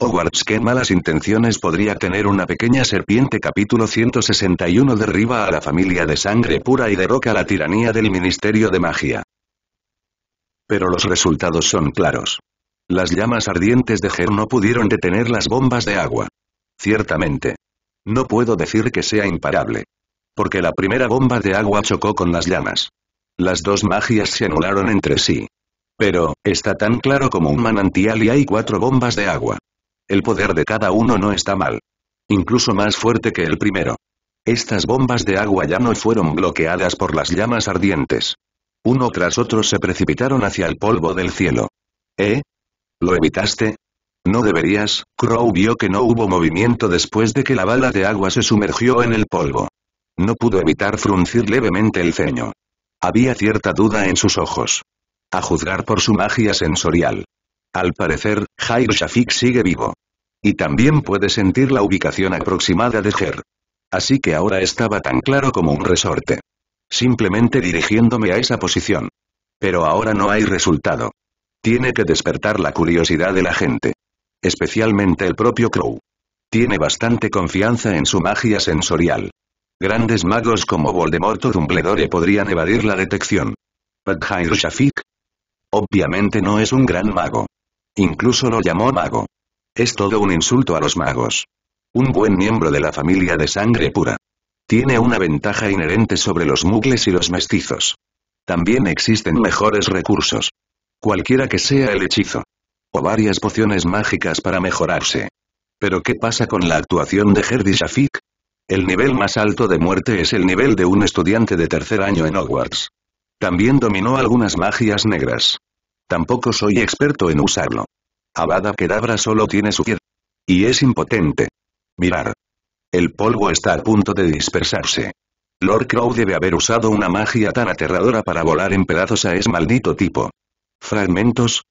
Hogwarts qué malas intenciones podría tener una pequeña serpiente capítulo 161 derriba a la familia de sangre pura y derroca la tiranía del Ministerio de Magia. Pero los resultados son claros. Las llamas ardientes de Ger no pudieron detener las bombas de agua. Ciertamente. No puedo decir que sea imparable. Porque la primera bomba de agua chocó con las llamas. Las dos magias se anularon entre sí. Pero, está tan claro como un manantial y hay cuatro bombas de agua. El poder de cada uno no está mal. Incluso más fuerte que el primero. Estas bombas de agua ya no fueron bloqueadas por las llamas ardientes. Uno tras otro se precipitaron hacia el polvo del cielo. ¿Eh? ¿Lo evitaste? No deberías, Crow vio que no hubo movimiento después de que la bala de agua se sumergió en el polvo. No pudo evitar fruncir levemente el ceño. Había cierta duda en sus ojos. A juzgar por su magia sensorial, al parecer, Jair Shafik sigue vivo. Y también puede sentir la ubicación aproximada de Ger. Así que ahora estaba tan claro como un resorte. Simplemente dirigiéndome a esa posición. Pero ahora no hay resultado. Tiene que despertar la curiosidad de la gente. Especialmente el propio Crow. Tiene bastante confianza en su magia sensorial. Grandes magos como Voldemort o Dumbledore podrían evadir la detección. Jair Shafik? Obviamente no es un gran mago. Incluso lo llamó mago. Es todo un insulto a los magos. Un buen miembro de la familia de sangre pura. Tiene una ventaja inherente sobre los mugles y los mestizos. También existen mejores recursos. Cualquiera que sea el hechizo. O varias pociones mágicas para mejorarse. Pero ¿qué pasa con la actuación de Herdi Shafik? El nivel más alto de muerte es el nivel de un estudiante de tercer año en Hogwarts. También dominó algunas magias negras. Tampoco soy experto en usarlo. Avada kedabra solo tiene su piel. Y es impotente. Mirar. El polvo está a punto de dispersarse. Lord Crow debe haber usado una magia tan aterradora para volar en pedazos a ese maldito tipo. ¿Fragmentos?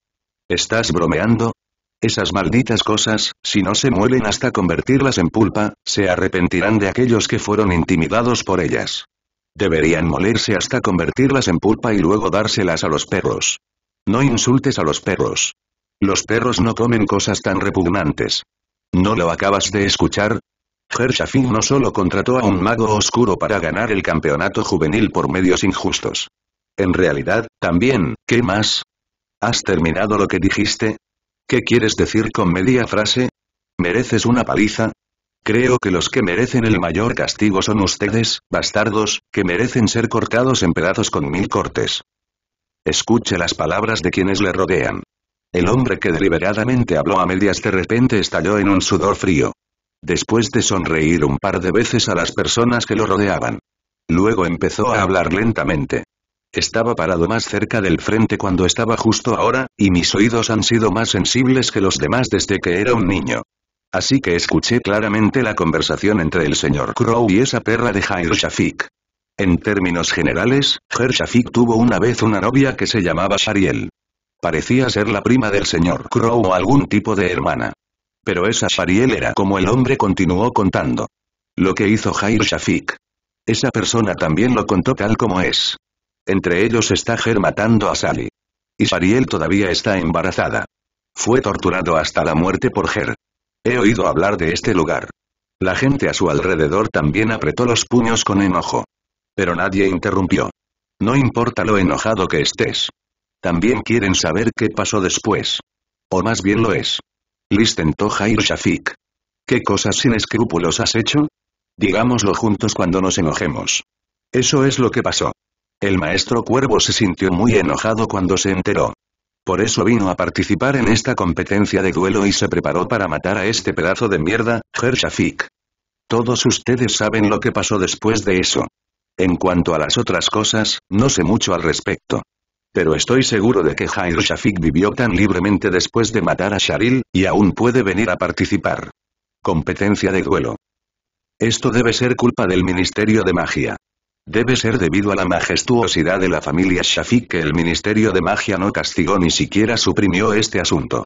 ¿Estás bromeando? Esas malditas cosas, si no se muelen hasta convertirlas en pulpa, se arrepentirán de aquellos que fueron intimidados por ellas. Deberían molerse hasta convertirlas en pulpa y luego dárselas a los perros. No insultes a los perros. Los perros no comen cosas tan repugnantes. ¿No lo acabas de escuchar? Gershafin no solo contrató a un mago oscuro para ganar el campeonato juvenil por medios injustos. En realidad, también, ¿qué más? ¿Has terminado lo que dijiste? ¿Qué quieres decir con media frase? ¿Mereces una paliza? Creo que los que merecen el mayor castigo son ustedes, bastardos, que merecen ser cortados en pedazos con mil cortes. Escuche las palabras de quienes le rodean. El hombre que deliberadamente habló a medias de repente estalló en un sudor frío. Después de sonreír un par de veces a las personas que lo rodeaban. Luego empezó a hablar lentamente. Estaba parado más cerca del frente cuando estaba justo ahora, y mis oídos han sido más sensibles que los demás desde que era un niño. Así que escuché claramente la conversación entre el señor Crow y esa perra de Jair Shafik. En términos generales, Hershafik tuvo una vez una novia que se llamaba Shariel. Parecía ser la prima del señor Crow o algún tipo de hermana. Pero esa Shariel era como el hombre continuó contando. Lo que hizo Jair Shafik. Esa persona también lo contó tal como es. Entre ellos está Ger matando a Sally. Y Shariel todavía está embarazada. Fue torturado hasta la muerte por Ger. He oído hablar de este lugar. La gente a su alrededor también apretó los puños con enojo. Pero nadie interrumpió. No importa lo enojado que estés. También quieren saber qué pasó después. O más bien lo es. Listen Jair Shafik. ¿Qué cosas sin escrúpulos has hecho? Digámoslo juntos cuando nos enojemos. Eso es lo que pasó. El maestro Cuervo se sintió muy enojado cuando se enteró. Por eso vino a participar en esta competencia de duelo y se preparó para matar a este pedazo de mierda, Shafik. Todos ustedes saben lo que pasó después de eso. En cuanto a las otras cosas, no sé mucho al respecto. Pero estoy seguro de que Jair Shafik vivió tan libremente después de matar a Sharil, y aún puede venir a participar. Competencia de duelo. Esto debe ser culpa del Ministerio de Magia. Debe ser debido a la majestuosidad de la familia Shafik que el Ministerio de Magia no castigó ni siquiera suprimió este asunto.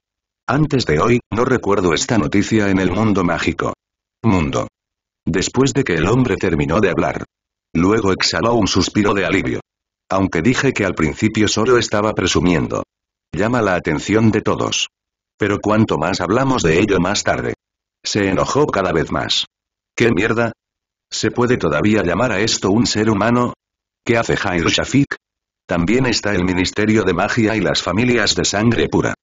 Antes de hoy, no recuerdo esta noticia en el mundo mágico. Mundo. Después de que el hombre terminó de hablar. Luego exhaló un suspiro de alivio. Aunque dije que al principio solo estaba presumiendo. Llama la atención de todos. Pero cuanto más hablamos de ello más tarde. Se enojó cada vez más. ¿Qué mierda? ¿Se puede todavía llamar a esto un ser humano? ¿Qué hace Jair Shafik? También está el Ministerio de Magia y las familias de sangre pura.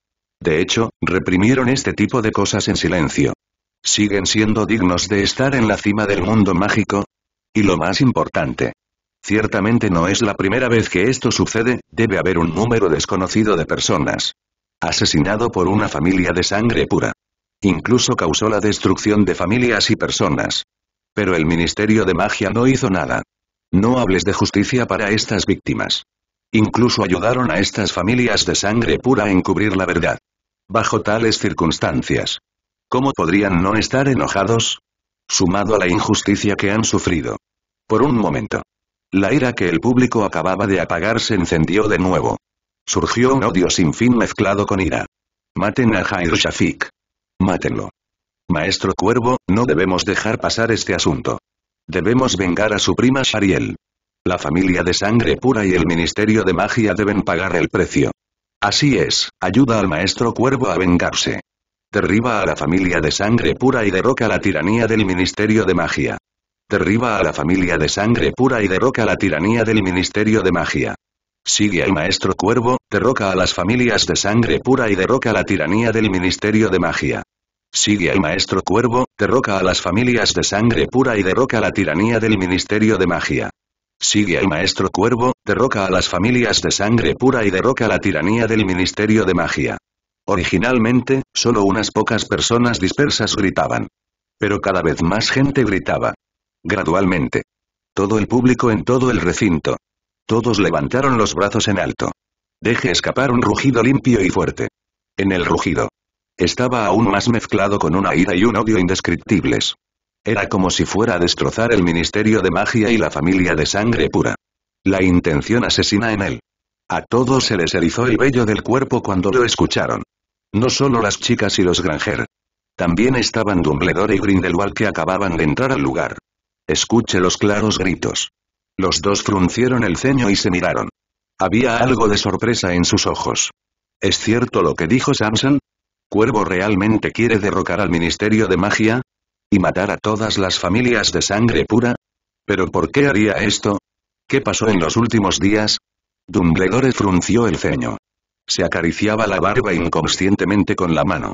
De hecho, reprimieron este tipo de cosas en silencio. ¿Siguen siendo dignos de estar en la cima del mundo mágico? Y lo más importante, Ciertamente no es la primera vez que esto sucede, debe haber un número desconocido de personas. Asesinado por una familia de sangre pura. Incluso causó la destrucción de familias y personas. Pero el Ministerio de Magia no hizo nada. No hables de justicia para estas víctimas. Incluso ayudaron a estas familias de sangre pura a encubrir la verdad. Bajo tales circunstancias. ¿Cómo podrían no estar enojados? Sumado a la injusticia que han sufrido. Por un momento, la ira que el público acababa de apagar se encendió de nuevo. Surgió un odio sin fin mezclado con ira. Maten a Jair Shafik. Mátenlo. Maestro Cuervo, no debemos dejar pasar este asunto. Debemos vengar a su prima Shariel. La familia de sangre pura y el Ministerio de Magia deben pagar el precio. Así es, ayuda al Maestro Cuervo a vengarse. Derriba a la familia de sangre pura y derroca la tiranía del Ministerio de Magia. Derriba a la familia de sangre pura y derroca la tiranía del Ministerio de Magia. Sigue al Maestro Cuervo, derroca a las familias de sangre pura y derroca la tiranía del Ministerio de Magia. Sigue al Maestro Cuervo, derroca a las familias de sangre pura y derroca la tiranía del Ministerio de Magia. Sigue al Maestro Cuervo, derroca a las familias de sangre pura y derroca la tiranía del Ministerio de Magia. Originalmente, solo unas pocas personas dispersas gritaban. Pero cada vez más gente gritaba. Gradualmente. Todo el público en todo el recinto. Todos levantaron los brazos en alto. Deje escapar un rugido limpio y fuerte. En el rugido. Estaba aún más mezclado con una ira y un odio indescriptibles. Era como si fuera a destrozar el Ministerio de Magia y la familia de sangre pura. La intención asesina en él. A todos se les erizó el vello del cuerpo cuando lo escucharon. No solo las chicas y los granjeros, También estaban Dumbledore y Grindelwald que acababan de entrar al lugar. Escuche los claros gritos. Los dos fruncieron el ceño y se miraron. Había algo de sorpresa en sus ojos. ¿Es cierto lo que dijo Samson? ¿Cuervo realmente quiere derrocar al Ministerio de Magia? ¿Y matar a todas las familias de sangre pura? ¿Pero por qué haría esto? ¿Qué pasó en los últimos días? Dumbledore frunció el ceño. Se acariciaba la barba inconscientemente con la mano.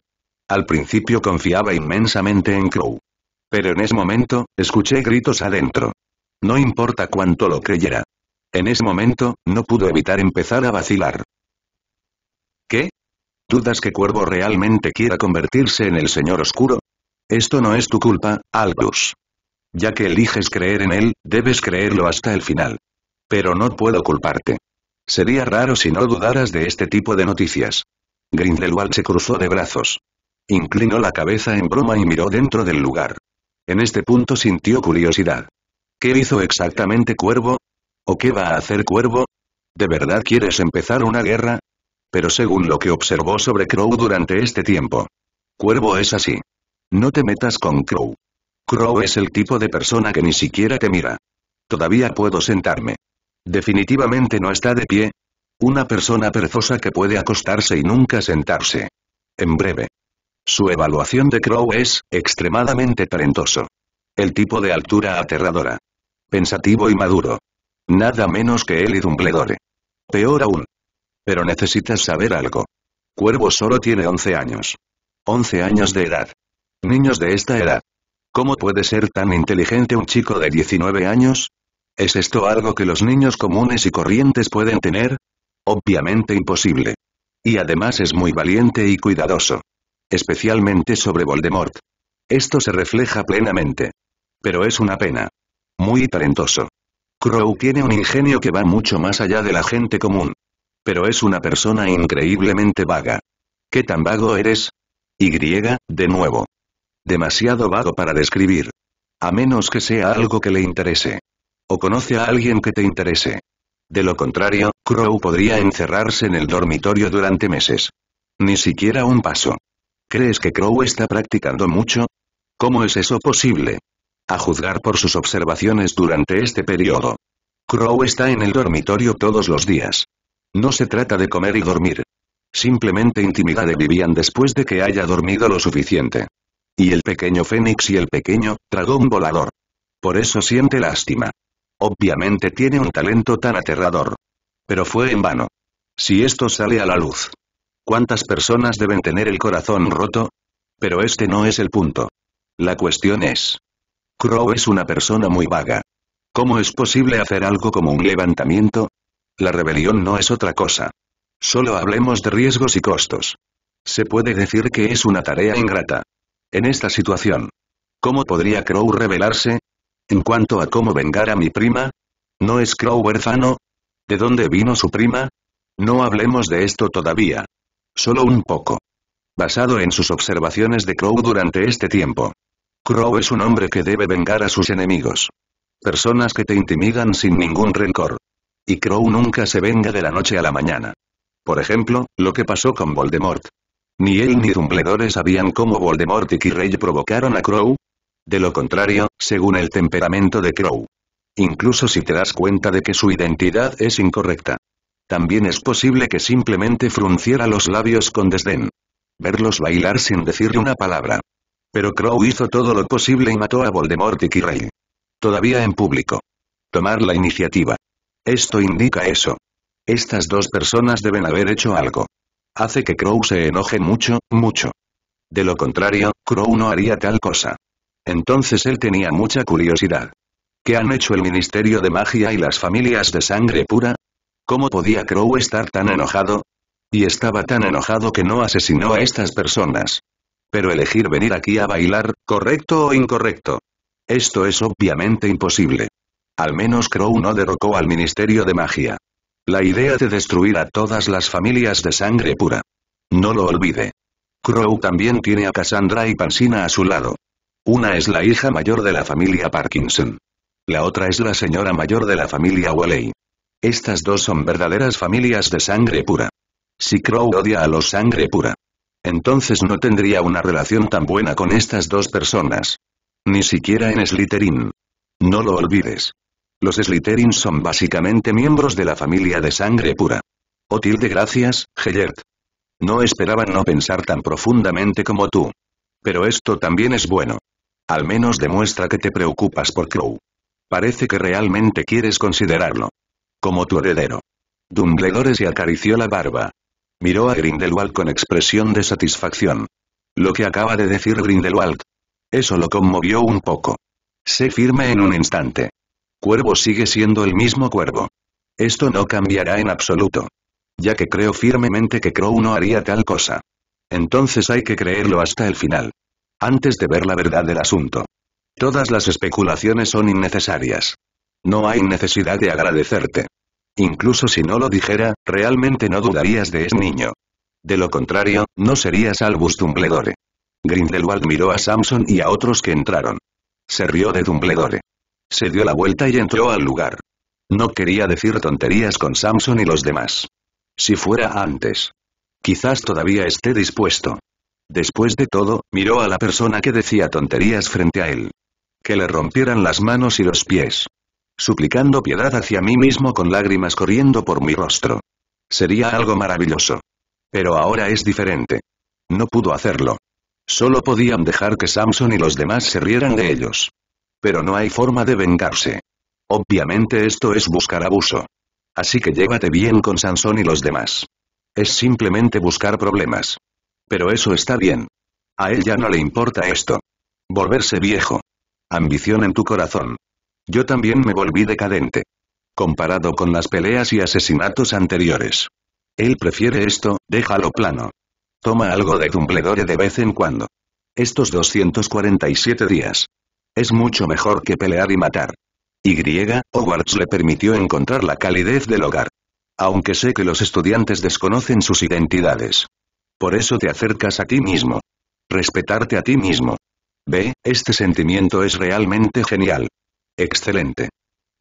Al principio confiaba inmensamente en Crow. Pero en ese momento, escuché gritos adentro. No importa cuánto lo creyera. En ese momento, no pudo evitar empezar a vacilar. ¿Qué? ¿Dudas que Cuervo realmente quiera convertirse en el Señor Oscuro? Esto no es tu culpa, Albus. Ya que eliges creer en él, debes creerlo hasta el final. Pero no puedo culparte. Sería raro si no dudaras de este tipo de noticias. Grindelwald se cruzó de brazos. Inclinó la cabeza en broma y miró dentro del lugar. En este punto sintió curiosidad. ¿Qué hizo exactamente Cuervo? ¿O qué va a hacer Cuervo? ¿De verdad quieres empezar una guerra? Pero según lo que observó sobre Crow durante este tiempo. Cuervo es así. No te metas con Crow. Crow es el tipo de persona que ni siquiera te mira. Todavía puedo sentarme. Definitivamente no está de pie. Una persona perezosa que puede acostarse y nunca sentarse. En breve. Su evaluación de Crow es, extremadamente talentoso. El tipo de altura aterradora. Pensativo y maduro. Nada menos que él y Dumbledore. Peor aún. Pero necesitas saber algo. Cuervo solo tiene 11 años. 11 años de edad. Niños de esta edad. ¿Cómo puede ser tan inteligente un chico de 19 años? ¿Es esto algo que los niños comunes y corrientes pueden tener? Obviamente imposible. Y además es muy valiente y cuidadoso especialmente sobre Voldemort. Esto se refleja plenamente. Pero es una pena. Muy talentoso. Crow tiene un ingenio que va mucho más allá de la gente común. Pero es una persona increíblemente vaga. ¿Qué tan vago eres? Y, de nuevo. Demasiado vago para describir. A menos que sea algo que le interese. O conoce a alguien que te interese. De lo contrario, Crow podría encerrarse en el dormitorio durante meses. Ni siquiera un paso. ¿Crees que Crow está practicando mucho? ¿Cómo es eso posible? A juzgar por sus observaciones durante este periodo. Crow está en el dormitorio todos los días. No se trata de comer y dormir. Simplemente intimidad de Vivian después de que haya dormido lo suficiente. Y el pequeño Fénix y el pequeño, dragón volador. Por eso siente lástima. Obviamente tiene un talento tan aterrador. Pero fue en vano. Si esto sale a la luz, ¿Cuántas personas deben tener el corazón roto? Pero este no es el punto. La cuestión es. Crow es una persona muy vaga. ¿Cómo es posible hacer algo como un levantamiento? La rebelión no es otra cosa. Solo hablemos de riesgos y costos. Se puede decir que es una tarea ingrata. En esta situación. ¿Cómo podría Crow rebelarse? En cuanto a cómo vengar a mi prima, ¿no es Crow huérfano? ¿De dónde vino su prima? No hablemos de esto todavía. Solo un poco. Basado en sus observaciones de Crow durante este tiempo. Crow es un hombre que debe vengar a sus enemigos. Personas que te intimidan sin ningún rencor. Y Crow nunca se venga de la noche a la mañana. Por ejemplo, lo que pasó con Voldemort. Ni él ni Dumbledore sabían cómo Voldemort y Kirrey provocaron a Crow. De lo contrario, según el temperamento de Crow. Incluso si te das cuenta de que su identidad es incorrecta. También es posible que simplemente frunciera los labios con desdén. Verlos bailar sin decirle una palabra. Pero Crow hizo todo lo posible y mató a Voldemort y Quirrell, Todavía en público. Tomar la iniciativa. Esto indica eso. Estas dos personas deben haber hecho algo. Hace que Crow se enoje mucho, mucho. De lo contrario, Crow no haría tal cosa. Entonces él tenía mucha curiosidad. ¿Qué han hecho el Ministerio de Magia y las familias de sangre pura? ¿Cómo podía Crow estar tan enojado? Y estaba tan enojado que no asesinó a estas personas. Pero elegir venir aquí a bailar, correcto o incorrecto. Esto es obviamente imposible. Al menos Crow no derrocó al Ministerio de Magia. La idea de destruir a todas las familias de sangre pura. No lo olvide. Crow también tiene a Cassandra y Pansina a su lado. Una es la hija mayor de la familia Parkinson. La otra es la señora mayor de la familia Waley. Estas dos son verdaderas familias de sangre pura. Si Crow odia a los sangre pura, entonces no tendría una relación tan buena con estas dos personas. Ni siquiera en Slytherin. No lo olvides. Los Slytherin son básicamente miembros de la familia de sangre pura. O oh, tilde gracias, Gellert. No esperaba no pensar tan profundamente como tú. Pero esto también es bueno. Al menos demuestra que te preocupas por Crow. Parece que realmente quieres considerarlo. Como tu heredero. Dumbledore se acarició la barba. Miró a Grindelwald con expresión de satisfacción. Lo que acaba de decir Grindelwald. Eso lo conmovió un poco. Sé firme en un instante. Cuervo sigue siendo el mismo cuervo. Esto no cambiará en absoluto. Ya que creo firmemente que Crow no haría tal cosa. Entonces hay que creerlo hasta el final. Antes de ver la verdad del asunto. Todas las especulaciones son innecesarias. No hay necesidad de agradecerte. Incluso si no lo dijera, realmente no dudarías de ese niño. De lo contrario, no serías Albus Dumbledore. Grindelwald miró a Samson y a otros que entraron. Se rió de Dumbledore. Se dio la vuelta y entró al lugar. No quería decir tonterías con Samson y los demás. Si fuera antes. Quizás todavía esté dispuesto. Después de todo, miró a la persona que decía tonterías frente a él. Que le rompieran las manos y los pies suplicando piedad hacia mí mismo con lágrimas corriendo por mi rostro. Sería algo maravilloso. Pero ahora es diferente. No pudo hacerlo. Solo podían dejar que Samson y los demás se rieran de ellos. Pero no hay forma de vengarse. Obviamente esto es buscar abuso. Así que llévate bien con Samson y los demás. Es simplemente buscar problemas. Pero eso está bien. A ella no le importa esto. Volverse viejo. Ambición en tu corazón. Yo también me volví decadente. Comparado con las peleas y asesinatos anteriores. Él prefiere esto, déjalo plano. Toma algo de Dumbledore de vez en cuando. Estos 247 días. Es mucho mejor que pelear y matar. Y. Hogwarts le permitió encontrar la calidez del hogar. Aunque sé que los estudiantes desconocen sus identidades. Por eso te acercas a ti mismo. Respetarte a ti mismo. Ve, este sentimiento es realmente genial. Excelente.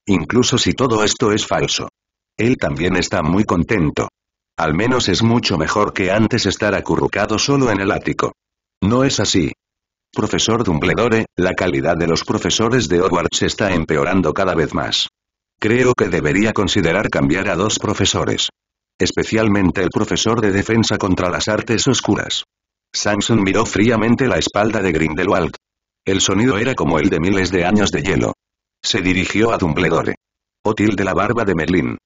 Incluso si todo esto es falso. Él también está muy contento. Al menos es mucho mejor que antes estar acurrucado solo en el ático. No es así. Profesor Dumbledore, la calidad de los profesores de Hogwarts está empeorando cada vez más. Creo que debería considerar cambiar a dos profesores. Especialmente el profesor de defensa contra las artes oscuras. Samson miró fríamente la espalda de Grindelwald. El sonido era como el de miles de años de hielo. Se dirigió a Dumbledore. Otil de la barba de Merlín.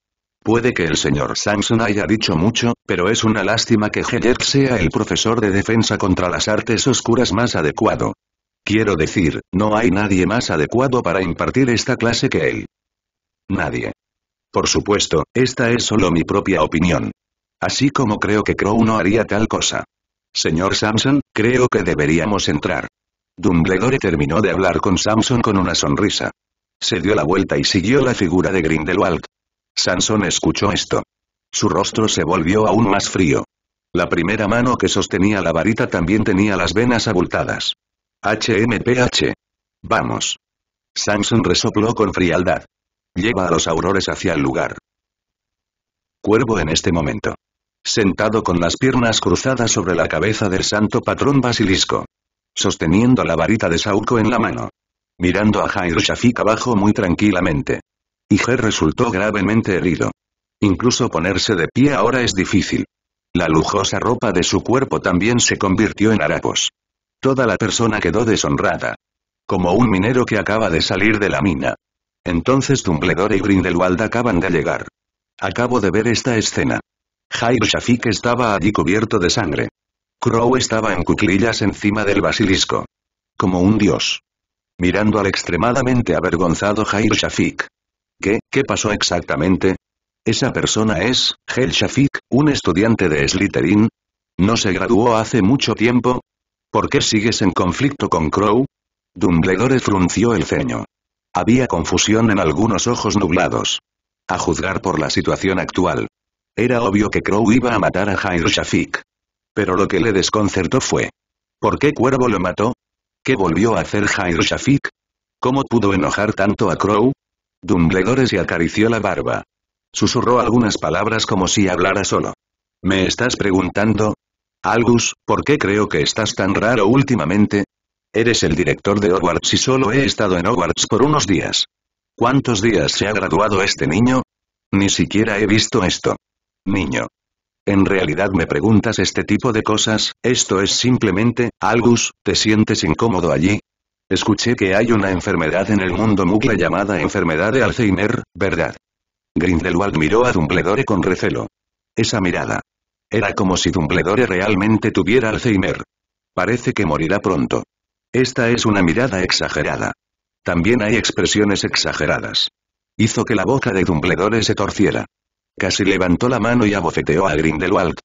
Puede que el señor Samson haya dicho mucho, pero es una lástima que Heyer sea el profesor de defensa contra las artes oscuras más adecuado. Quiero decir, no hay nadie más adecuado para impartir esta clase que él. Nadie. Por supuesto, esta es solo mi propia opinión. Así como creo que Crow no haría tal cosa. Señor Samson, creo que deberíamos entrar. Dumbledore terminó de hablar con Samson con una sonrisa. Se dio la vuelta y siguió la figura de Grindelwald. Sansón escuchó esto. Su rostro se volvió aún más frío. La primera mano que sostenía la varita también tenía las venas abultadas. HMPH. Vamos. Samson resopló con frialdad. Lleva a los aurores hacia el lugar. Cuervo en este momento. Sentado con las piernas cruzadas sobre la cabeza del santo patrón basilisco. Sosteniendo la varita de Sauco en la mano mirando a Jair Shafik abajo muy tranquilamente. Iger resultó gravemente herido. Incluso ponerse de pie ahora es difícil. La lujosa ropa de su cuerpo también se convirtió en harapos. Toda la persona quedó deshonrada. Como un minero que acaba de salir de la mina. Entonces Tumbledore y Grindelwald acaban de llegar. Acabo de ver esta escena. Jair Shafik estaba allí cubierto de sangre. Crow estaba en cuclillas encima del basilisco. Como un dios mirando al extremadamente avergonzado Jair Shafik. ¿Qué, qué pasó exactamente? ¿Esa persona es, Gel Shafik, un estudiante de Slytherin? ¿No se graduó hace mucho tiempo? ¿Por qué sigues en conflicto con Crow? Dumbledore frunció el ceño. Había confusión en algunos ojos nublados. A juzgar por la situación actual. Era obvio que Crow iba a matar a Jair Shafik. Pero lo que le desconcertó fue. ¿Por qué Cuervo lo mató? ¿Qué volvió a hacer Jair Shafik? ¿Cómo pudo enojar tanto a Crow? Dumbledore se acarició la barba. Susurró algunas palabras como si hablara solo. ¿Me estás preguntando? Albus, ¿por qué creo que estás tan raro últimamente? Eres el director de Hogwarts y solo he estado en Hogwarts por unos días. ¿Cuántos días se ha graduado este niño? Ni siquiera he visto esto. Niño en realidad me preguntas este tipo de cosas, esto es simplemente, Algus, ¿te sientes incómodo allí? Escuché que hay una enfermedad en el mundo Mugle llamada enfermedad de Alzheimer, ¿verdad? Grindelwald miró a Dumbledore con recelo. Esa mirada. Era como si Dumbledore realmente tuviera Alzheimer. Parece que morirá pronto. Esta es una mirada exagerada. También hay expresiones exageradas. Hizo que la boca de Dumbledore se torciera. Casi levantó la mano y abofeteó a Grindelwald.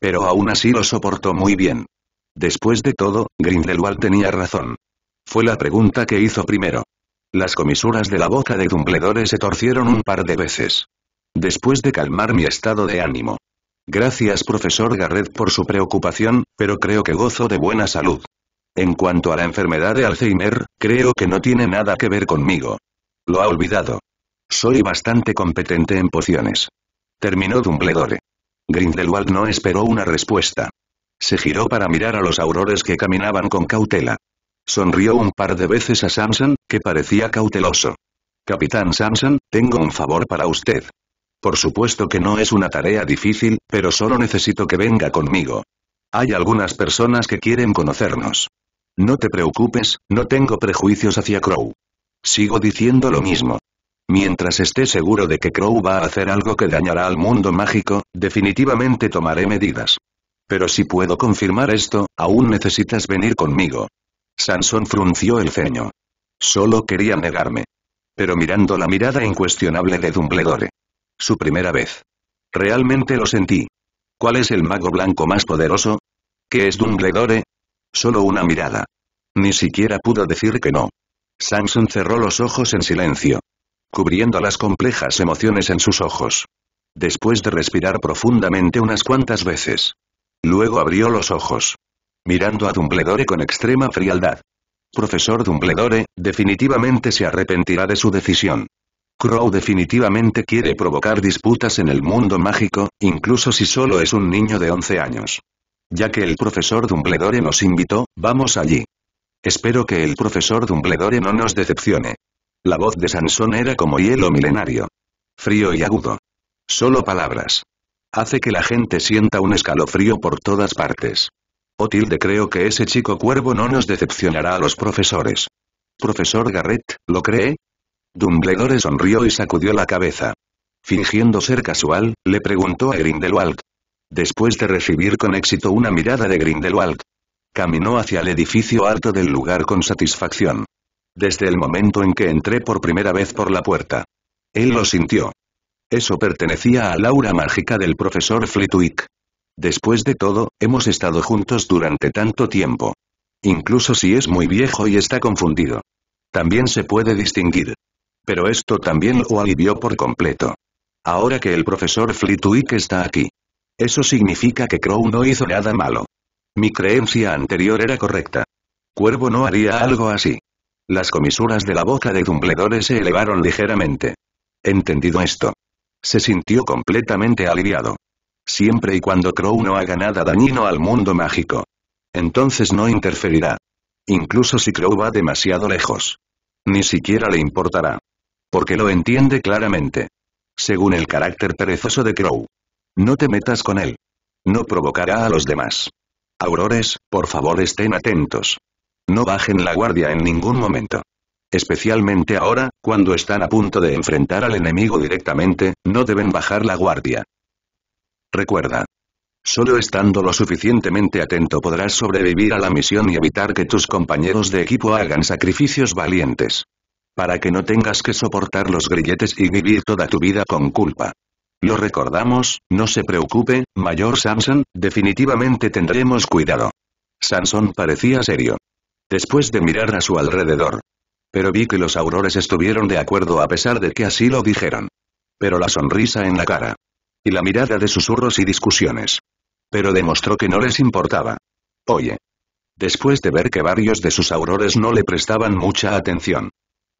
Pero aún así lo soportó muy bien. Después de todo, Grindelwald tenía razón. Fue la pregunta que hizo primero. Las comisuras de la boca de Dumbledore se torcieron un par de veces. Después de calmar mi estado de ánimo. Gracias profesor Garrett por su preocupación, pero creo que gozo de buena salud. En cuanto a la enfermedad de Alzheimer, creo que no tiene nada que ver conmigo. Lo ha olvidado. Soy bastante competente en pociones. Terminó Dumbledore. Grindelwald no esperó una respuesta. Se giró para mirar a los aurores que caminaban con cautela. Sonrió un par de veces a Samson, que parecía cauteloso. Capitán Samson, tengo un favor para usted. Por supuesto que no es una tarea difícil, pero solo necesito que venga conmigo. Hay algunas personas que quieren conocernos. No te preocupes, no tengo prejuicios hacia Crow. Sigo diciendo lo mismo. Mientras esté seguro de que Crow va a hacer algo que dañará al mundo mágico, definitivamente tomaré medidas. Pero si puedo confirmar esto, aún necesitas venir conmigo. Sansón frunció el ceño. Solo quería negarme. Pero mirando la mirada incuestionable de Dumbledore. Su primera vez. Realmente lo sentí. ¿Cuál es el mago blanco más poderoso? ¿Qué es Dumbledore? Solo una mirada. Ni siquiera pudo decir que no. Samson cerró los ojos en silencio cubriendo las complejas emociones en sus ojos. Después de respirar profundamente unas cuantas veces. Luego abrió los ojos. Mirando a Dumbledore con extrema frialdad. Profesor Dumbledore, definitivamente se arrepentirá de su decisión. Crow definitivamente quiere provocar disputas en el mundo mágico, incluso si solo es un niño de 11 años. Ya que el profesor Dumbledore nos invitó, vamos allí. Espero que el profesor Dumbledore no nos decepcione. La voz de Sansón era como hielo milenario. Frío y agudo. Solo palabras. Hace que la gente sienta un escalofrío por todas partes. O tilde creo que ese chico cuervo no nos decepcionará a los profesores. Profesor Garrett, ¿lo cree? Dumbledore sonrió y sacudió la cabeza. Fingiendo ser casual, le preguntó a Grindelwald. Después de recibir con éxito una mirada de Grindelwald, caminó hacia el edificio alto del lugar con satisfacción. Desde el momento en que entré por primera vez por la puerta. Él lo sintió. Eso pertenecía a la aura mágica del profesor Flitwick. Después de todo, hemos estado juntos durante tanto tiempo. Incluso si es muy viejo y está confundido. También se puede distinguir. Pero esto también lo alivió por completo. Ahora que el profesor Flitwick está aquí. Eso significa que Crow no hizo nada malo. Mi creencia anterior era correcta. Cuervo no haría algo así. Las comisuras de la boca de Dumbledore se elevaron ligeramente. Entendido esto. Se sintió completamente aliviado. Siempre y cuando Crow no haga nada dañino al mundo mágico. Entonces no interferirá. Incluso si Crow va demasiado lejos. Ni siquiera le importará. Porque lo entiende claramente. Según el carácter perezoso de Crow. No te metas con él. No provocará a los demás. Aurores, por favor estén atentos. No bajen la guardia en ningún momento. Especialmente ahora, cuando están a punto de enfrentar al enemigo directamente, no deben bajar la guardia. Recuerda. Solo estando lo suficientemente atento podrás sobrevivir a la misión y evitar que tus compañeros de equipo hagan sacrificios valientes. Para que no tengas que soportar los grilletes y vivir toda tu vida con culpa. Lo recordamos, no se preocupe, Mayor Samson, definitivamente tendremos cuidado. Samson parecía serio después de mirar a su alrededor. Pero vi que los aurores estuvieron de acuerdo a pesar de que así lo dijeron. Pero la sonrisa en la cara. Y la mirada de susurros y discusiones. Pero demostró que no les importaba. Oye. Después de ver que varios de sus aurores no le prestaban mucha atención.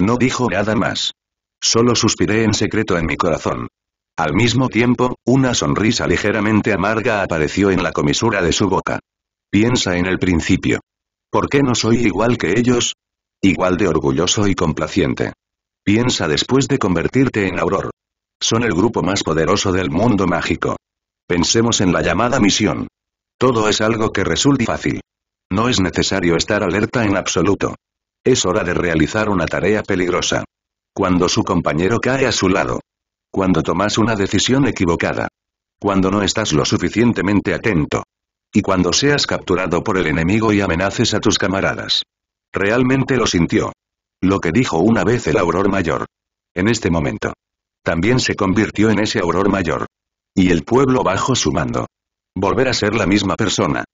No dijo nada más. Solo suspiré en secreto en mi corazón. Al mismo tiempo, una sonrisa ligeramente amarga apareció en la comisura de su boca. Piensa en el principio. ¿Por qué no soy igual que ellos? Igual de orgulloso y complaciente. Piensa después de convertirte en Auror. Son el grupo más poderoso del mundo mágico. Pensemos en la llamada misión. Todo es algo que resulte fácil. No es necesario estar alerta en absoluto. Es hora de realizar una tarea peligrosa. Cuando su compañero cae a su lado. Cuando tomas una decisión equivocada. Cuando no estás lo suficientemente atento. Y cuando seas capturado por el enemigo y amenaces a tus camaradas. Realmente lo sintió. Lo que dijo una vez el auror mayor. En este momento. También se convirtió en ese auror mayor. Y el pueblo bajo su mando. Volver a ser la misma persona.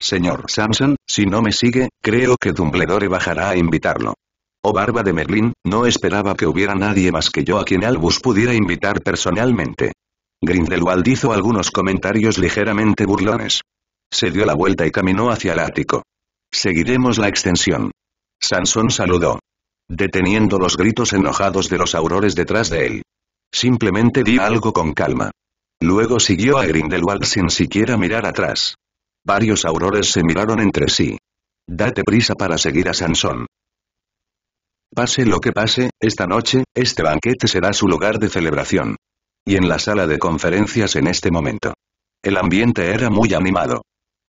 Señor Samson, si no me sigue, creo que Dumbledore bajará a invitarlo. Oh Barba de Merlín, no esperaba que hubiera nadie más que yo a quien Albus pudiera invitar personalmente. Grindelwald hizo algunos comentarios ligeramente burlones. Se dio la vuelta y caminó hacia el ático. Seguiremos la extensión. Sansón saludó. Deteniendo los gritos enojados de los aurores detrás de él. Simplemente di algo con calma. Luego siguió a Grindelwald sin siquiera mirar atrás. Varios aurores se miraron entre sí. Date prisa para seguir a Sansón. Pase lo que pase, esta noche, este banquete será su lugar de celebración. Y en la sala de conferencias en este momento. El ambiente era muy animado.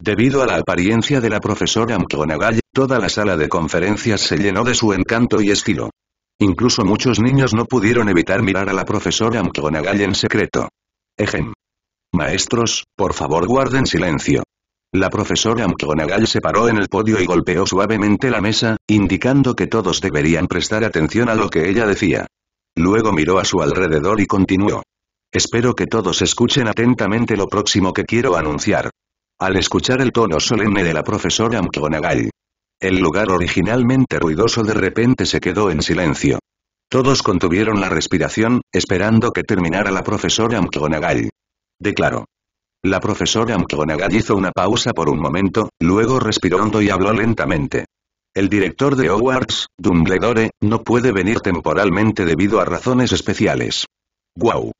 Debido a la apariencia de la profesora McGonagall, toda la sala de conferencias se llenó de su encanto y estilo. Incluso muchos niños no pudieron evitar mirar a la profesora McGonagall en secreto. Ejem. Maestros, por favor guarden silencio. La profesora McGonagall se paró en el podio y golpeó suavemente la mesa, indicando que todos deberían prestar atención a lo que ella decía. Luego miró a su alrededor y continuó. Espero que todos escuchen atentamente lo próximo que quiero anunciar al escuchar el tono solemne de la profesora McGonagall. El lugar originalmente ruidoso de repente se quedó en silencio. Todos contuvieron la respiración, esperando que terminara la profesora McGonagall. Declaró. La profesora McGonagall hizo una pausa por un momento, luego respiró hondo y habló lentamente. El director de Hogwarts, Dumbledore, no puede venir temporalmente debido a razones especiales. Guau.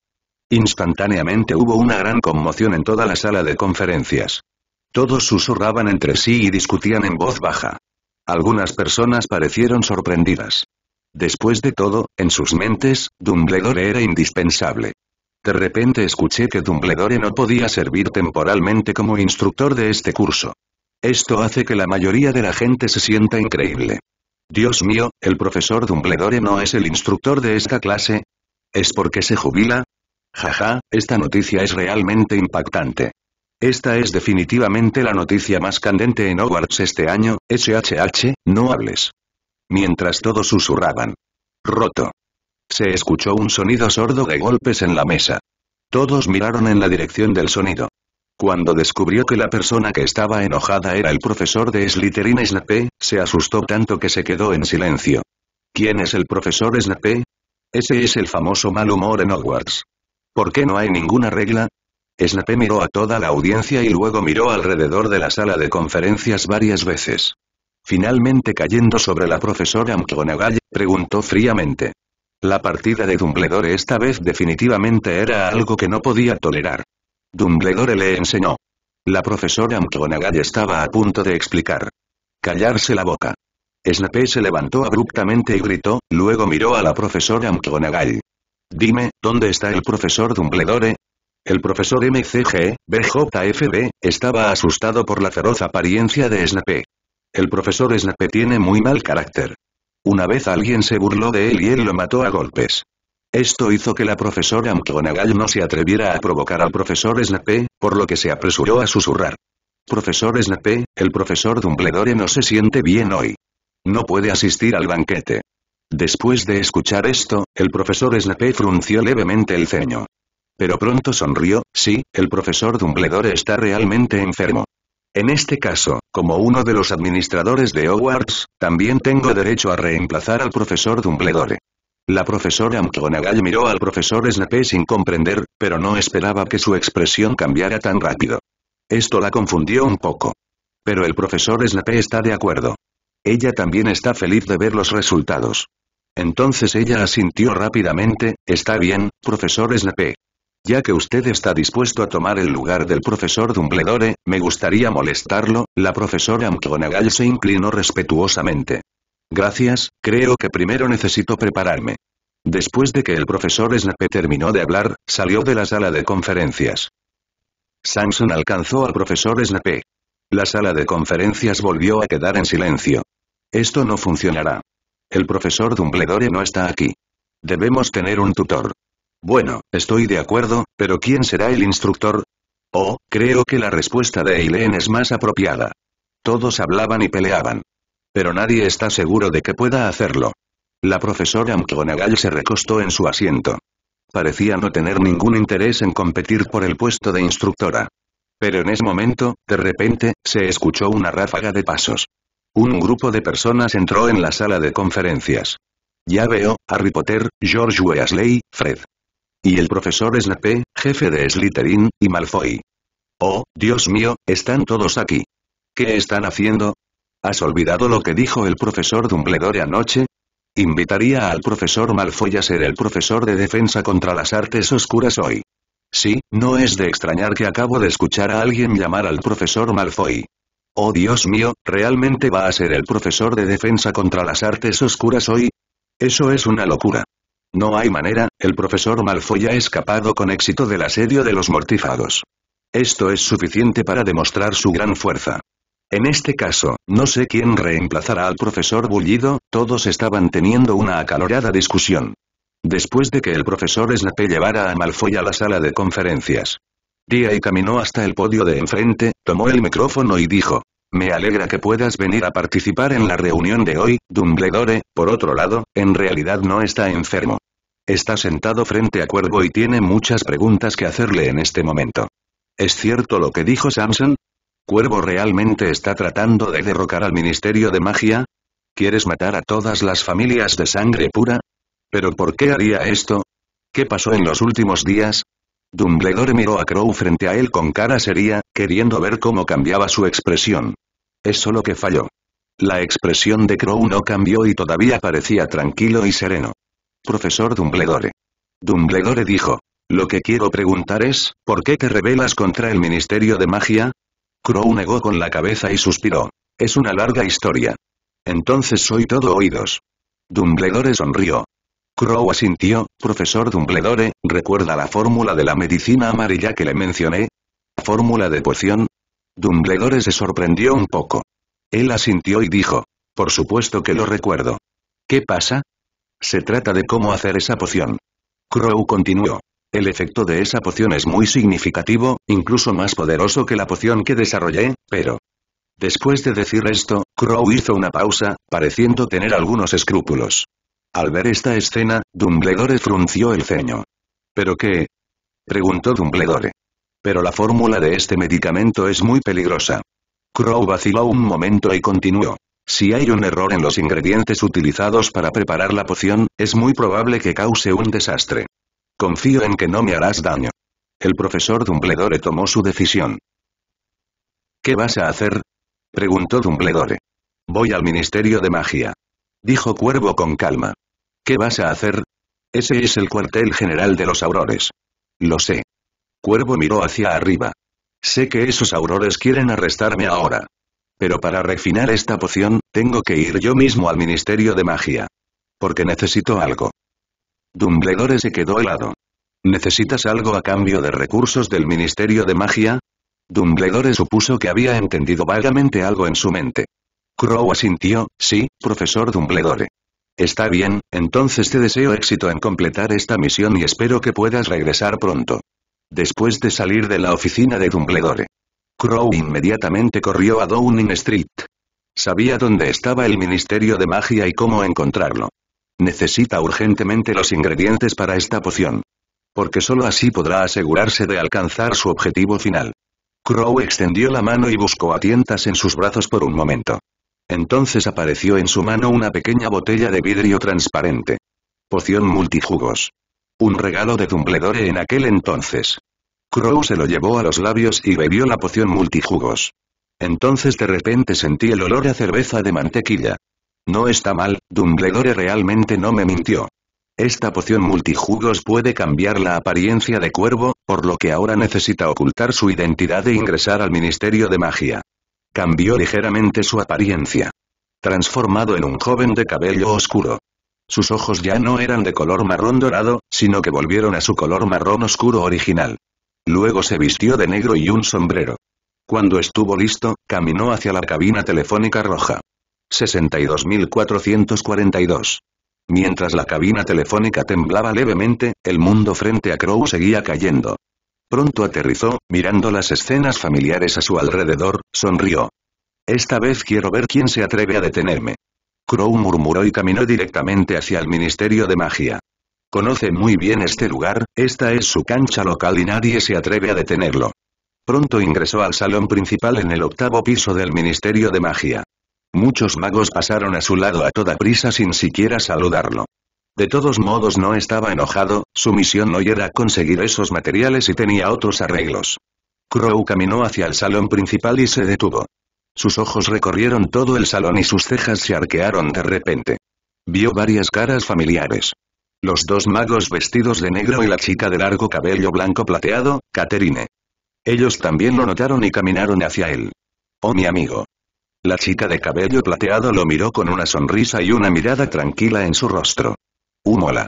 Instantáneamente hubo una gran conmoción en toda la sala de conferencias. Todos susurraban entre sí y discutían en voz baja. Algunas personas parecieron sorprendidas. Después de todo, en sus mentes, Dumbledore era indispensable. De repente escuché que Dumbledore no podía servir temporalmente como instructor de este curso. Esto hace que la mayoría de la gente se sienta increíble. Dios mío, ¿el profesor Dumbledore no es el instructor de esta clase? ¿Es porque se jubila? Jaja, esta noticia es realmente impactante. Esta es definitivamente la noticia más candente en Hogwarts este año, SHH, no hables. Mientras todos susurraban. Roto. Se escuchó un sonido sordo de golpes en la mesa. Todos miraron en la dirección del sonido. Cuando descubrió que la persona que estaba enojada era el profesor de Slytherin Snape, se asustó tanto que se quedó en silencio. ¿Quién es el profesor Snape? Ese es el famoso mal humor en Hogwarts. ¿Por qué no hay ninguna regla? Snape miró a toda la audiencia y luego miró alrededor de la sala de conferencias varias veces. Finalmente cayendo sobre la profesora McGonagall, preguntó fríamente. La partida de Dumbledore esta vez definitivamente era algo que no podía tolerar. Dumbledore le enseñó. La profesora McGonagall estaba a punto de explicar. Callarse la boca. Snape se levantó abruptamente y gritó, luego miró a la profesora McGonagall. Dime, ¿dónde está el profesor Dumbledore? El profesor MCG, BJFB, estaba asustado por la feroz apariencia de Snape. El profesor Snape tiene muy mal carácter. Una vez alguien se burló de él y él lo mató a golpes. Esto hizo que la profesora McGonagall no se atreviera a provocar al profesor Snape, por lo que se apresuró a susurrar. Profesor Snape, el profesor Dumbledore no se siente bien hoy. No puede asistir al banquete. Después de escuchar esto, el profesor Snape frunció levemente el ceño. Pero pronto sonrió, sí, el profesor Dumbledore está realmente enfermo. En este caso, como uno de los administradores de Hogwarts, también tengo derecho a reemplazar al profesor Dumbledore. La profesora McGonagall miró al profesor Snape sin comprender, pero no esperaba que su expresión cambiara tan rápido. Esto la confundió un poco. Pero el profesor Snape está de acuerdo. Ella también está feliz de ver los resultados. Entonces ella asintió rápidamente, está bien, profesor Snape. Ya que usted está dispuesto a tomar el lugar del profesor Dumbledore, me gustaría molestarlo, la profesora McGonagall se inclinó respetuosamente. Gracias, creo que primero necesito prepararme. Después de que el profesor Snape terminó de hablar, salió de la sala de conferencias. Samson alcanzó al profesor Snape. La sala de conferencias volvió a quedar en silencio. Esto no funcionará. El profesor Dumbledore no está aquí. Debemos tener un tutor. Bueno, estoy de acuerdo, pero ¿quién será el instructor? Oh, creo que la respuesta de Eileen es más apropiada. Todos hablaban y peleaban. Pero nadie está seguro de que pueda hacerlo. La profesora McGonagall se recostó en su asiento. Parecía no tener ningún interés en competir por el puesto de instructora. Pero en ese momento, de repente, se escuchó una ráfaga de pasos. Un grupo de personas entró en la sala de conferencias. Ya veo, Harry Potter, George Weasley, Fred. Y el profesor Snape, jefe de Slytherin, y Malfoy. Oh, Dios mío, están todos aquí. ¿Qué están haciendo? ¿Has olvidado lo que dijo el profesor Dumbledore anoche? Invitaría al profesor Malfoy a ser el profesor de defensa contra las artes oscuras hoy. Sí, no es de extrañar que acabo de escuchar a alguien llamar al profesor Malfoy. Oh Dios mío, ¿realmente va a ser el profesor de defensa contra las artes oscuras hoy? Eso es una locura. No hay manera, el profesor Malfoy ha escapado con éxito del asedio de los mortífagos. Esto es suficiente para demostrar su gran fuerza. En este caso, no sé quién reemplazará al profesor Bullido, todos estaban teniendo una acalorada discusión. Después de que el profesor Snape llevara a Malfoy a la sala de conferencias, día y caminó hasta el podio de enfrente, tomó el micrófono y dijo. Me alegra que puedas venir a participar en la reunión de hoy, Dumbledore, por otro lado, en realidad no está enfermo. Está sentado frente a Cuervo y tiene muchas preguntas que hacerle en este momento. ¿Es cierto lo que dijo Samson? ¿Cuervo realmente está tratando de derrocar al Ministerio de Magia? ¿Quieres matar a todas las familias de sangre pura? ¿Pero por qué haría esto? ¿Qué pasó en los últimos días? Dumbledore miró a Crow frente a él con cara seria, queriendo ver cómo cambiaba su expresión. Eso lo que falló. La expresión de Crow no cambió y todavía parecía tranquilo y sereno. Profesor Dumbledore. Dumbledore dijo. Lo que quiero preguntar es, ¿por qué te rebelas contra el Ministerio de Magia? Crow negó con la cabeza y suspiró. Es una larga historia. Entonces soy todo oídos. Dumbledore sonrió. Crow asintió, profesor Dumbledore, ¿recuerda la fórmula de la medicina amarilla que le mencioné? ¿Fórmula de poción? Dumbledore se sorprendió un poco. Él asintió y dijo, por supuesto que lo recuerdo. ¿Qué pasa? Se trata de cómo hacer esa poción. Crow continuó. El efecto de esa poción es muy significativo, incluso más poderoso que la poción que desarrollé, pero... Después de decir esto, Crow hizo una pausa, pareciendo tener algunos escrúpulos. Al ver esta escena, Dumbledore frunció el ceño. ¿Pero qué? preguntó Dumbledore. Pero la fórmula de este medicamento es muy peligrosa. Crow vaciló un momento y continuó. Si hay un error en los ingredientes utilizados para preparar la poción, es muy probable que cause un desastre. Confío en que no me harás daño. El profesor Dumbledore tomó su decisión. ¿Qué vas a hacer? preguntó Dumbledore. Voy al Ministerio de Magia. Dijo Cuervo con calma. ¿Qué vas a hacer? Ese es el cuartel general de los aurores. Lo sé. Cuervo miró hacia arriba. Sé que esos aurores quieren arrestarme ahora. Pero para refinar esta poción, tengo que ir yo mismo al Ministerio de Magia. Porque necesito algo. Dumbledore se quedó helado. ¿Necesitas algo a cambio de recursos del Ministerio de Magia? Dumbledore supuso que había entendido vagamente algo en su mente. Crow asintió, sí, profesor Dumbledore. Está bien, entonces te deseo éxito en completar esta misión y espero que puedas regresar pronto. Después de salir de la oficina de Dumbledore, Crow inmediatamente corrió a Downing Street. Sabía dónde estaba el Ministerio de Magia y cómo encontrarlo. Necesita urgentemente los ingredientes para esta poción. Porque sólo así podrá asegurarse de alcanzar su objetivo final. Crow extendió la mano y buscó a tientas en sus brazos por un momento. Entonces apareció en su mano una pequeña botella de vidrio transparente. Poción multijugos. Un regalo de Dumbledore en aquel entonces. Crow se lo llevó a los labios y bebió la poción multijugos. Entonces de repente sentí el olor a cerveza de mantequilla. No está mal, Dumbledore realmente no me mintió. Esta poción multijugos puede cambiar la apariencia de cuervo, por lo que ahora necesita ocultar su identidad e ingresar al Ministerio de Magia. Cambió ligeramente su apariencia. Transformado en un joven de cabello oscuro. Sus ojos ya no eran de color marrón dorado, sino que volvieron a su color marrón oscuro original. Luego se vistió de negro y un sombrero. Cuando estuvo listo, caminó hacia la cabina telefónica roja. 62.442. Mientras la cabina telefónica temblaba levemente, el mundo frente a Crow seguía cayendo. Pronto aterrizó, mirando las escenas familiares a su alrededor, sonrió. Esta vez quiero ver quién se atreve a detenerme. Crow murmuró y caminó directamente hacia el Ministerio de Magia. Conoce muy bien este lugar, esta es su cancha local y nadie se atreve a detenerlo. Pronto ingresó al salón principal en el octavo piso del Ministerio de Magia. Muchos magos pasaron a su lado a toda prisa sin siquiera saludarlo. De todos modos no estaba enojado, su misión no era conseguir esos materiales y tenía otros arreglos. Crow caminó hacia el salón principal y se detuvo. Sus ojos recorrieron todo el salón y sus cejas se arquearon de repente. Vio varias caras familiares. Los dos magos vestidos de negro y la chica de largo cabello blanco plateado, Caterine. Ellos también lo notaron y caminaron hacia él. Oh mi amigo. La chica de cabello plateado lo miró con una sonrisa y una mirada tranquila en su rostro. Humola.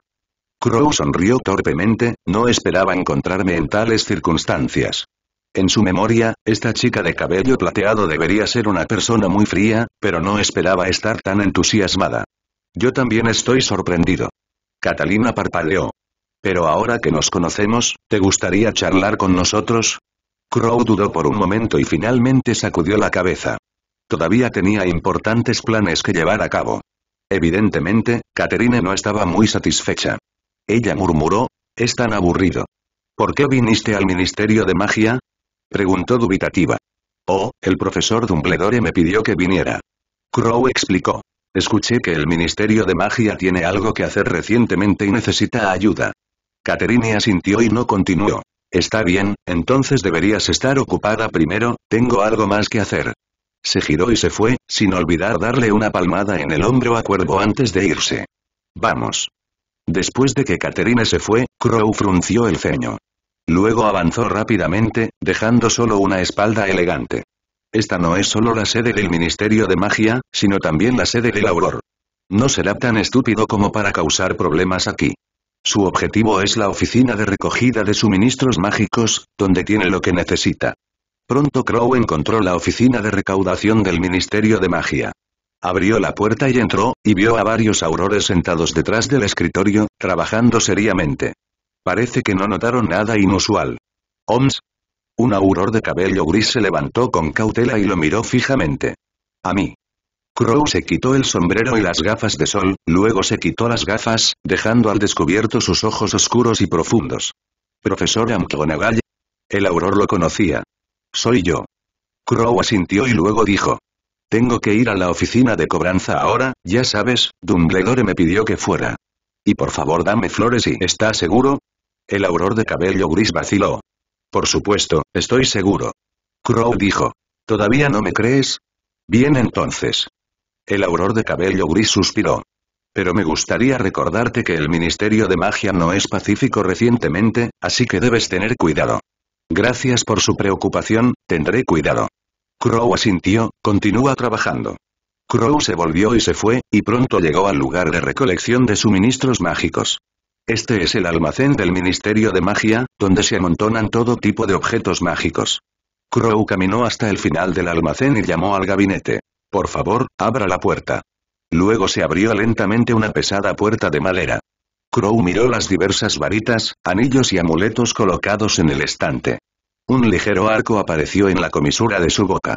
Crow sonrió torpemente, no esperaba encontrarme en tales circunstancias. En su memoria, esta chica de cabello plateado debería ser una persona muy fría, pero no esperaba estar tan entusiasmada. Yo también estoy sorprendido. Catalina parpadeó. Pero ahora que nos conocemos, ¿te gustaría charlar con nosotros? Crow dudó por un momento y finalmente sacudió la cabeza. Todavía tenía importantes planes que llevar a cabo. Evidentemente, Catherine no estaba muy satisfecha. Ella murmuró, «Es tan aburrido. ¿Por qué viniste al Ministerio de Magia?» Preguntó dubitativa. «Oh, el profesor Dumbledore me pidió que viniera». Crow explicó. Escuché que el Ministerio de Magia tiene algo que hacer recientemente y necesita ayuda. Caterine asintió y no continuó. Está bien, entonces deberías estar ocupada primero, tengo algo más que hacer. Se giró y se fue, sin olvidar darle una palmada en el hombro a Cuervo antes de irse. Vamos. Después de que Caterine se fue, Crow frunció el ceño. Luego avanzó rápidamente, dejando solo una espalda elegante. Esta no es solo la sede del Ministerio de Magia, sino también la sede del Auror. No será tan estúpido como para causar problemas aquí. Su objetivo es la oficina de recogida de suministros mágicos, donde tiene lo que necesita. Pronto Crow encontró la oficina de recaudación del Ministerio de Magia. Abrió la puerta y entró, y vio a varios aurores sentados detrás del escritorio, trabajando seriamente. Parece que no notaron nada inusual. Oms. Un auror de cabello gris se levantó con cautela y lo miró fijamente. A mí. Crow se quitó el sombrero y las gafas de sol, luego se quitó las gafas, dejando al descubierto sus ojos oscuros y profundos. Profesor Amkgonagal. El auror lo conocía. Soy yo. Crow asintió y luego dijo. Tengo que ir a la oficina de cobranza ahora, ya sabes, Dumbledore me pidió que fuera. Y por favor dame flores y... ¿estás seguro? El auror de cabello gris vaciló. Por supuesto, estoy seguro. Crow dijo. ¿Todavía no me crees? Bien entonces. El auror de cabello gris suspiró. Pero me gustaría recordarte que el Ministerio de Magia no es pacífico recientemente, así que debes tener cuidado. Gracias por su preocupación, tendré cuidado. Crow asintió, continúa trabajando. Crow se volvió y se fue, y pronto llegó al lugar de recolección de suministros mágicos. Este es el almacén del Ministerio de Magia, donde se amontonan todo tipo de objetos mágicos. Crow caminó hasta el final del almacén y llamó al gabinete. Por favor, abra la puerta. Luego se abrió lentamente una pesada puerta de madera. Crow miró las diversas varitas, anillos y amuletos colocados en el estante. Un ligero arco apareció en la comisura de su boca.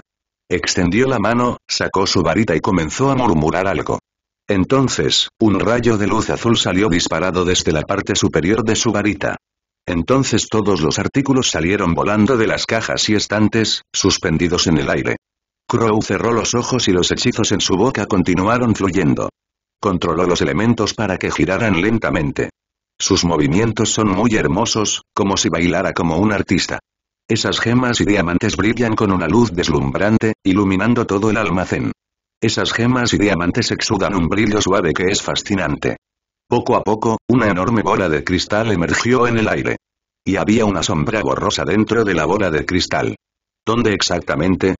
Extendió la mano, sacó su varita y comenzó a murmurar algo. Entonces, un rayo de luz azul salió disparado desde la parte superior de su varita. Entonces todos los artículos salieron volando de las cajas y estantes, suspendidos en el aire. Crow cerró los ojos y los hechizos en su boca continuaron fluyendo. Controló los elementos para que giraran lentamente. Sus movimientos son muy hermosos, como si bailara como un artista. Esas gemas y diamantes brillan con una luz deslumbrante, iluminando todo el almacén. Esas gemas y diamantes exudan un brillo suave que es fascinante. Poco a poco, una enorme bola de cristal emergió en el aire. Y había una sombra borrosa dentro de la bola de cristal. ¿Dónde exactamente?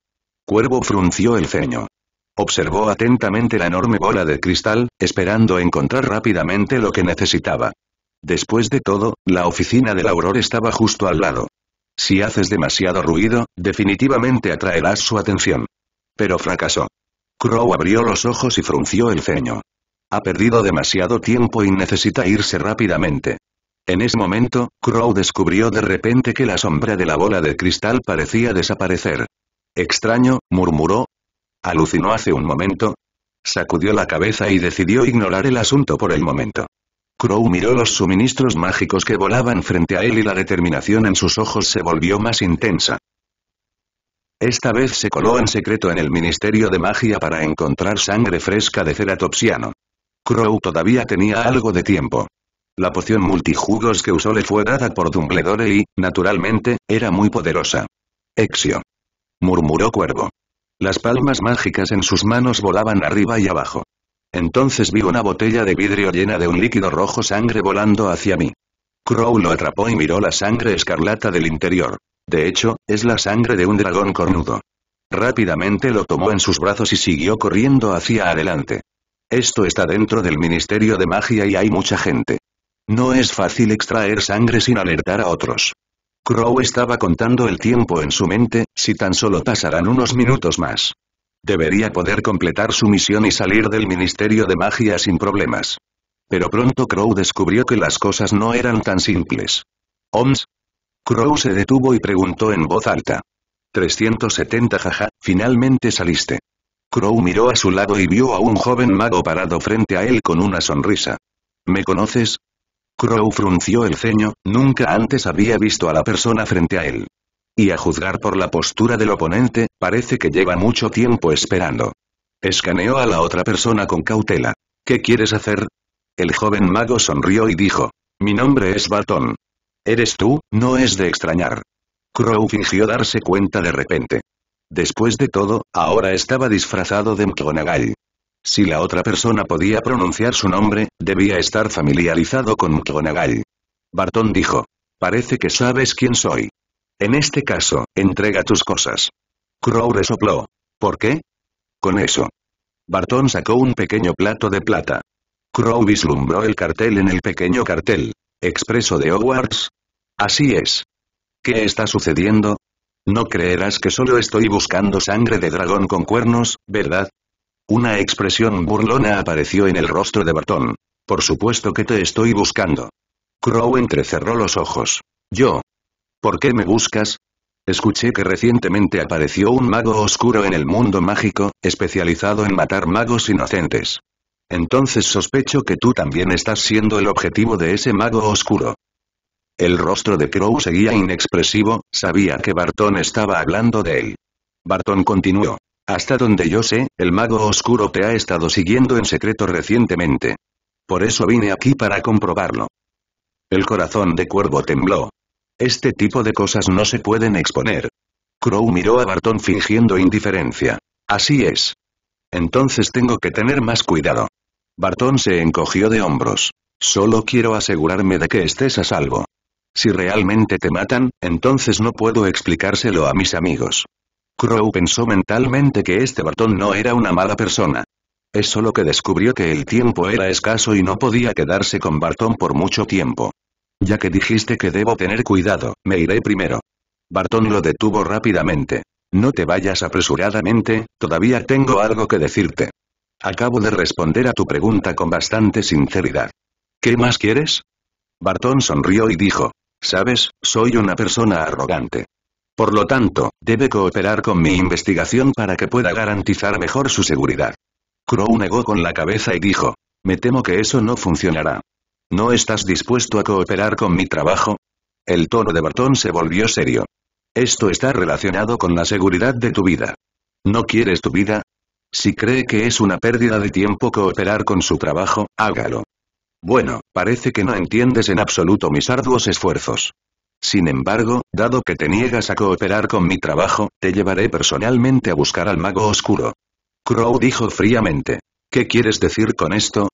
Cuervo frunció el ceño. Observó atentamente la enorme bola de cristal, esperando encontrar rápidamente lo que necesitaba. Después de todo, la oficina del Auror estaba justo al lado. Si haces demasiado ruido, definitivamente atraerás su atención. Pero fracasó. Crow abrió los ojos y frunció el ceño. Ha perdido demasiado tiempo y necesita irse rápidamente. En ese momento, Crow descubrió de repente que la sombra de la bola de cristal parecía desaparecer. Extraño, murmuró. Alucinó hace un momento. Sacudió la cabeza y decidió ignorar el asunto por el momento. Crow miró los suministros mágicos que volaban frente a él y la determinación en sus ojos se volvió más intensa. Esta vez se coló en secreto en el Ministerio de Magia para encontrar sangre fresca de ceratopsiano. Crow todavía tenía algo de tiempo. La poción multijugos que usó le fue dada por Dumbledore y, naturalmente, era muy poderosa. Exio. Murmuró Cuervo. Las palmas mágicas en sus manos volaban arriba y abajo. Entonces vi una botella de vidrio llena de un líquido rojo sangre volando hacia mí. Crow lo atrapó y miró la sangre escarlata del interior. De hecho, es la sangre de un dragón cornudo. Rápidamente lo tomó en sus brazos y siguió corriendo hacia adelante. Esto está dentro del Ministerio de Magia y hay mucha gente. No es fácil extraer sangre sin alertar a otros. Crow estaba contando el tiempo en su mente, si tan solo pasarán unos minutos más. Debería poder completar su misión y salir del Ministerio de Magia sin problemas. Pero pronto Crow descubrió que las cosas no eran tan simples. ¿Oms? Crow se detuvo y preguntó en voz alta. 370 jaja, finalmente saliste. Crow miró a su lado y vio a un joven mago parado frente a él con una sonrisa. ¿Me conoces? Crow frunció el ceño, nunca antes había visto a la persona frente a él. Y a juzgar por la postura del oponente, parece que lleva mucho tiempo esperando. Escaneó a la otra persona con cautela. ¿Qué quieres hacer? El joven mago sonrió y dijo. Mi nombre es Bartón. Eres tú, no es de extrañar. Crow fingió darse cuenta de repente. Después de todo, ahora estaba disfrazado de McGonagall. Si la otra persona podía pronunciar su nombre, debía estar familiarizado con McGonagall. Barton dijo. Parece que sabes quién soy. En este caso, entrega tus cosas. Crow resopló. ¿Por qué? Con eso. Barton sacó un pequeño plato de plata. Crow vislumbró el cartel en el pequeño cartel. Expreso de Hogwarts. Así es. ¿Qué está sucediendo? No creerás que solo estoy buscando sangre de dragón con cuernos, ¿verdad? Una expresión burlona apareció en el rostro de Barton. Por supuesto que te estoy buscando. Crow entrecerró los ojos. Yo, ¿Por qué me buscas? Escuché que recientemente apareció un mago oscuro en el mundo mágico, especializado en matar magos inocentes. Entonces sospecho que tú también estás siendo el objetivo de ese mago oscuro. El rostro de Crow seguía inexpresivo, sabía que Barton estaba hablando de él. Barton continuó. Hasta donde yo sé, el mago oscuro te ha estado siguiendo en secreto recientemente. Por eso vine aquí para comprobarlo. El corazón de Cuervo tembló. Este tipo de cosas no se pueden exponer. Crow miró a Barton fingiendo indiferencia. Así es. Entonces tengo que tener más cuidado. Barton se encogió de hombros. Solo quiero asegurarme de que estés a salvo. Si realmente te matan, entonces no puedo explicárselo a mis amigos. Crow pensó mentalmente que este Barton no era una mala persona. Es solo que descubrió que el tiempo era escaso y no podía quedarse con Barton por mucho tiempo. Ya que dijiste que debo tener cuidado, me iré primero. Bartón lo detuvo rápidamente. No te vayas apresuradamente, todavía tengo algo que decirte. Acabo de responder a tu pregunta con bastante sinceridad. ¿Qué más quieres? Bartón sonrió y dijo, sabes, soy una persona arrogante. Por lo tanto, debe cooperar con mi investigación para que pueda garantizar mejor su seguridad. Crow negó con la cabeza y dijo, me temo que eso no funcionará. ¿No estás dispuesto a cooperar con mi trabajo? El tono de Barton se volvió serio. Esto está relacionado con la seguridad de tu vida. ¿No quieres tu vida? Si cree que es una pérdida de tiempo cooperar con su trabajo, hágalo. Bueno, parece que no entiendes en absoluto mis arduos esfuerzos. Sin embargo, dado que te niegas a cooperar con mi trabajo, te llevaré personalmente a buscar al mago oscuro. Crow dijo fríamente. ¿Qué quieres decir con esto?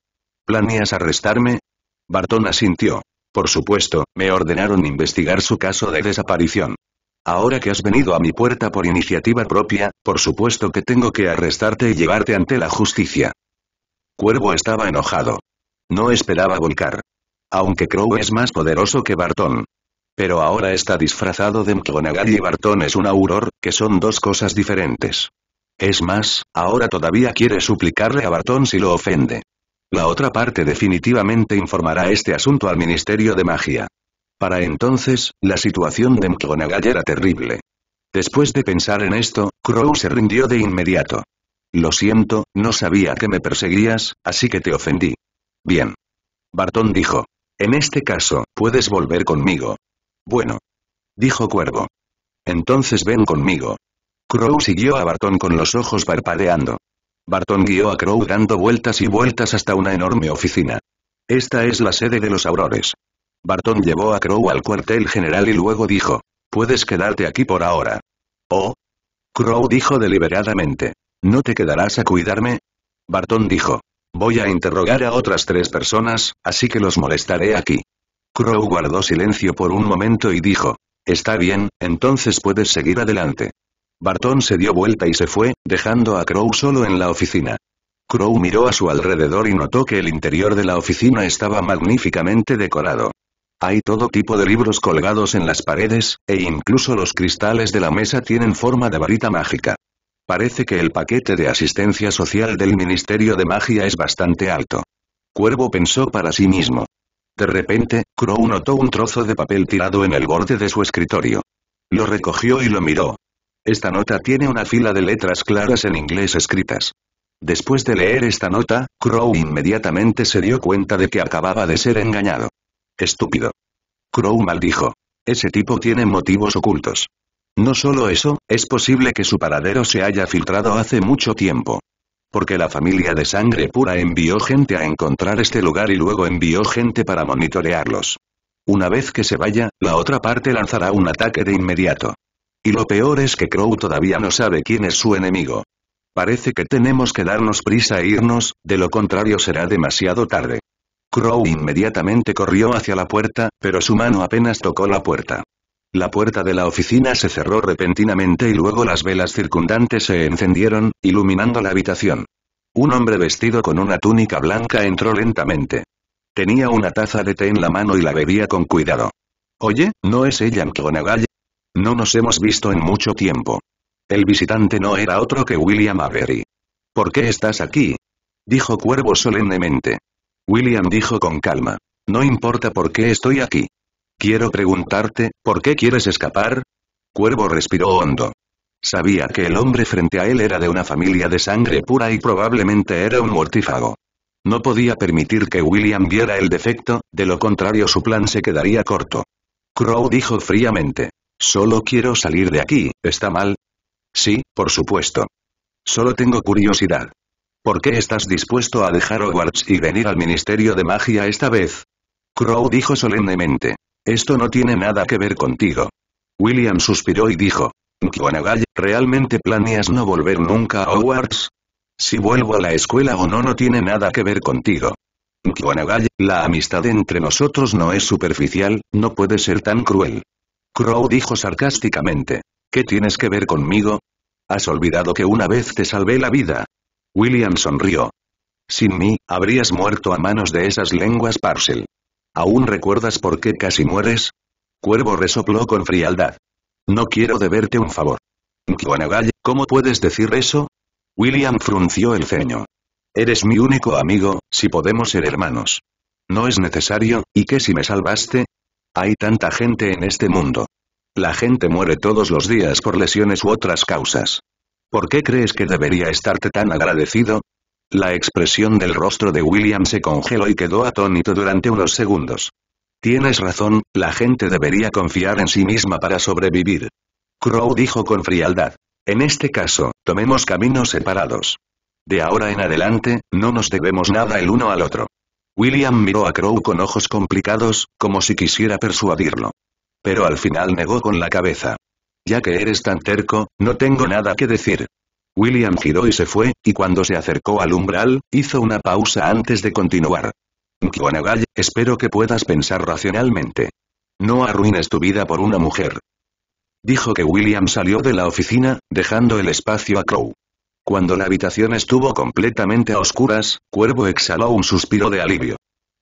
¿Planeas arrestarme? Barton asintió. Por supuesto, me ordenaron investigar su caso de desaparición. Ahora que has venido a mi puerta por iniciativa propia, por supuesto que tengo que arrestarte y llevarte ante la justicia. Cuervo estaba enojado. No esperaba volcar. Aunque Crow es más poderoso que Barton. Pero ahora está disfrazado de McGonagall y Barton es un auror, que son dos cosas diferentes. Es más, ahora todavía quiere suplicarle a Barton si lo ofende. La otra parte definitivamente informará este asunto al Ministerio de Magia. Para entonces, la situación de McGonagall era terrible. Después de pensar en esto, Crow se rindió de inmediato. Lo siento, no sabía que me perseguías, así que te ofendí. Bien. Bartón dijo. En este caso, puedes volver conmigo. Bueno. Dijo Cuervo. Entonces ven conmigo. Crow siguió a Bartón con los ojos parpadeando. Barton guió a Crow dando vueltas y vueltas hasta una enorme oficina. Esta es la sede de los aurores. Barton llevó a Crow al cuartel general y luego dijo, puedes quedarte aquí por ahora. Oh. Crow dijo deliberadamente, ¿no te quedarás a cuidarme? Barton dijo, voy a interrogar a otras tres personas, así que los molestaré aquí. Crow guardó silencio por un momento y dijo, está bien, entonces puedes seguir adelante. Barton se dio vuelta y se fue, dejando a Crow solo en la oficina. Crow miró a su alrededor y notó que el interior de la oficina estaba magníficamente decorado. Hay todo tipo de libros colgados en las paredes, e incluso los cristales de la mesa tienen forma de varita mágica. Parece que el paquete de asistencia social del Ministerio de Magia es bastante alto. Cuervo pensó para sí mismo. De repente, Crow notó un trozo de papel tirado en el borde de su escritorio. Lo recogió y lo miró. Esta nota tiene una fila de letras claras en inglés escritas. Después de leer esta nota, Crow inmediatamente se dio cuenta de que acababa de ser engañado. Estúpido. Crow maldijo. Ese tipo tiene motivos ocultos. No solo eso, es posible que su paradero se haya filtrado hace mucho tiempo. Porque la familia de sangre pura envió gente a encontrar este lugar y luego envió gente para monitorearlos. Una vez que se vaya, la otra parte lanzará un ataque de inmediato. Y lo peor es que Crow todavía no sabe quién es su enemigo. Parece que tenemos que darnos prisa e irnos, de lo contrario será demasiado tarde. Crow inmediatamente corrió hacia la puerta, pero su mano apenas tocó la puerta. La puerta de la oficina se cerró repentinamente y luego las velas circundantes se encendieron, iluminando la habitación. Un hombre vestido con una túnica blanca entró lentamente. Tenía una taza de té en la mano y la bebía con cuidado. Oye, ¿no es ella Mkgonagall? No nos hemos visto en mucho tiempo. El visitante no era otro que William Avery. ¿Por qué estás aquí? Dijo Cuervo solemnemente. William dijo con calma. No importa por qué estoy aquí. Quiero preguntarte, ¿por qué quieres escapar? Cuervo respiró hondo. Sabía que el hombre frente a él era de una familia de sangre pura y probablemente era un mortífago. No podía permitir que William viera el defecto, de lo contrario su plan se quedaría corto. Crow dijo fríamente. Solo quiero salir de aquí, ¿está mal? Sí, por supuesto. Solo tengo curiosidad. ¿Por qué estás dispuesto a dejar Hogwarts y venir al Ministerio de Magia esta vez? Crow dijo solemnemente. Esto no tiene nada que ver contigo. William suspiró y dijo. ¿realmente planeas no volver nunca a Hogwarts? Si vuelvo a la escuela o no no tiene nada que ver contigo. la amistad entre nosotros no es superficial, no puede ser tan cruel. Crow dijo sarcásticamente. ¿Qué tienes que ver conmigo? ¿Has olvidado que una vez te salvé la vida? William sonrió. Sin mí, habrías muerto a manos de esas lenguas Parcel. ¿Aún recuerdas por qué casi mueres? Cuervo resopló con frialdad. No quiero deberte un favor. ¿cómo puedes decir eso? William frunció el ceño. Eres mi único amigo, si podemos ser hermanos. No es necesario, ¿y qué si me salvaste? Hay tanta gente en este mundo. La gente muere todos los días por lesiones u otras causas. ¿Por qué crees que debería estarte tan agradecido? La expresión del rostro de William se congeló y quedó atónito durante unos segundos. Tienes razón, la gente debería confiar en sí misma para sobrevivir. Crow dijo con frialdad. En este caso, tomemos caminos separados. De ahora en adelante, no nos debemos nada el uno al otro. William miró a Crow con ojos complicados, como si quisiera persuadirlo. Pero al final negó con la cabeza. Ya que eres tan terco, no tengo nada que decir. William giró y se fue, y cuando se acercó al umbral, hizo una pausa antes de continuar. espero que puedas pensar racionalmente. No arruines tu vida por una mujer. Dijo que William salió de la oficina, dejando el espacio a Crow. Cuando la habitación estuvo completamente a oscuras, Cuervo exhaló un suspiro de alivio.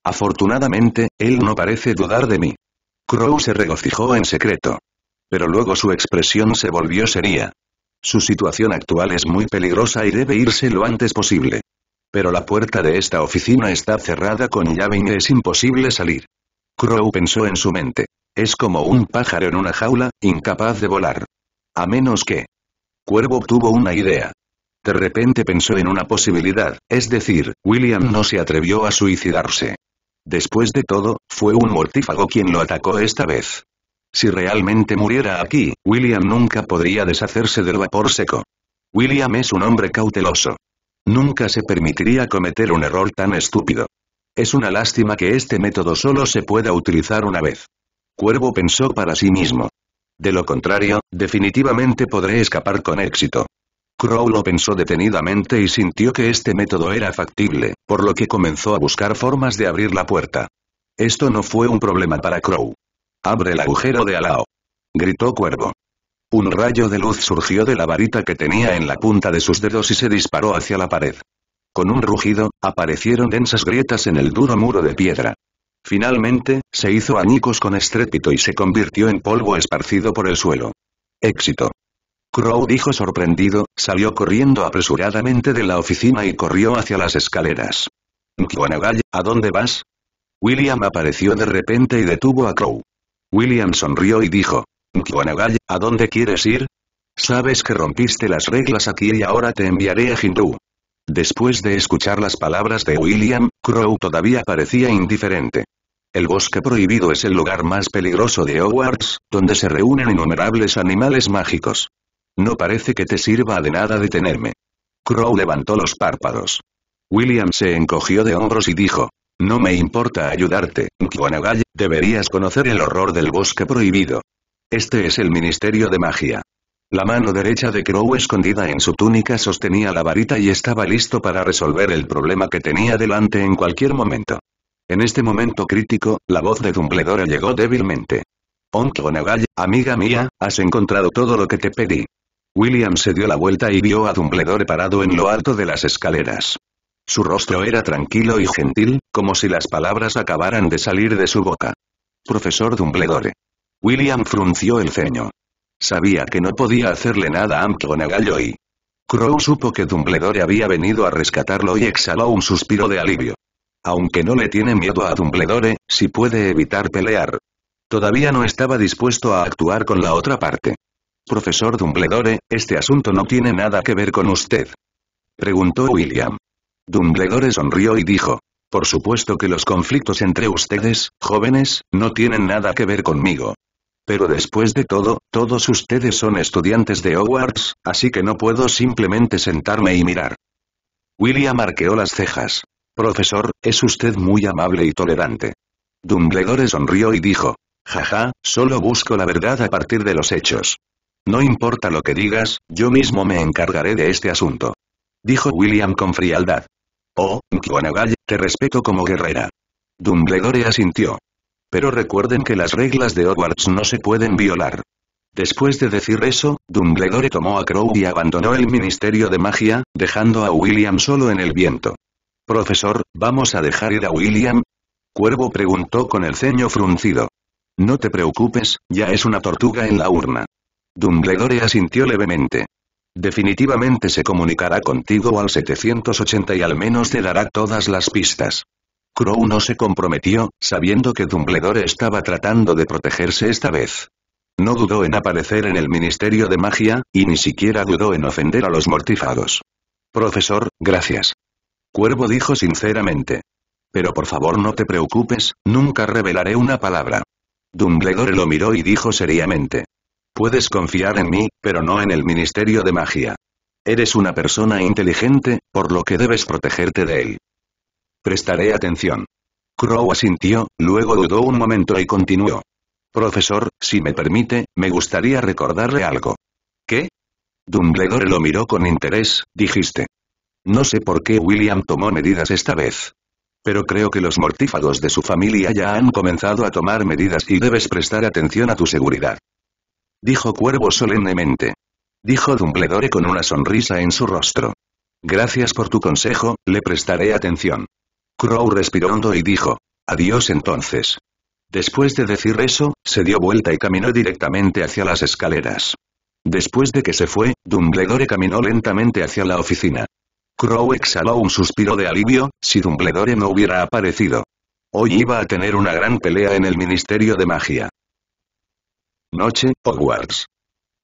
Afortunadamente, él no parece dudar de mí. Crow se regocijó en secreto. Pero luego su expresión se volvió seria. Su situación actual es muy peligrosa y debe irse lo antes posible. Pero la puerta de esta oficina está cerrada con llave y es imposible salir. Crow pensó en su mente. Es como un pájaro en una jaula, incapaz de volar. A menos que... Cuervo obtuvo una idea. De repente pensó en una posibilidad, es decir, William no se atrevió a suicidarse. Después de todo, fue un mortífago quien lo atacó esta vez. Si realmente muriera aquí, William nunca podría deshacerse del vapor seco. William es un hombre cauteloso. Nunca se permitiría cometer un error tan estúpido. Es una lástima que este método solo se pueda utilizar una vez. Cuervo pensó para sí mismo. De lo contrario, definitivamente podré escapar con éxito. Crow lo pensó detenidamente y sintió que este método era factible, por lo que comenzó a buscar formas de abrir la puerta. Esto no fue un problema para Crow. «¡Abre el agujero de Alao!» gritó Cuervo. Un rayo de luz surgió de la varita que tenía en la punta de sus dedos y se disparó hacia la pared. Con un rugido, aparecieron densas grietas en el duro muro de piedra. Finalmente, se hizo añicos con estrépito y se convirtió en polvo esparcido por el suelo. Éxito. Crow dijo sorprendido, salió corriendo apresuradamente de la oficina y corrió hacia las escaleras. Nkwanagaya, ¿a dónde vas? William apareció de repente y detuvo a Crow. William sonrió y dijo, Nkwanagaya, ¿a dónde quieres ir? Sabes que rompiste las reglas aquí y ahora te enviaré a Hindú. Después de escuchar las palabras de William, Crow todavía parecía indiferente. El bosque prohibido es el lugar más peligroso de Hogwarts, donde se reúnen innumerables animales mágicos. No parece que te sirva de nada detenerme. Crow levantó los párpados. William se encogió de hombros y dijo, no me importa ayudarte, deberías conocer el horror del bosque prohibido. Este es el Ministerio de Magia. La mano derecha de Crow escondida en su túnica sostenía la varita y estaba listo para resolver el problema que tenía delante en cualquier momento. En este momento crítico, la voz de Dumbledore llegó débilmente. Onkonagai, amiga mía, has encontrado todo lo que te pedí. William se dio la vuelta y vio a Dumbledore parado en lo alto de las escaleras. Su rostro era tranquilo y gentil, como si las palabras acabaran de salir de su boca. Profesor Dumbledore. William frunció el ceño. Sabía que no podía hacerle nada a gallo y... Crow supo que Dumbledore había venido a rescatarlo y exhaló un suspiro de alivio. Aunque no le tiene miedo a Dumbledore, si puede evitar pelear. Todavía no estaba dispuesto a actuar con la otra parte. Profesor Dumbledore, este asunto no tiene nada que ver con usted. Preguntó William. Dumbledore sonrió y dijo. Por supuesto que los conflictos entre ustedes, jóvenes, no tienen nada que ver conmigo. Pero después de todo, todos ustedes son estudiantes de Hogwarts, así que no puedo simplemente sentarme y mirar. William arqueó las cejas. Profesor, es usted muy amable y tolerante. Dumbledore sonrió y dijo. Jaja, solo busco la verdad a partir de los hechos. No importa lo que digas, yo mismo me encargaré de este asunto. Dijo William con frialdad. Oh, Quonagall, te respeto como guerrera. Dumbledore asintió. Pero recuerden que las reglas de Hogwarts no se pueden violar. Después de decir eso, Dumbledore tomó a Crow y abandonó el Ministerio de Magia, dejando a William solo en el viento. Profesor, ¿vamos a dejar ir a William? Cuervo preguntó con el ceño fruncido. No te preocupes, ya es una tortuga en la urna. Dumbledore asintió levemente. Definitivamente se comunicará contigo al 780 y al menos te dará todas las pistas. Crow no se comprometió, sabiendo que Dumbledore estaba tratando de protegerse esta vez. No dudó en aparecer en el Ministerio de Magia, y ni siquiera dudó en ofender a los mortifados. Profesor, gracias. Cuervo dijo sinceramente. Pero por favor no te preocupes, nunca revelaré una palabra. Dumbledore lo miró y dijo seriamente. Puedes confiar en mí, pero no en el Ministerio de Magia. Eres una persona inteligente, por lo que debes protegerte de él. Prestaré atención. Crow asintió, luego dudó un momento y continuó. Profesor, si me permite, me gustaría recordarle algo. ¿Qué? Dumbledore lo miró con interés, dijiste. No sé por qué William tomó medidas esta vez. Pero creo que los mortífagos de su familia ya han comenzado a tomar medidas y debes prestar atención a tu seguridad dijo Cuervo solemnemente. Dijo Dumbledore con una sonrisa en su rostro. Gracias por tu consejo, le prestaré atención. Crow respiró hondo y dijo. Adiós entonces. Después de decir eso, se dio vuelta y caminó directamente hacia las escaleras. Después de que se fue, Dumbledore caminó lentamente hacia la oficina. Crow exhaló un suspiro de alivio, si Dumbledore no hubiera aparecido. Hoy iba a tener una gran pelea en el Ministerio de Magia. Noche, Hogwarts.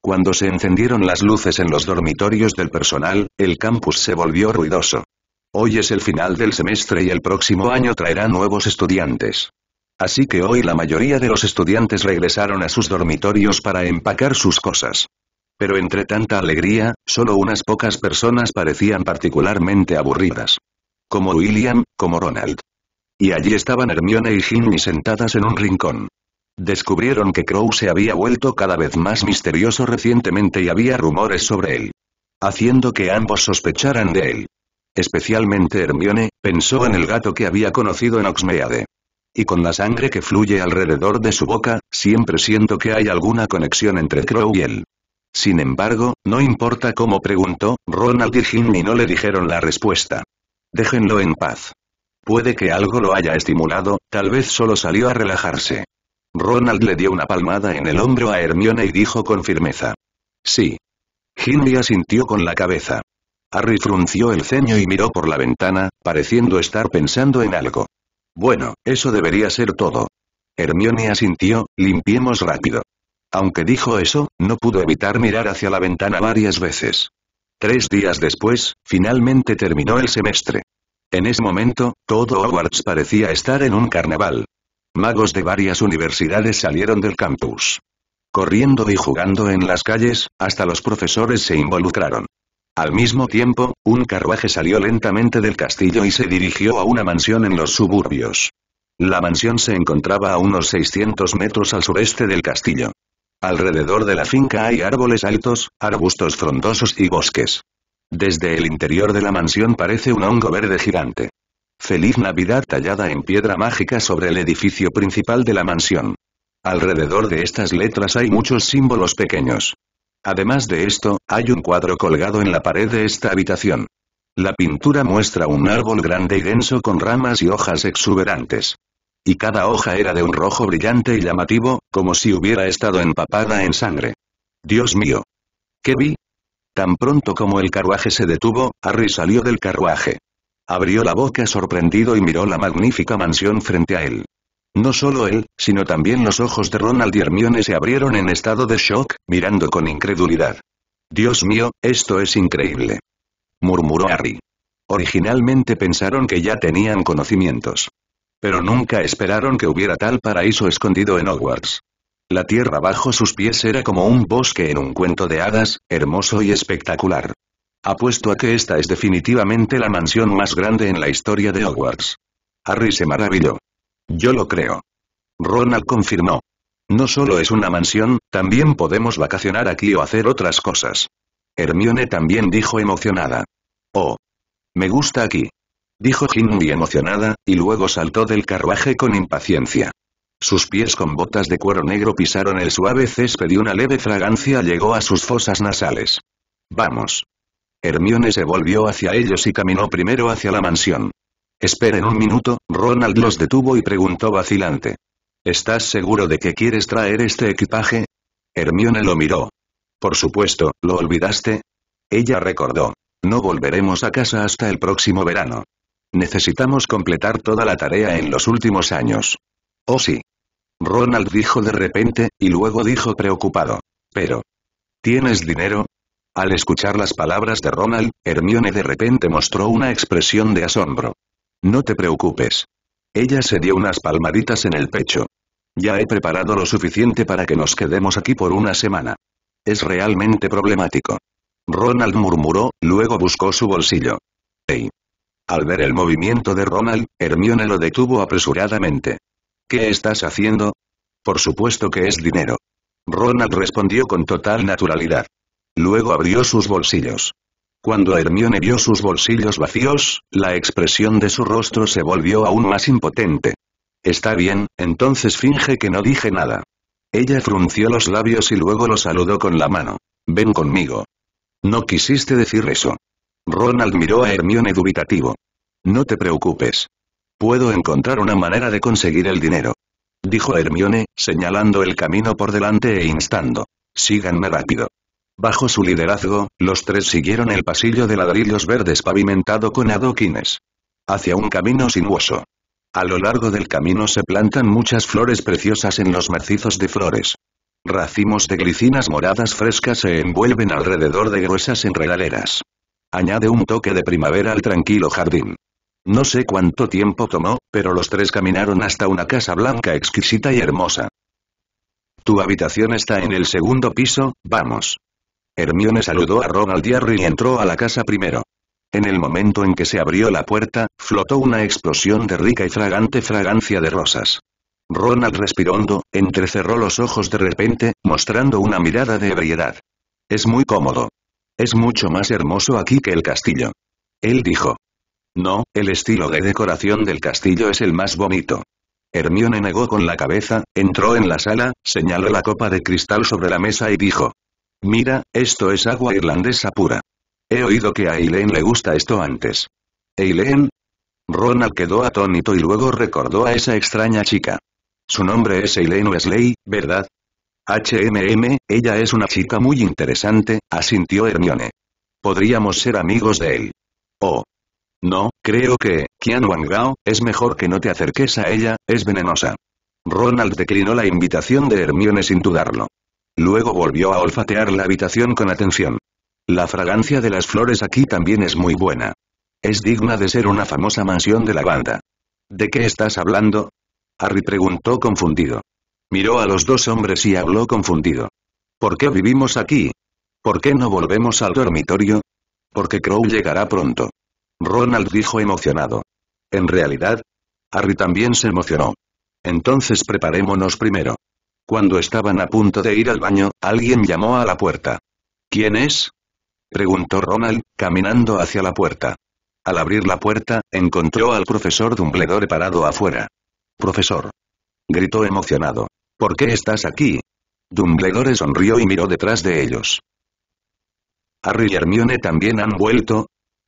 Cuando se encendieron las luces en los dormitorios del personal, el campus se volvió ruidoso. Hoy es el final del semestre y el próximo año traerá nuevos estudiantes. Así que hoy la mayoría de los estudiantes regresaron a sus dormitorios para empacar sus cosas. Pero entre tanta alegría, solo unas pocas personas parecían particularmente aburridas. Como William, como Ronald. Y allí estaban Hermione y Ginny sentadas en un rincón. Descubrieron que Crow se había vuelto cada vez más misterioso recientemente y había rumores sobre él. Haciendo que ambos sospecharan de él. Especialmente Hermione, pensó en el gato que había conocido en Oxmeade. Y con la sangre que fluye alrededor de su boca, siempre siento que hay alguna conexión entre Crow y él. Sin embargo, no importa cómo preguntó, Ronald y Ginny no le dijeron la respuesta. Déjenlo en paz. Puede que algo lo haya estimulado, tal vez solo salió a relajarse. Ronald le dio una palmada en el hombro a Hermione y dijo con firmeza. Sí. Ginny asintió con la cabeza. Harry frunció el ceño y miró por la ventana, pareciendo estar pensando en algo. Bueno, eso debería ser todo. Hermione asintió, limpiemos rápido. Aunque dijo eso, no pudo evitar mirar hacia la ventana varias veces. Tres días después, finalmente terminó el semestre. En ese momento, todo Hogwarts parecía estar en un carnaval. Magos de varias universidades salieron del campus. Corriendo y jugando en las calles, hasta los profesores se involucraron. Al mismo tiempo, un carruaje salió lentamente del castillo y se dirigió a una mansión en los suburbios. La mansión se encontraba a unos 600 metros al sureste del castillo. Alrededor de la finca hay árboles altos, arbustos frondosos y bosques. Desde el interior de la mansión parece un hongo verde gigante. Feliz Navidad tallada en piedra mágica sobre el edificio principal de la mansión. Alrededor de estas letras hay muchos símbolos pequeños. Además de esto, hay un cuadro colgado en la pared de esta habitación. La pintura muestra un árbol grande y denso con ramas y hojas exuberantes. Y cada hoja era de un rojo brillante y llamativo, como si hubiera estado empapada en sangre. Dios mío. ¿Qué vi? Tan pronto como el carruaje se detuvo, Harry salió del carruaje. Abrió la boca sorprendido y miró la magnífica mansión frente a él. No solo él, sino también los ojos de Ronald y Hermione se abrieron en estado de shock, mirando con incredulidad. Dios mío, esto es increíble. Murmuró Harry. Originalmente pensaron que ya tenían conocimientos. Pero nunca esperaron que hubiera tal paraíso escondido en Hogwarts. La tierra bajo sus pies era como un bosque en un cuento de hadas, hermoso y espectacular. Apuesto a que esta es definitivamente la mansión más grande en la historia de Hogwarts. Harry se maravilló. Yo lo creo. Ronald confirmó. No solo es una mansión, también podemos vacacionar aquí o hacer otras cosas. Hermione también dijo emocionada. Oh. Me gusta aquí. Dijo Ginny emocionada, y luego saltó del carruaje con impaciencia. Sus pies con botas de cuero negro pisaron el suave césped y una leve fragancia llegó a sus fosas nasales. Vamos. Hermione se volvió hacia ellos y caminó primero hacia la mansión. Esperen un minuto, Ronald los detuvo y preguntó vacilante. ¿Estás seguro de que quieres traer este equipaje? Hermione lo miró. Por supuesto, ¿lo olvidaste? Ella recordó. No volveremos a casa hasta el próximo verano. Necesitamos completar toda la tarea en los últimos años. Oh sí. Ronald dijo de repente, y luego dijo preocupado. Pero. ¿Tienes dinero? Al escuchar las palabras de Ronald, Hermione de repente mostró una expresión de asombro. No te preocupes. Ella se dio unas palmaditas en el pecho. Ya he preparado lo suficiente para que nos quedemos aquí por una semana. Es realmente problemático. Ronald murmuró, luego buscó su bolsillo. ¡Ey! Al ver el movimiento de Ronald, Hermione lo detuvo apresuradamente. ¿Qué estás haciendo? Por supuesto que es dinero. Ronald respondió con total naturalidad. Luego abrió sus bolsillos. Cuando Hermione vio sus bolsillos vacíos, la expresión de su rostro se volvió aún más impotente. Está bien, entonces finge que no dije nada. Ella frunció los labios y luego lo saludó con la mano. Ven conmigo. No quisiste decir eso. Ronald miró a Hermione dubitativo. No te preocupes. Puedo encontrar una manera de conseguir el dinero. Dijo Hermione, señalando el camino por delante e instando. Síganme rápido. Bajo su liderazgo, los tres siguieron el pasillo de ladrillos verdes pavimentado con adoquines. Hacia un camino sinuoso. A lo largo del camino se plantan muchas flores preciosas en los macizos de flores. Racimos de glicinas moradas frescas se envuelven alrededor de gruesas enredaderas. Añade un toque de primavera al tranquilo jardín. No sé cuánto tiempo tomó, pero los tres caminaron hasta una casa blanca exquisita y hermosa. Tu habitación está en el segundo piso, vamos. Hermione saludó a Ronald Yarry y entró a la casa primero. En el momento en que se abrió la puerta, flotó una explosión de rica y fragante fragancia de rosas. Ronald respiró entrecerró los ojos de repente, mostrando una mirada de ebriedad. Es muy cómodo. Es mucho más hermoso aquí que el castillo. Él dijo. No, el estilo de decoración del castillo es el más bonito. Hermione negó con la cabeza, entró en la sala, señaló la copa de cristal sobre la mesa y dijo. Mira, esto es agua irlandesa pura. He oído que a Eileen le gusta esto antes. ¿Eileen? Ronald quedó atónito y luego recordó a esa extraña chica. Su nombre es Eileen Wesley, ¿verdad? HMM, ella es una chica muy interesante, asintió Hermione. Podríamos ser amigos de él. Oh. No, creo que, Qian Wangao, es mejor que no te acerques a ella, es venenosa. Ronald declinó la invitación de Hermione sin dudarlo. Luego volvió a olfatear la habitación con atención. La fragancia de las flores aquí también es muy buena. Es digna de ser una famosa mansión de la banda. ¿De qué estás hablando? Harry preguntó confundido. Miró a los dos hombres y habló confundido. ¿Por qué vivimos aquí? ¿Por qué no volvemos al dormitorio? Porque Crow llegará pronto. Ronald dijo emocionado. En realidad, Harry también se emocionó. Entonces preparémonos primero. Cuando estaban a punto de ir al baño, alguien llamó a la puerta. ¿Quién es? preguntó Ronald, caminando hacia la puerta. Al abrir la puerta, encontró al profesor Dumbledore parado afuera. Profesor. Gritó emocionado. ¿Por qué estás aquí? Dumbledore sonrió y miró detrás de ellos. ¿Harry y Hermione también han vuelto?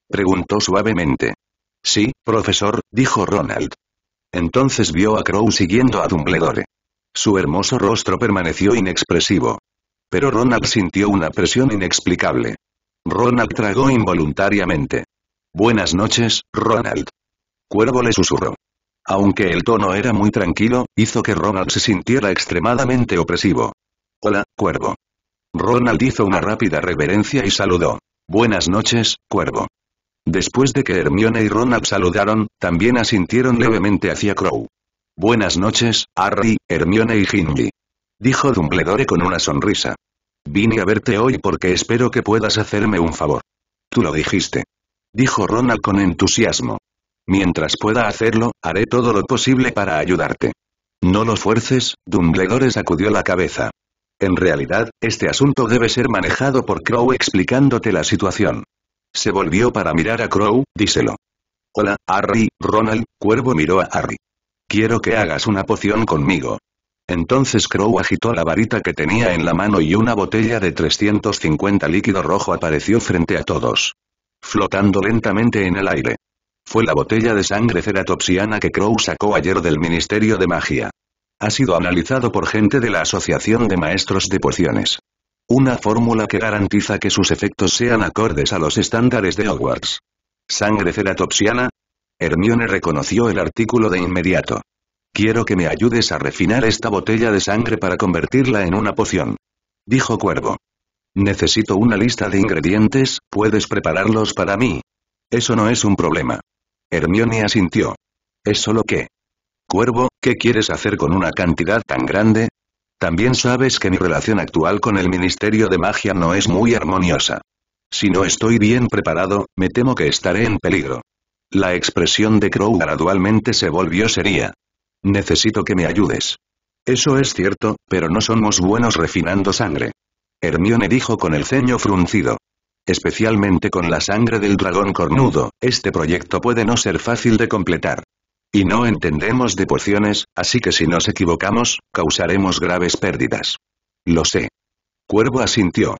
Preguntó suavemente. Sí, profesor, dijo Ronald. Entonces vio a Crow siguiendo a Dumbledore. Su hermoso rostro permaneció inexpresivo. Pero Ronald sintió una presión inexplicable. Ronald tragó involuntariamente. Buenas noches, Ronald. Cuervo le susurró. Aunque el tono era muy tranquilo, hizo que Ronald se sintiera extremadamente opresivo. Hola, Cuervo. Ronald hizo una rápida reverencia y saludó. Buenas noches, Cuervo. Después de que Hermione y Ronald saludaron, también asintieron levemente hacia Crow. Buenas noches, Harry, Hermione y Ginny. Dijo Dumbledore con una sonrisa. Vine a verte hoy porque espero que puedas hacerme un favor. Tú lo dijiste. Dijo Ronald con entusiasmo. Mientras pueda hacerlo, haré todo lo posible para ayudarte. No lo fuerces, Dumbledore sacudió la cabeza. En realidad, este asunto debe ser manejado por Crow explicándote la situación. Se volvió para mirar a Crow, díselo. Hola, Harry, Ronald, Cuervo miró a Harry. Quiero que hagas una poción conmigo. Entonces Crow agitó la varita que tenía en la mano y una botella de 350 líquido rojo apareció frente a todos. Flotando lentamente en el aire. Fue la botella de sangre ceratopsiana que Crow sacó ayer del Ministerio de Magia. Ha sido analizado por gente de la Asociación de Maestros de Pociones. Una fórmula que garantiza que sus efectos sean acordes a los estándares de Hogwarts. Sangre ceratopsiana, Hermione reconoció el artículo de inmediato. Quiero que me ayudes a refinar esta botella de sangre para convertirla en una poción. Dijo Cuervo. Necesito una lista de ingredientes, ¿puedes prepararlos para mí? Eso no es un problema. Hermione asintió. Es solo que... Cuervo, ¿qué quieres hacer con una cantidad tan grande? También sabes que mi relación actual con el Ministerio de Magia no es muy armoniosa. Si no estoy bien preparado, me temo que estaré en peligro. La expresión de Crow gradualmente se volvió seria. Necesito que me ayudes. Eso es cierto, pero no somos buenos refinando sangre. Hermione dijo con el ceño fruncido. Especialmente con la sangre del dragón cornudo, este proyecto puede no ser fácil de completar. Y no entendemos de porciones, así que si nos equivocamos, causaremos graves pérdidas. Lo sé. Cuervo asintió.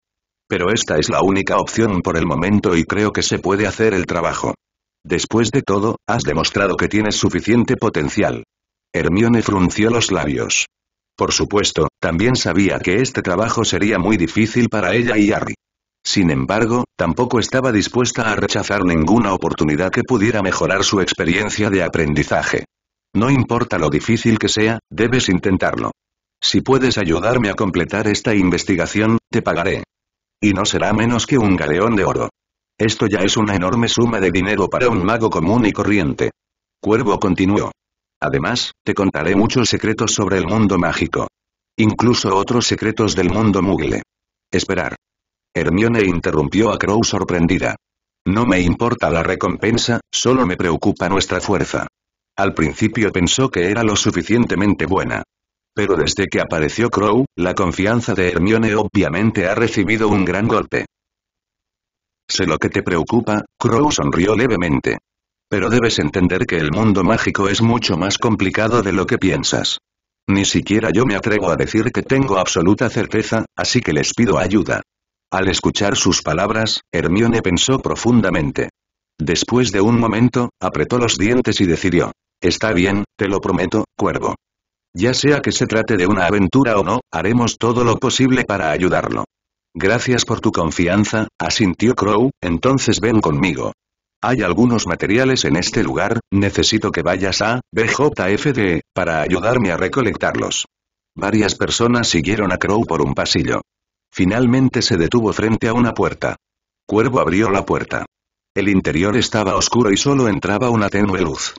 Pero esta es la única opción por el momento y creo que se puede hacer el trabajo. Después de todo, has demostrado que tienes suficiente potencial. Hermione frunció los labios. Por supuesto, también sabía que este trabajo sería muy difícil para ella y Harry. Sin embargo, tampoco estaba dispuesta a rechazar ninguna oportunidad que pudiera mejorar su experiencia de aprendizaje. No importa lo difícil que sea, debes intentarlo. Si puedes ayudarme a completar esta investigación, te pagaré. Y no será menos que un galeón de oro. Esto ya es una enorme suma de dinero para un mago común y corriente. Cuervo continuó. Además, te contaré muchos secretos sobre el mundo mágico. Incluso otros secretos del mundo mugle. Esperar. Hermione interrumpió a Crow sorprendida. No me importa la recompensa, solo me preocupa nuestra fuerza. Al principio pensó que era lo suficientemente buena. Pero desde que apareció Crow, la confianza de Hermione obviamente ha recibido un gran golpe. Sé lo que te preocupa, Crow sonrió levemente. Pero debes entender que el mundo mágico es mucho más complicado de lo que piensas. Ni siquiera yo me atrevo a decir que tengo absoluta certeza, así que les pido ayuda. Al escuchar sus palabras, Hermione pensó profundamente. Después de un momento, apretó los dientes y decidió. Está bien, te lo prometo, cuervo. Ya sea que se trate de una aventura o no, haremos todo lo posible para ayudarlo. Gracias por tu confianza, asintió Crow, entonces ven conmigo. Hay algunos materiales en este lugar, necesito que vayas a BJFD, para ayudarme a recolectarlos. Varias personas siguieron a Crow por un pasillo. Finalmente se detuvo frente a una puerta. Cuervo abrió la puerta. El interior estaba oscuro y solo entraba una tenue luz.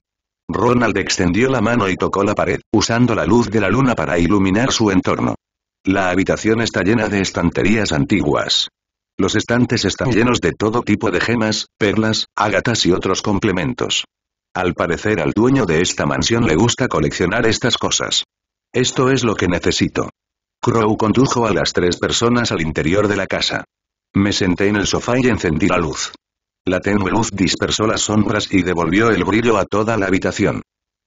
Ronald extendió la mano y tocó la pared, usando la luz de la luna para iluminar su entorno. La habitación está llena de estanterías antiguas. Los estantes están llenos de todo tipo de gemas, perlas, ágatas y otros complementos. Al parecer al dueño de esta mansión le gusta coleccionar estas cosas. Esto es lo que necesito. Crow condujo a las tres personas al interior de la casa. Me senté en el sofá y encendí la luz. La tenue luz dispersó las sombras y devolvió el brillo a toda la habitación.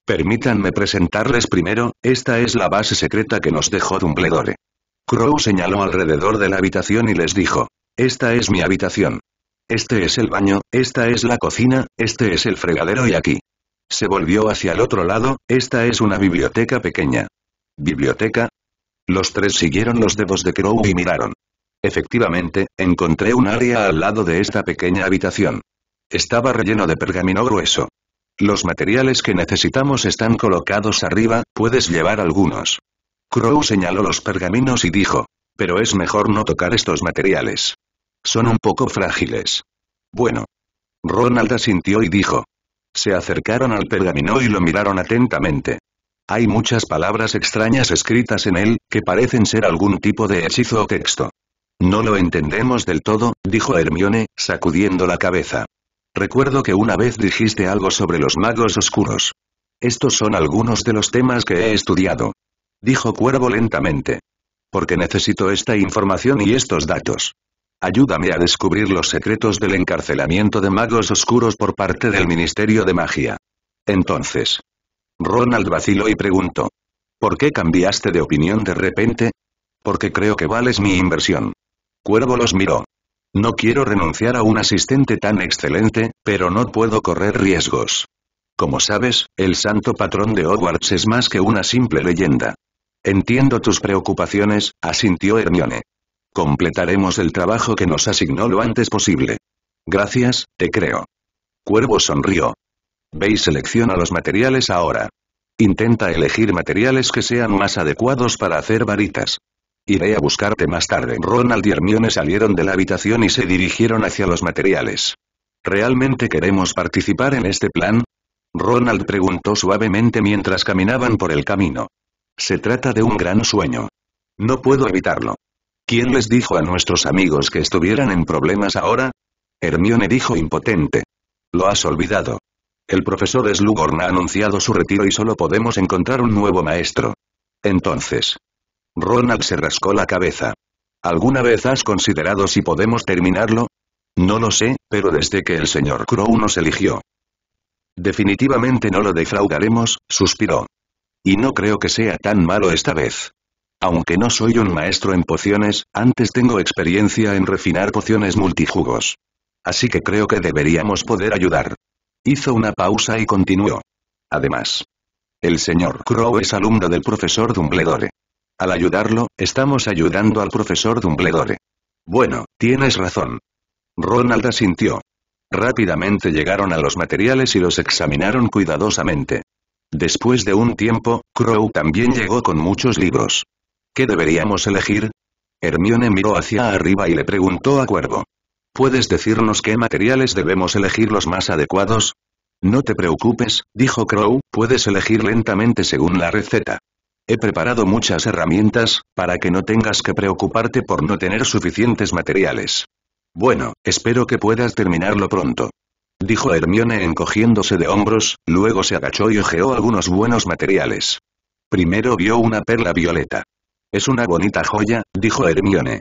Permítanme presentarles primero, esta es la base secreta que nos dejó Dumbledore. Crow señaló alrededor de la habitación y les dijo. Esta es mi habitación. Este es el baño, esta es la cocina, este es el fregadero y aquí. Se volvió hacia el otro lado, esta es una biblioteca pequeña. ¿Biblioteca? Los tres siguieron los dedos de Crow y miraron. Efectivamente, encontré un área al lado de esta pequeña habitación. Estaba relleno de pergamino grueso. Los materiales que necesitamos están colocados arriba, puedes llevar algunos. Crow señaló los pergaminos y dijo. Pero es mejor no tocar estos materiales. Son un poco frágiles. Bueno. Ronald asintió y dijo. Se acercaron al pergamino y lo miraron atentamente. Hay muchas palabras extrañas escritas en él, que parecen ser algún tipo de hechizo o texto. No lo entendemos del todo, dijo Hermione, sacudiendo la cabeza. Recuerdo que una vez dijiste algo sobre los magos oscuros. Estos son algunos de los temas que he estudiado dijo Cuervo lentamente. Porque necesito esta información y estos datos. Ayúdame a descubrir los secretos del encarcelamiento de magos oscuros por parte del Ministerio de Magia. Entonces. Ronald vaciló y preguntó. ¿Por qué cambiaste de opinión de repente? Porque creo que vales mi inversión. Cuervo los miró. No quiero renunciar a un asistente tan excelente, pero no puedo correr riesgos. Como sabes, el santo patrón de Hogwarts es más que una simple leyenda. Entiendo tus preocupaciones, asintió Hermione. Completaremos el trabajo que nos asignó lo antes posible. Gracias, te creo. Cuervo sonrió. Veis, selecciona los materiales ahora. Intenta elegir materiales que sean más adecuados para hacer varitas. Iré a buscarte más tarde. Ronald y Hermione salieron de la habitación y se dirigieron hacia los materiales. ¿Realmente queremos participar en este plan? Ronald preguntó suavemente mientras caminaban por el camino. Se trata de un gran sueño. No puedo evitarlo. ¿Quién les dijo a nuestros amigos que estuvieran en problemas ahora? Hermione dijo impotente. Lo has olvidado. El profesor Slughorn ha anunciado su retiro y solo podemos encontrar un nuevo maestro. Entonces. Ronald se rascó la cabeza. ¿Alguna vez has considerado si podemos terminarlo? No lo sé, pero desde que el señor Crow nos eligió. Definitivamente no lo defraudaremos, suspiró. Y no creo que sea tan malo esta vez. Aunque no soy un maestro en pociones, antes tengo experiencia en refinar pociones multijugos. Así que creo que deberíamos poder ayudar. Hizo una pausa y continuó. Además, el señor Crow es alumno del profesor Dumbledore. Al ayudarlo, estamos ayudando al profesor Dumbledore. Bueno, tienes razón. Ronald asintió. Rápidamente llegaron a los materiales y los examinaron cuidadosamente. Después de un tiempo, Crow también llegó con muchos libros. ¿Qué deberíamos elegir? Hermione miró hacia arriba y le preguntó a Cuervo. ¿Puedes decirnos qué materiales debemos elegir los más adecuados? No te preocupes, dijo Crow, puedes elegir lentamente según la receta. He preparado muchas herramientas, para que no tengas que preocuparte por no tener suficientes materiales. Bueno, espero que puedas terminarlo pronto dijo Hermione encogiéndose de hombros, luego se agachó y ojeó algunos buenos materiales. Primero vio una perla violeta. Es una bonita joya, dijo Hermione.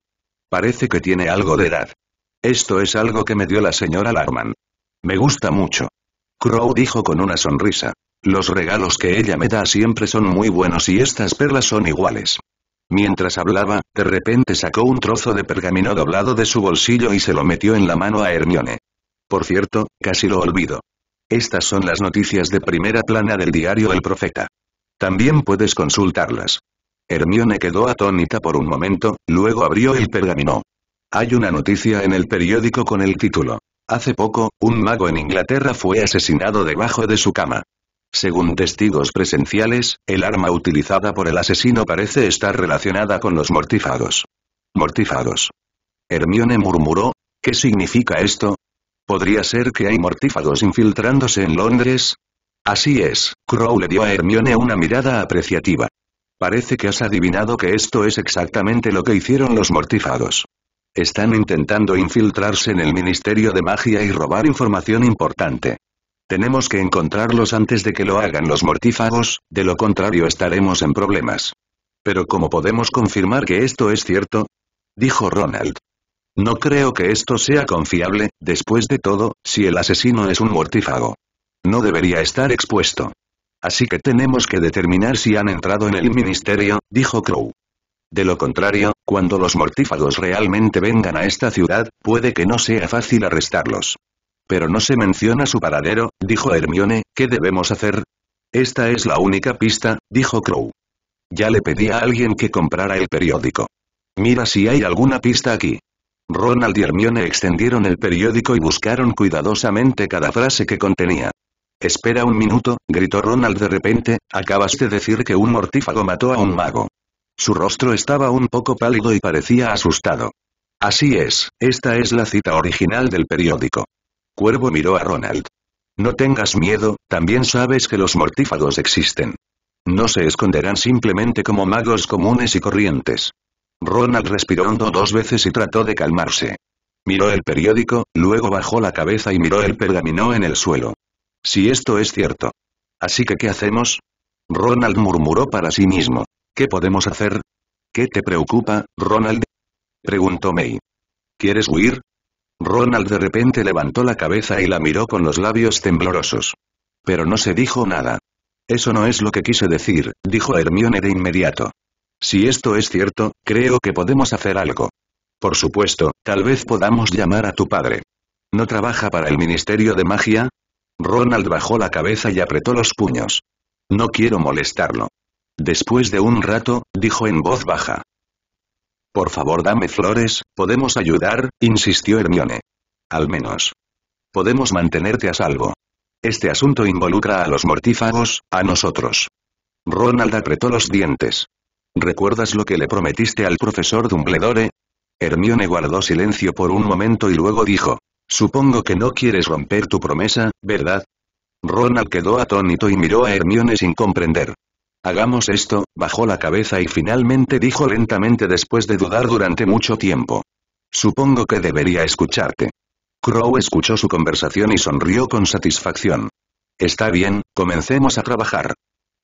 Parece que tiene algo de edad. Esto es algo que me dio la señora Larman. Me gusta mucho. Crow dijo con una sonrisa. Los regalos que ella me da siempre son muy buenos y estas perlas son iguales. Mientras hablaba, de repente sacó un trozo de pergamino doblado de su bolsillo y se lo metió en la mano a Hermione. Por cierto, casi lo olvido. Estas son las noticias de primera plana del diario El Profeta. También puedes consultarlas. Hermione quedó atónita por un momento, luego abrió el pergamino. Hay una noticia en el periódico con el título. Hace poco, un mago en Inglaterra fue asesinado debajo de su cama. Según testigos presenciales, el arma utilizada por el asesino parece estar relacionada con los mortífagos. Mortífagos. Hermione murmuró, ¿qué significa esto? ¿Podría ser que hay mortífagos infiltrándose en Londres? Así es, Crow le dio a Hermione una mirada apreciativa. Parece que has adivinado que esto es exactamente lo que hicieron los mortífagos. Están intentando infiltrarse en el Ministerio de Magia y robar información importante. Tenemos que encontrarlos antes de que lo hagan los mortífagos, de lo contrario estaremos en problemas. Pero ¿cómo podemos confirmar que esto es cierto? Dijo Ronald. No creo que esto sea confiable, después de todo, si el asesino es un mortífago. No debería estar expuesto. Así que tenemos que determinar si han entrado en el ministerio, dijo Crow. De lo contrario, cuando los mortífagos realmente vengan a esta ciudad, puede que no sea fácil arrestarlos. Pero no se menciona su paradero, dijo Hermione, ¿qué debemos hacer? Esta es la única pista, dijo Crow. Ya le pedí a alguien que comprara el periódico. Mira si hay alguna pista aquí. Ronald y Hermione extendieron el periódico y buscaron cuidadosamente cada frase que contenía. Espera un minuto, gritó Ronald de repente, acabas de decir que un mortífago mató a un mago. Su rostro estaba un poco pálido y parecía asustado. Así es, esta es la cita original del periódico. Cuervo miró a Ronald. No tengas miedo, también sabes que los mortífagos existen. No se esconderán simplemente como magos comunes y corrientes. Ronald respiró hondo dos veces y trató de calmarse. Miró el periódico, luego bajó la cabeza y miró el pergamino en el suelo. Si esto es cierto. Así que ¿qué hacemos? Ronald murmuró para sí mismo. ¿Qué podemos hacer? ¿Qué te preocupa, Ronald? Preguntó May. ¿Quieres huir? Ronald de repente levantó la cabeza y la miró con los labios temblorosos. Pero no se dijo nada. Eso no es lo que quise decir, dijo Hermione de inmediato. Si esto es cierto, creo que podemos hacer algo. Por supuesto, tal vez podamos llamar a tu padre. ¿No trabaja para el Ministerio de Magia? Ronald bajó la cabeza y apretó los puños. No quiero molestarlo. Después de un rato, dijo en voz baja. Por favor dame flores, podemos ayudar, insistió Hermione. Al menos. Podemos mantenerte a salvo. Este asunto involucra a los mortífagos, a nosotros. Ronald apretó los dientes. ¿Recuerdas lo que le prometiste al profesor Dumbledore? Hermione guardó silencio por un momento y luego dijo. Supongo que no quieres romper tu promesa, ¿verdad? Ronald quedó atónito y miró a Hermione sin comprender. Hagamos esto, bajó la cabeza y finalmente dijo lentamente después de dudar durante mucho tiempo. Supongo que debería escucharte. Crow escuchó su conversación y sonrió con satisfacción. Está bien, comencemos a trabajar.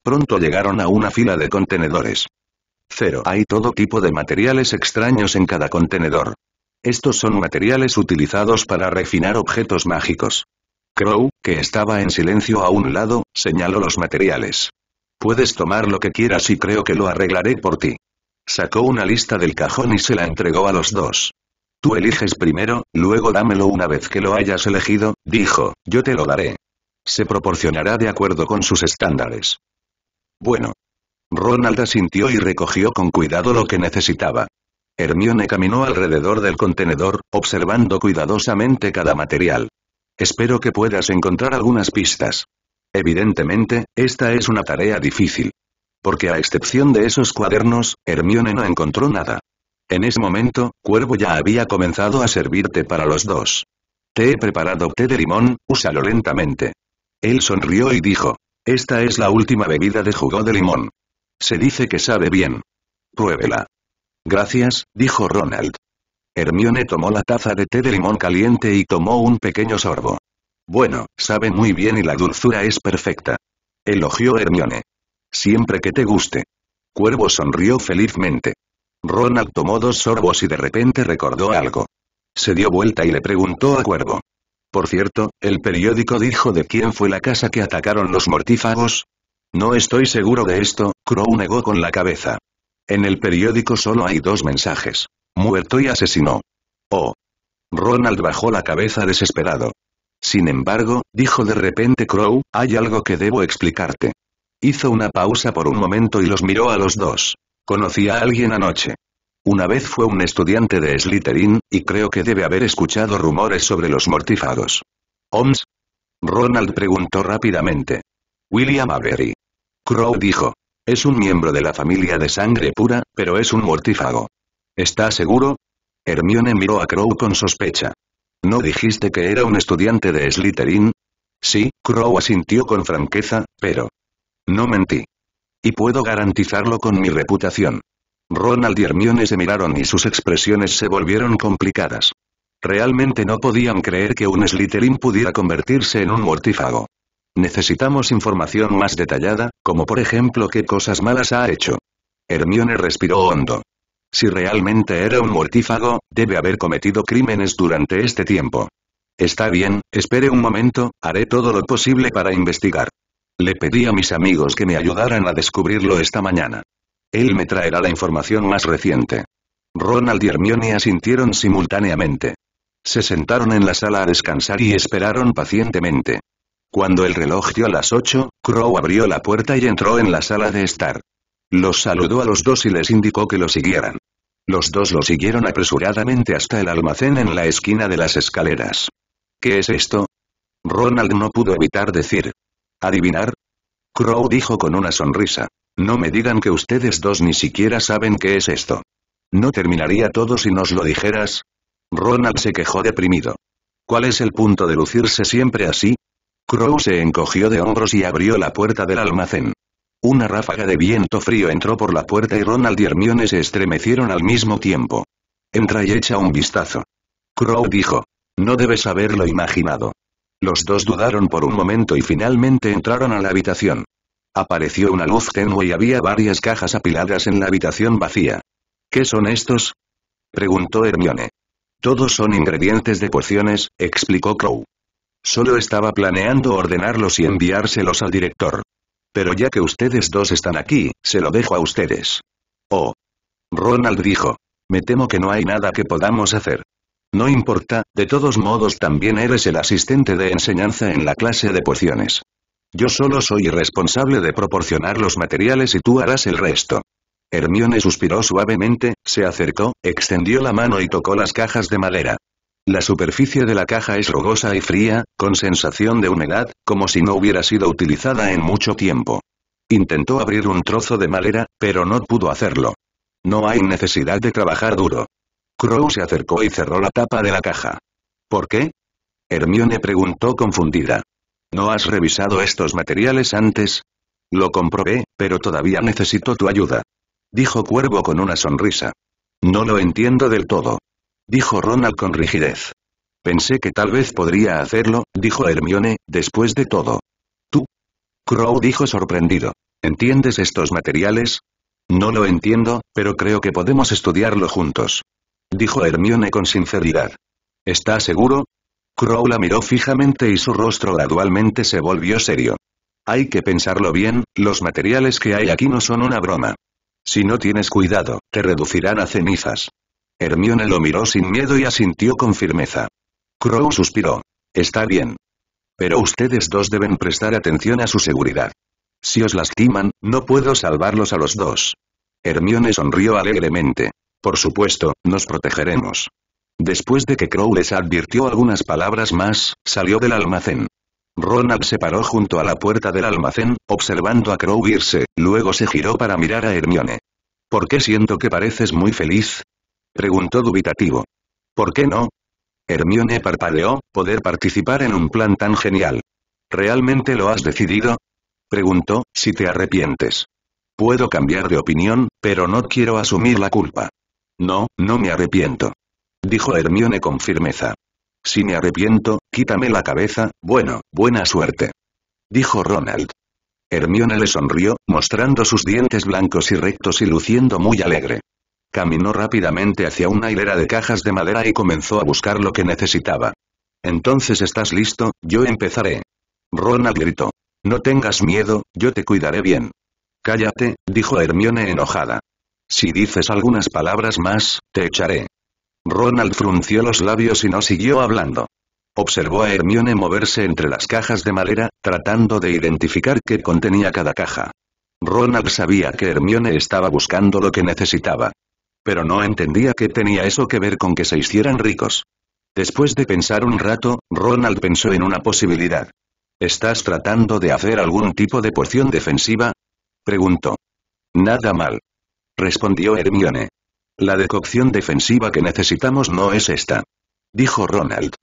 Pronto llegaron a una fila de contenedores. Cero. Hay todo tipo de materiales extraños en cada contenedor. Estos son materiales utilizados para refinar objetos mágicos. Crow, que estaba en silencio a un lado, señaló los materiales. Puedes tomar lo que quieras y creo que lo arreglaré por ti. Sacó una lista del cajón y se la entregó a los dos. Tú eliges primero, luego dámelo una vez que lo hayas elegido, dijo, yo te lo daré. Se proporcionará de acuerdo con sus estándares. Bueno, Ronald asintió y recogió con cuidado lo que necesitaba. Hermione caminó alrededor del contenedor, observando cuidadosamente cada material. Espero que puedas encontrar algunas pistas. Evidentemente, esta es una tarea difícil. Porque a excepción de esos cuadernos, Hermione no encontró nada. En ese momento, Cuervo ya había comenzado a servirte para los dos. Te he preparado té de limón, úsalo lentamente. Él sonrió y dijo, esta es la última bebida de jugo de limón. Se dice que sabe bien. Pruébela. Gracias, dijo Ronald. Hermione tomó la taza de té de limón caliente y tomó un pequeño sorbo. Bueno, sabe muy bien y la dulzura es perfecta. Elogió Hermione. Siempre que te guste. Cuervo sonrió felizmente. Ronald tomó dos sorbos y de repente recordó algo. Se dio vuelta y le preguntó a Cuervo. Por cierto, el periódico dijo de quién fue la casa que atacaron los mortífagos, no estoy seguro de esto, Crow negó con la cabeza. En el periódico solo hay dos mensajes. Muerto y asesinó. Oh. Ronald bajó la cabeza desesperado. Sin embargo, dijo de repente Crow, hay algo que debo explicarte. Hizo una pausa por un momento y los miró a los dos. Conocí a alguien anoche. Una vez fue un estudiante de Slytherin, y creo que debe haber escuchado rumores sobre los mortífagos. ¿Oms? Ronald preguntó rápidamente. William Avery. Crow dijo. Es un miembro de la familia de sangre pura, pero es un mortífago. ¿Estás seguro? Hermione miró a Crow con sospecha. ¿No dijiste que era un estudiante de Slytherin? Sí, Crow asintió con franqueza, pero... No mentí. Y puedo garantizarlo con mi reputación. Ronald y Hermione se miraron y sus expresiones se volvieron complicadas. Realmente no podían creer que un Slytherin pudiera convertirse en un mortífago. Necesitamos información más detallada, como por ejemplo qué cosas malas ha hecho. Hermione respiró hondo. Si realmente era un mortífago, debe haber cometido crímenes durante este tiempo. Está bien, espere un momento, haré todo lo posible para investigar. Le pedí a mis amigos que me ayudaran a descubrirlo esta mañana. Él me traerá la información más reciente. Ronald y Hermione asintieron simultáneamente. Se sentaron en la sala a descansar y esperaron pacientemente. Cuando el reloj dio las ocho, Crow abrió la puerta y entró en la sala de estar. Los saludó a los dos y les indicó que lo siguieran. Los dos lo siguieron apresuradamente hasta el almacén en la esquina de las escaleras. ¿Qué es esto? Ronald no pudo evitar decir. ¿Adivinar? Crow dijo con una sonrisa. No me digan que ustedes dos ni siquiera saben qué es esto. ¿No terminaría todo si nos lo dijeras? Ronald se quejó deprimido. ¿Cuál es el punto de lucirse siempre así? Crow se encogió de hombros y abrió la puerta del almacén. Una ráfaga de viento frío entró por la puerta y Ronald y Hermione se estremecieron al mismo tiempo. Entra y echa un vistazo. Crow dijo. No debes haberlo imaginado. Los dos dudaron por un momento y finalmente entraron a la habitación. Apareció una luz tenue y había varias cajas apiladas en la habitación vacía. ¿Qué son estos? Preguntó Hermione. Todos son ingredientes de pociones, explicó Crow. Solo estaba planeando ordenarlos y enviárselos al director. Pero ya que ustedes dos están aquí, se lo dejo a ustedes. Oh. Ronald dijo. Me temo que no hay nada que podamos hacer. No importa, de todos modos también eres el asistente de enseñanza en la clase de pociones. Yo solo soy responsable de proporcionar los materiales y tú harás el resto. Hermione suspiró suavemente, se acercó, extendió la mano y tocó las cajas de madera. La superficie de la caja es rugosa y fría, con sensación de humedad, como si no hubiera sido utilizada en mucho tiempo. Intentó abrir un trozo de madera, pero no pudo hacerlo. No hay necesidad de trabajar duro. Crow se acercó y cerró la tapa de la caja. ¿Por qué? Hermione preguntó confundida. ¿No has revisado estos materiales antes? Lo comprobé, pero todavía necesito tu ayuda. Dijo Cuervo con una sonrisa. No lo entiendo del todo dijo Ronald con rigidez. Pensé que tal vez podría hacerlo, dijo Hermione, después de todo. ¿Tú? Crow dijo sorprendido. ¿Entiendes estos materiales? No lo entiendo, pero creo que podemos estudiarlo juntos. Dijo Hermione con sinceridad. «¿Estás seguro? Crow la miró fijamente y su rostro gradualmente se volvió serio. Hay que pensarlo bien, los materiales que hay aquí no son una broma. Si no tienes cuidado, te reducirán a cenizas. Hermione lo miró sin miedo y asintió con firmeza. Crow suspiró. Está bien. Pero ustedes dos deben prestar atención a su seguridad. Si os lastiman, no puedo salvarlos a los dos. Hermione sonrió alegremente. Por supuesto, nos protegeremos. Después de que Crow les advirtió algunas palabras más, salió del almacén. Ronald se paró junto a la puerta del almacén, observando a Crow irse, luego se giró para mirar a Hermione. ¿Por qué siento que pareces muy feliz? Preguntó dubitativo. ¿Por qué no? Hermione parpadeó, poder participar en un plan tan genial. ¿Realmente lo has decidido? Preguntó, si te arrepientes. Puedo cambiar de opinión, pero no quiero asumir la culpa. No, no me arrepiento. Dijo Hermione con firmeza. Si me arrepiento, quítame la cabeza, bueno, buena suerte. Dijo Ronald. Hermione le sonrió, mostrando sus dientes blancos y rectos y luciendo muy alegre. Caminó rápidamente hacia una hilera de cajas de madera y comenzó a buscar lo que necesitaba. Entonces estás listo, yo empezaré. Ronald gritó. No tengas miedo, yo te cuidaré bien. Cállate, dijo Hermione enojada. Si dices algunas palabras más, te echaré. Ronald frunció los labios y no siguió hablando. Observó a Hermione moverse entre las cajas de madera, tratando de identificar qué contenía cada caja. Ronald sabía que Hermione estaba buscando lo que necesitaba pero no entendía qué tenía eso que ver con que se hicieran ricos. Después de pensar un rato, Ronald pensó en una posibilidad. ¿Estás tratando de hacer algún tipo de poción defensiva? Preguntó. Nada mal. Respondió Hermione. La decocción defensiva que necesitamos no es esta. Dijo Ronald.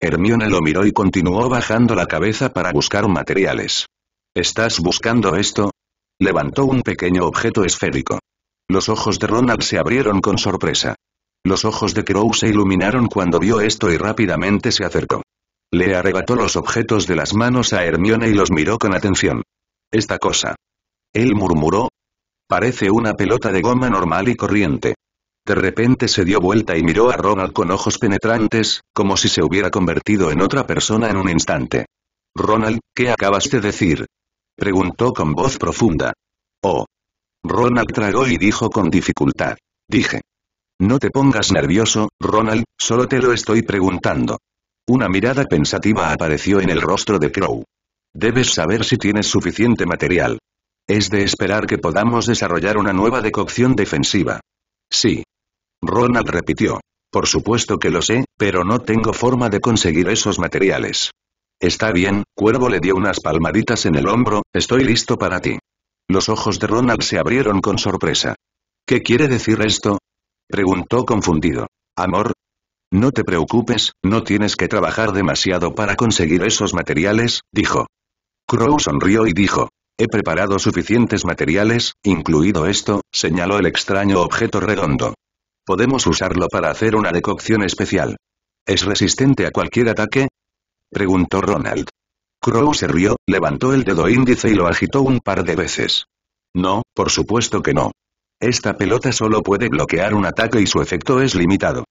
Hermione lo miró y continuó bajando la cabeza para buscar materiales. ¿Estás buscando esto? Levantó un pequeño objeto esférico. Los ojos de Ronald se abrieron con sorpresa. Los ojos de Crow se iluminaron cuando vio esto y rápidamente se acercó. Le arrebató los objetos de las manos a Hermione y los miró con atención. Esta cosa. Él murmuró. Parece una pelota de goma normal y corriente. De repente se dio vuelta y miró a Ronald con ojos penetrantes, como si se hubiera convertido en otra persona en un instante. Ronald, ¿qué acabas de decir? Preguntó con voz profunda. Oh, Ronald tragó y dijo con dificultad. Dije. No te pongas nervioso, Ronald, solo te lo estoy preguntando. Una mirada pensativa apareció en el rostro de Crow. Debes saber si tienes suficiente material. Es de esperar que podamos desarrollar una nueva decocción defensiva. Sí. Ronald repitió. Por supuesto que lo sé, pero no tengo forma de conseguir esos materiales. Está bien, Cuervo le dio unas palmaditas en el hombro, estoy listo para ti. Los ojos de Ronald se abrieron con sorpresa. ¿Qué quiere decir esto? Preguntó confundido. ¿Amor? No te preocupes, no tienes que trabajar demasiado para conseguir esos materiales, dijo. Crow sonrió y dijo. He preparado suficientes materiales, incluido esto, señaló el extraño objeto redondo. Podemos usarlo para hacer una decocción especial. ¿Es resistente a cualquier ataque? Preguntó Ronald. Crow se rió, levantó el dedo índice y lo agitó un par de veces. No, por supuesto que no. Esta pelota solo puede bloquear un ataque y su efecto es limitado.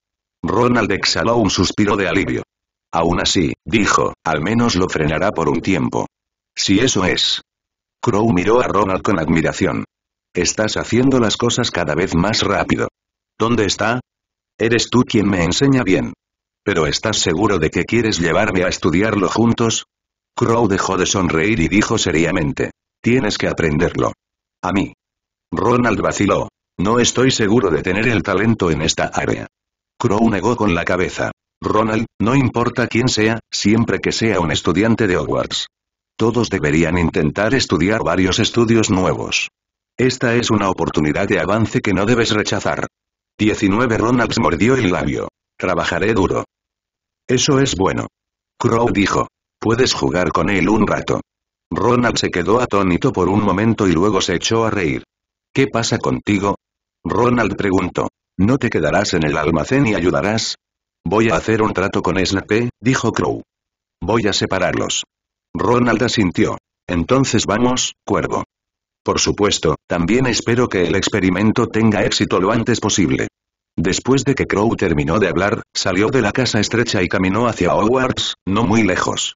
Ronald exhaló un suspiro de alivio. Aún así, dijo, al menos lo frenará por un tiempo. Si eso es. Crow miró a Ronald con admiración. Estás haciendo las cosas cada vez más rápido. ¿Dónde está? Eres tú quien me enseña bien. Pero ¿estás seguro de que quieres llevarme a estudiarlo juntos? Crow dejó de sonreír y dijo seriamente. Tienes que aprenderlo. A mí. Ronald vaciló. No estoy seguro de tener el talento en esta área. Crow negó con la cabeza. Ronald, no importa quién sea, siempre que sea un estudiante de Hogwarts. Todos deberían intentar estudiar varios estudios nuevos. Esta es una oportunidad de avance que no debes rechazar. 19 Ronald mordió el labio. Trabajaré duro. Eso es bueno. Crow dijo. Puedes jugar con él un rato. Ronald se quedó atónito por un momento y luego se echó a reír. ¿Qué pasa contigo? Ronald preguntó. ¿No te quedarás en el almacén y ayudarás? Voy a hacer un trato con Snape, dijo Crow. Voy a separarlos. Ronald asintió. Entonces vamos, cuervo. Por supuesto, también espero que el experimento tenga éxito lo antes posible. Después de que Crow terminó de hablar, salió de la casa estrecha y caminó hacia Hogwarts, no muy lejos.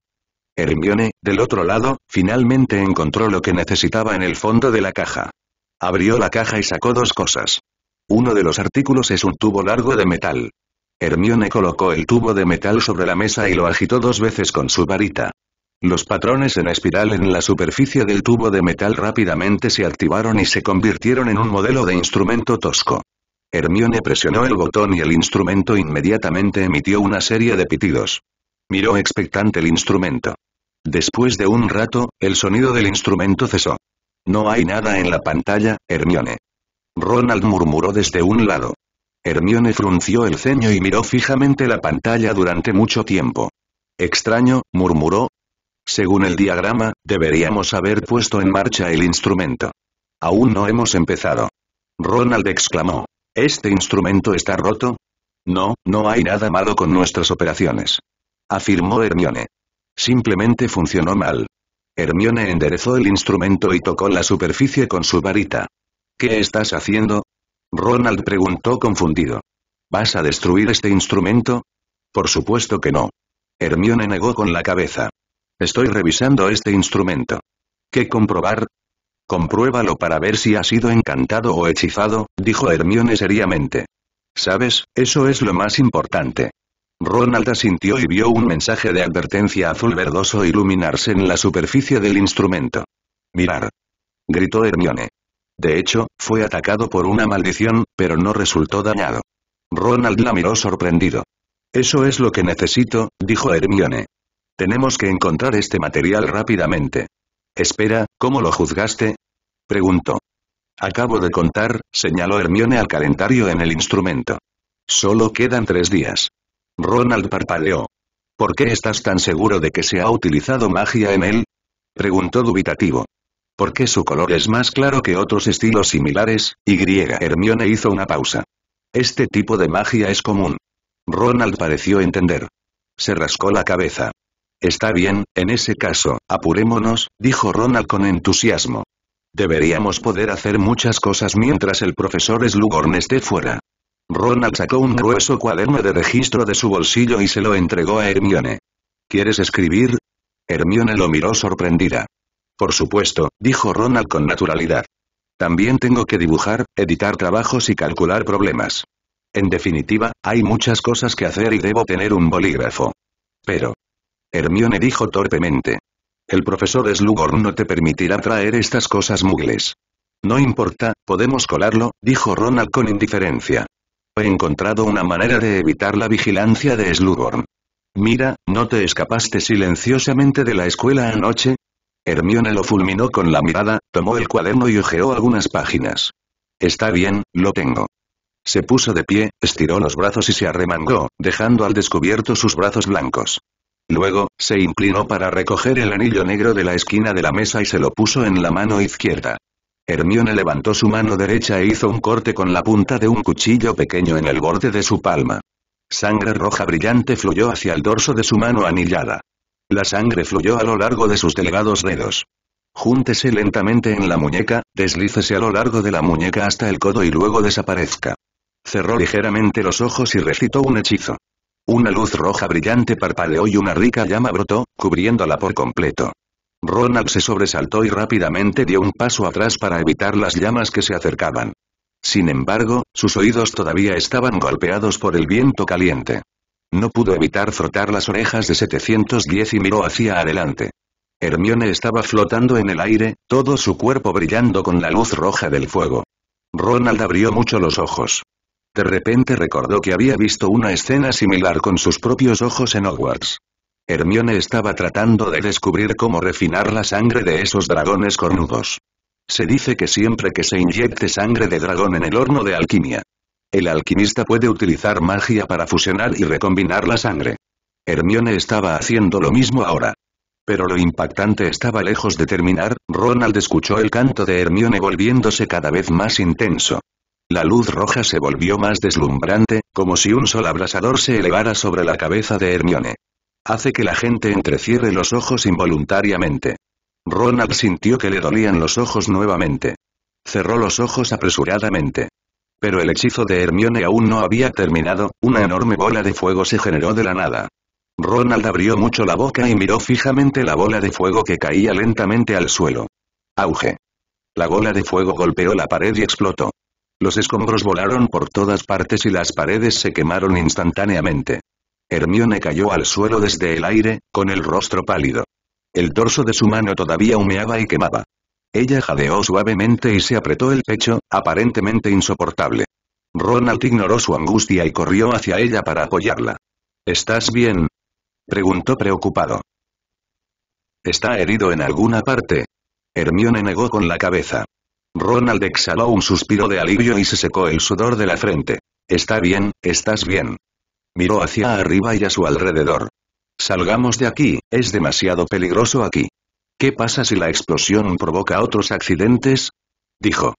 Hermione, del otro lado, finalmente encontró lo que necesitaba en el fondo de la caja. Abrió la caja y sacó dos cosas. Uno de los artículos es un tubo largo de metal. Hermione colocó el tubo de metal sobre la mesa y lo agitó dos veces con su varita. Los patrones en espiral en la superficie del tubo de metal rápidamente se activaron y se convirtieron en un modelo de instrumento tosco. Hermione presionó el botón y el instrumento inmediatamente emitió una serie de pitidos. Miró expectante el instrumento. Después de un rato, el sonido del instrumento cesó. No hay nada en la pantalla, Hermione. Ronald murmuró desde un lado. Hermione frunció el ceño y miró fijamente la pantalla durante mucho tiempo. Extraño, murmuró. Según el diagrama, deberíamos haber puesto en marcha el instrumento. Aún no hemos empezado. Ronald exclamó. ¿Este instrumento está roto? No, no hay nada malo con nuestras operaciones. Afirmó Hermione. Simplemente funcionó mal. Hermione enderezó el instrumento y tocó la superficie con su varita. ¿Qué estás haciendo? Ronald preguntó confundido. ¿Vas a destruir este instrumento? Por supuesto que no. Hermione negó con la cabeza. Estoy revisando este instrumento. ¿Qué comprobar? Compruébalo para ver si ha sido encantado o hechizado, dijo Hermione seriamente. ¿Sabes? Eso es lo más importante. Ronald asintió y vio un mensaje de advertencia azul verdoso iluminarse en la superficie del instrumento. «Mirar», gritó Hermione. De hecho, fue atacado por una maldición, pero no resultó dañado. Ronald la miró sorprendido. Eso es lo que necesito, dijo Hermione. Tenemos que encontrar este material rápidamente. Espera, ¿cómo lo juzgaste? Preguntó. Acabo de contar, señaló Hermione al calendario en el instrumento. Solo quedan tres días. Ronald parpadeó. ¿Por qué estás tan seguro de que se ha utilizado magia en él? Preguntó dubitativo. ¿Por qué su color es más claro que otros estilos similares? Y Hermione hizo una pausa. Este tipo de magia es común. Ronald pareció entender. Se rascó la cabeza. Está bien, en ese caso, apurémonos, dijo Ronald con entusiasmo. Deberíamos poder hacer muchas cosas mientras el profesor Slughorn esté fuera. Ronald sacó un grueso cuaderno de registro de su bolsillo y se lo entregó a Hermione. ¿Quieres escribir? Hermione lo miró sorprendida. Por supuesto, dijo Ronald con naturalidad. También tengo que dibujar, editar trabajos y calcular problemas. En definitiva, hay muchas cosas que hacer y debo tener un bolígrafo. Pero... Hermione dijo torpemente. El profesor Slughorn no te permitirá traer estas cosas mugles. No importa, podemos colarlo, dijo Ronald con indiferencia. He encontrado una manera de evitar la vigilancia de Slughorn. Mira, ¿no te escapaste silenciosamente de la escuela anoche? Hermione lo fulminó con la mirada, tomó el cuaderno y hojeó algunas páginas. Está bien, lo tengo. Se puso de pie, estiró los brazos y se arremangó, dejando al descubierto sus brazos blancos. Luego, se inclinó para recoger el anillo negro de la esquina de la mesa y se lo puso en la mano izquierda. Hermione levantó su mano derecha e hizo un corte con la punta de un cuchillo pequeño en el borde de su palma. Sangre roja brillante fluyó hacia el dorso de su mano anillada. La sangre fluyó a lo largo de sus delgados dedos. Júntese lentamente en la muñeca, deslícese a lo largo de la muñeca hasta el codo y luego desaparezca. Cerró ligeramente los ojos y recitó un hechizo. Una luz roja brillante parpadeó y una rica llama brotó, cubriéndola por completo. Ronald se sobresaltó y rápidamente dio un paso atrás para evitar las llamas que se acercaban. Sin embargo, sus oídos todavía estaban golpeados por el viento caliente. No pudo evitar frotar las orejas de 710 y miró hacia adelante. Hermione estaba flotando en el aire, todo su cuerpo brillando con la luz roja del fuego. Ronald abrió mucho los ojos. De repente recordó que había visto una escena similar con sus propios ojos en Hogwarts. Hermione estaba tratando de descubrir cómo refinar la sangre de esos dragones cornudos. Se dice que siempre que se inyecte sangre de dragón en el horno de alquimia, el alquimista puede utilizar magia para fusionar y recombinar la sangre. Hermione estaba haciendo lo mismo ahora. Pero lo impactante estaba lejos de terminar, Ronald escuchó el canto de Hermione volviéndose cada vez más intenso. La luz roja se volvió más deslumbrante, como si un sol abrasador se elevara sobre la cabeza de Hermione hace que la gente entrecierre los ojos involuntariamente. Ronald sintió que le dolían los ojos nuevamente. Cerró los ojos apresuradamente. Pero el hechizo de Hermione aún no había terminado, una enorme bola de fuego se generó de la nada. Ronald abrió mucho la boca y miró fijamente la bola de fuego que caía lentamente al suelo. Auge. La bola de fuego golpeó la pared y explotó. Los escombros volaron por todas partes y las paredes se quemaron instantáneamente. Hermione cayó al suelo desde el aire, con el rostro pálido. El dorso de su mano todavía humeaba y quemaba. Ella jadeó suavemente y se apretó el pecho, aparentemente insoportable. Ronald ignoró su angustia y corrió hacia ella para apoyarla. ¿Estás bien? preguntó preocupado. ¿Está herido en alguna parte? Hermione negó con la cabeza. Ronald exhaló un suspiro de alivio y se secó el sudor de la frente. Está bien, estás bien miró hacia arriba y a su alrededor. Salgamos de aquí, es demasiado peligroso aquí. ¿Qué pasa si la explosión provoca otros accidentes? dijo.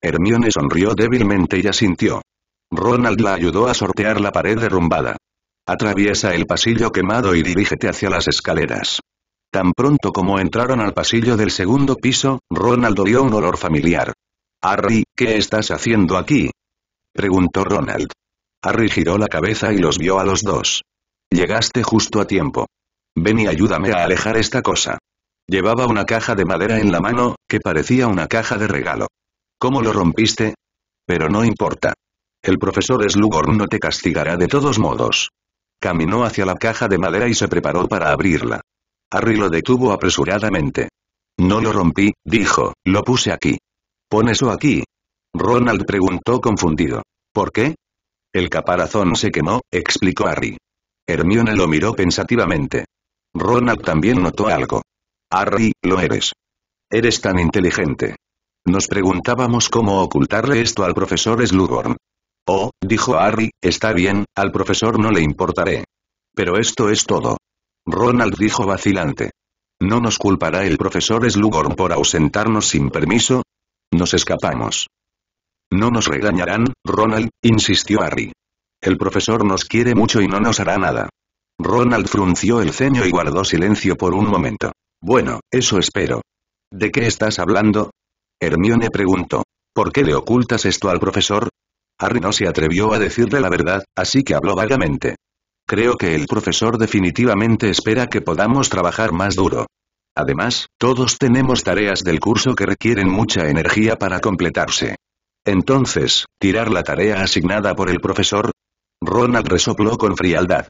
Hermione sonrió débilmente y asintió. Ronald la ayudó a sortear la pared derrumbada. Atraviesa el pasillo quemado y dirígete hacia las escaleras. Tan pronto como entraron al pasillo del segundo piso, Ronald oyó un olor familiar. Harry, ¿qué estás haciendo aquí? preguntó Ronald. Harry giró la cabeza y los vio a los dos. Llegaste justo a tiempo. Ven y ayúdame a alejar esta cosa. Llevaba una caja de madera en la mano, que parecía una caja de regalo. ¿Cómo lo rompiste? Pero no importa. El profesor Slughorn no te castigará de todos modos. Caminó hacia la caja de madera y se preparó para abrirla. Harry lo detuvo apresuradamente. No lo rompí, dijo, lo puse aquí. ¿Pon eso aquí? Ronald preguntó confundido. ¿Por qué? El caparazón se quemó, explicó Harry. Hermione lo miró pensativamente. Ronald también notó algo. Harry, lo eres. Eres tan inteligente. Nos preguntábamos cómo ocultarle esto al profesor Slughorn. Oh, dijo Harry, está bien, al profesor no le importaré. Pero esto es todo. Ronald dijo vacilante. ¿No nos culpará el profesor Slughorn por ausentarnos sin permiso? Nos escapamos. No nos regañarán, Ronald, insistió Harry. El profesor nos quiere mucho y no nos hará nada. Ronald frunció el ceño y guardó silencio por un momento. Bueno, eso espero. ¿De qué estás hablando? Hermione preguntó. ¿Por qué le ocultas esto al profesor? Harry no se atrevió a decirle la verdad, así que habló vagamente. Creo que el profesor definitivamente espera que podamos trabajar más duro. Además, todos tenemos tareas del curso que requieren mucha energía para completarse. Entonces, ¿tirar la tarea asignada por el profesor? Ronald resopló con frialdad.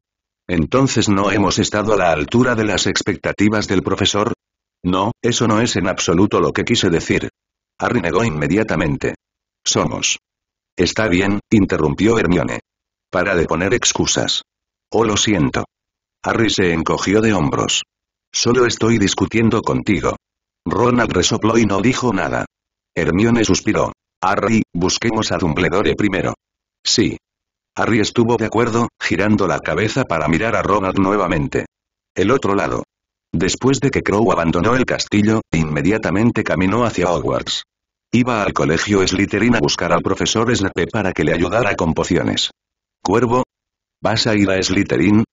Entonces no hemos estado a la altura de las expectativas del profesor. No, eso no es en absoluto lo que quise decir. Harry negó inmediatamente. Somos. Está bien, interrumpió Hermione. Para de poner excusas. Oh, lo siento. Harry se encogió de hombros. Solo estoy discutiendo contigo. Ronald resopló y no dijo nada. Hermione suspiró. Harry, busquemos a Dumbledore primero. Sí. Harry estuvo de acuerdo, girando la cabeza para mirar a Ronald nuevamente. El otro lado. Después de que Crow abandonó el castillo, inmediatamente caminó hacia Hogwarts. Iba al colegio Slytherin a buscar al profesor Snape para que le ayudara con pociones. Cuervo. ¿Vas a ir a Slytherin?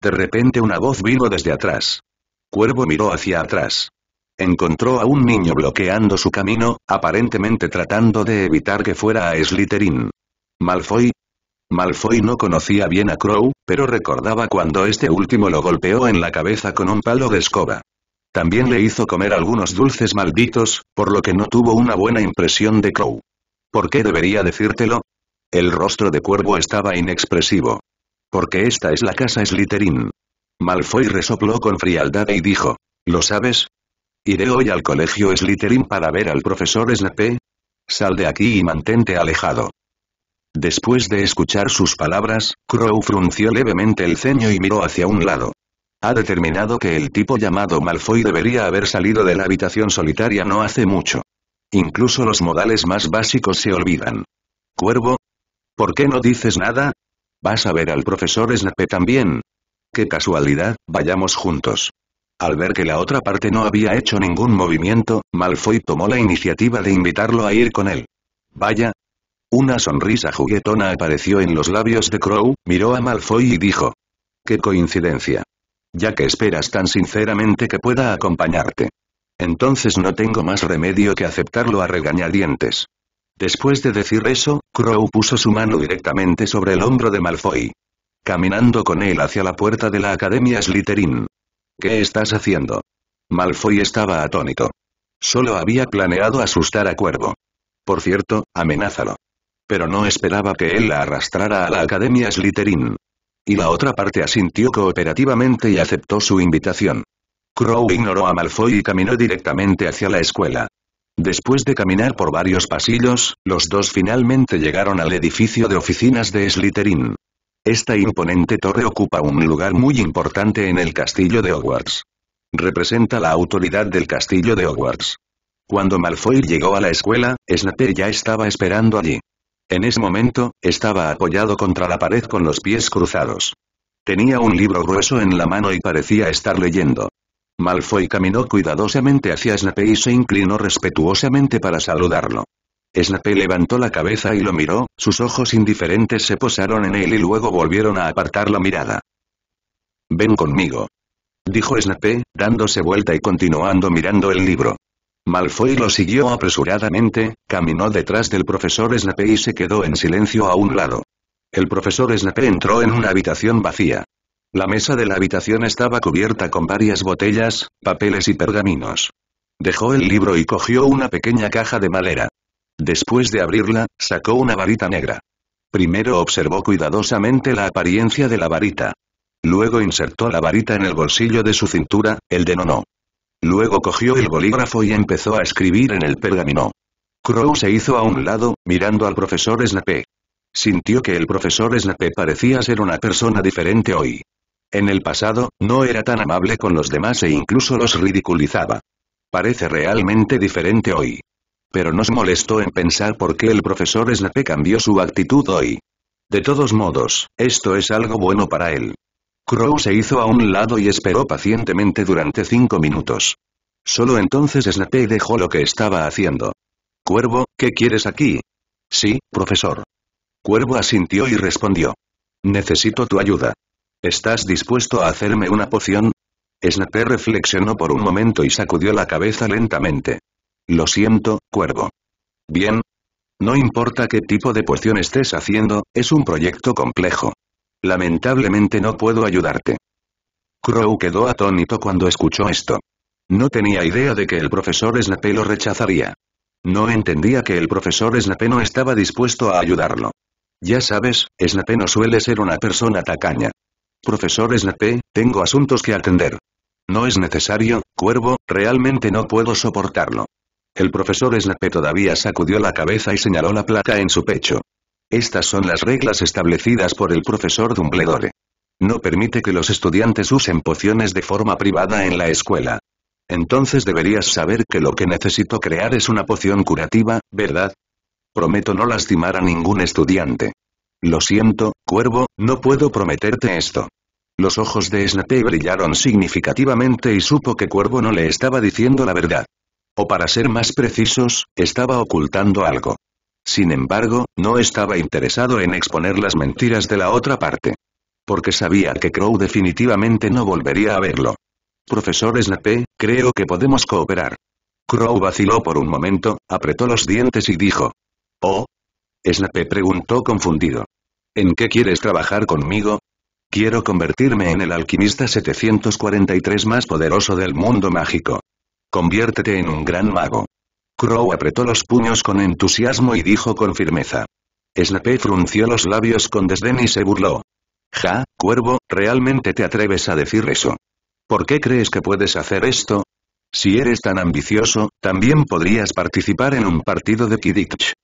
De repente una voz vino desde atrás. Cuervo miró hacia atrás encontró a un niño bloqueando su camino, aparentemente tratando de evitar que fuera a Slytherin. ¿Malfoy? Malfoy no conocía bien a Crow, pero recordaba cuando este último lo golpeó en la cabeza con un palo de escoba. También le hizo comer algunos dulces malditos, por lo que no tuvo una buena impresión de Crow. ¿Por qué debería decírtelo? El rostro de Cuervo estaba inexpresivo. Porque esta es la casa Slytherin. Malfoy resopló con frialdad y dijo. ¿Lo sabes? Iré hoy al colegio Slytherin para ver al profesor Snape. Sal de aquí y mantente alejado. Después de escuchar sus palabras, Crow frunció levemente el ceño y miró hacia un lado. Ha determinado que el tipo llamado Malfoy debería haber salido de la habitación solitaria no hace mucho. Incluso los modales más básicos se olvidan. Cuervo. ¿Por qué no dices nada? ¿Vas a ver al profesor Snape también? ¡Qué casualidad, vayamos juntos! Al ver que la otra parte no había hecho ningún movimiento, Malfoy tomó la iniciativa de invitarlo a ir con él. Vaya. Una sonrisa juguetona apareció en los labios de Crow, miró a Malfoy y dijo. ¡Qué coincidencia! Ya que esperas tan sinceramente que pueda acompañarte. Entonces no tengo más remedio que aceptarlo a regañadientes. Después de decir eso, Crow puso su mano directamente sobre el hombro de Malfoy. Caminando con él hacia la puerta de la Academia Slytherin. ¿Qué estás haciendo? Malfoy estaba atónito. Solo había planeado asustar a Cuervo. Por cierto, amenázalo. Pero no esperaba que él la arrastrara a la Academia Slytherin. Y la otra parte asintió cooperativamente y aceptó su invitación. Crow ignoró a Malfoy y caminó directamente hacia la escuela. Después de caminar por varios pasillos, los dos finalmente llegaron al edificio de oficinas de Slytherin. Esta imponente torre ocupa un lugar muy importante en el castillo de Hogwarts. Representa la autoridad del castillo de Hogwarts. Cuando Malfoy llegó a la escuela, Snape ya estaba esperando allí. En ese momento, estaba apoyado contra la pared con los pies cruzados. Tenía un libro grueso en la mano y parecía estar leyendo. Malfoy caminó cuidadosamente hacia Snape y se inclinó respetuosamente para saludarlo. Snape levantó la cabeza y lo miró, sus ojos indiferentes se posaron en él y luego volvieron a apartar la mirada. Ven conmigo. Dijo Snape, dándose vuelta y continuando mirando el libro. Malfoy lo siguió apresuradamente, caminó detrás del profesor Snape y se quedó en silencio a un lado. El profesor Snape entró en una habitación vacía. La mesa de la habitación estaba cubierta con varias botellas, papeles y pergaminos. Dejó el libro y cogió una pequeña caja de madera. Después de abrirla, sacó una varita negra. Primero observó cuidadosamente la apariencia de la varita. Luego insertó la varita en el bolsillo de su cintura, el de Nono. Luego cogió el bolígrafo y empezó a escribir en el pergamino. Crow se hizo a un lado, mirando al profesor Snape. Sintió que el profesor Snape parecía ser una persona diferente hoy. En el pasado, no era tan amable con los demás e incluso los ridiculizaba. Parece realmente diferente hoy pero no se molestó en pensar por qué el profesor Snape cambió su actitud hoy. De todos modos, esto es algo bueno para él. Crow se hizo a un lado y esperó pacientemente durante cinco minutos. Solo entonces Snape dejó lo que estaba haciendo. Cuervo, ¿qué quieres aquí? Sí, profesor. Cuervo asintió y respondió. Necesito tu ayuda. ¿Estás dispuesto a hacerme una poción? Snape reflexionó por un momento y sacudió la cabeza lentamente. Lo siento, cuervo. Bien. No importa qué tipo de poción estés haciendo, es un proyecto complejo. Lamentablemente no puedo ayudarte. Crow quedó atónito cuando escuchó esto. No tenía idea de que el profesor Snape lo rechazaría. No entendía que el profesor Snape no estaba dispuesto a ayudarlo. Ya sabes, Snape no suele ser una persona tacaña. Profesor Snape, tengo asuntos que atender. No es necesario, cuervo, realmente no puedo soportarlo. El profesor Snape todavía sacudió la cabeza y señaló la placa en su pecho. Estas son las reglas establecidas por el profesor Dumbledore. No permite que los estudiantes usen pociones de forma privada en la escuela. Entonces deberías saber que lo que necesito crear es una poción curativa, ¿verdad? Prometo no lastimar a ningún estudiante. Lo siento, cuervo, no puedo prometerte esto. Los ojos de Snape brillaron significativamente y supo que Cuervo no le estaba diciendo la verdad. O para ser más precisos, estaba ocultando algo. Sin embargo, no estaba interesado en exponer las mentiras de la otra parte. Porque sabía que Crow definitivamente no volvería a verlo. Profesor Snape, creo que podemos cooperar. Crow vaciló por un momento, apretó los dientes y dijo. ¿Oh? Snape preguntó confundido. ¿En qué quieres trabajar conmigo? Quiero convertirme en el alquimista 743 más poderoso del mundo mágico. Conviértete en un gran mago. Crow apretó los puños con entusiasmo y dijo con firmeza. Snape frunció los labios con desdén y se burló. Ja, cuervo, ¿realmente te atreves a decir eso? ¿Por qué crees que puedes hacer esto? Si eres tan ambicioso, también podrías participar en un partido de Kidditch.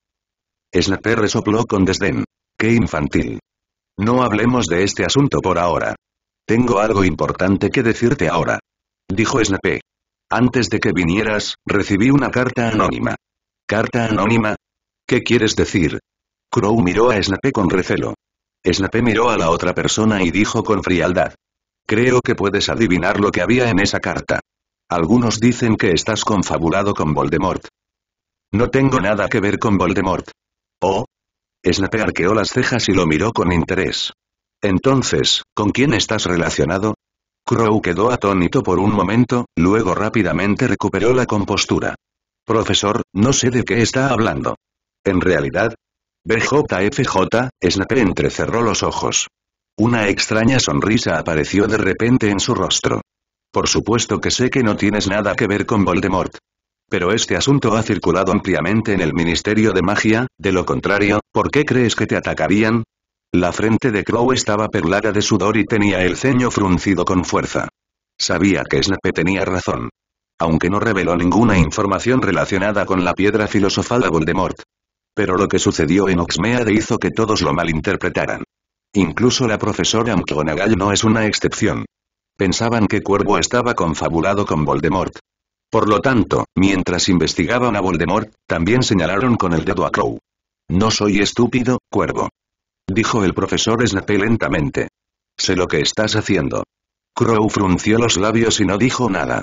Snape resopló con desdén. ¡Qué infantil! No hablemos de este asunto por ahora. Tengo algo importante que decirte ahora. Dijo Snape. Antes de que vinieras, recibí una carta anónima. ¿Carta anónima? ¿Qué quieres decir? Crow miró a Snape con recelo. Snape miró a la otra persona y dijo con frialdad. Creo que puedes adivinar lo que había en esa carta. Algunos dicen que estás confabulado con Voldemort. No tengo nada que ver con Voldemort. ¿Oh? Snape arqueó las cejas y lo miró con interés. Entonces, ¿con quién estás relacionado? Crow quedó atónito por un momento, luego rápidamente recuperó la compostura. Profesor, no sé de qué está hablando. En realidad, BJFJ, Snape entrecerró los ojos. Una extraña sonrisa apareció de repente en su rostro. Por supuesto que sé que no tienes nada que ver con Voldemort. Pero este asunto ha circulado ampliamente en el Ministerio de Magia, de lo contrario, ¿por qué crees que te atacarían? La frente de Crow estaba perlada de sudor y tenía el ceño fruncido con fuerza. Sabía que Snape tenía razón. Aunque no reveló ninguna información relacionada con la piedra filosofal de Voldemort. Pero lo que sucedió en Oxmeade hizo que todos lo malinterpretaran. Incluso la profesora McGonagall no es una excepción. Pensaban que Cuervo estaba confabulado con Voldemort. Por lo tanto, mientras investigaban a Voldemort, también señalaron con el dedo a Crow. No soy estúpido, Cuervo dijo el profesor Snape lentamente. Sé lo que estás haciendo. Crow frunció los labios y no dijo nada.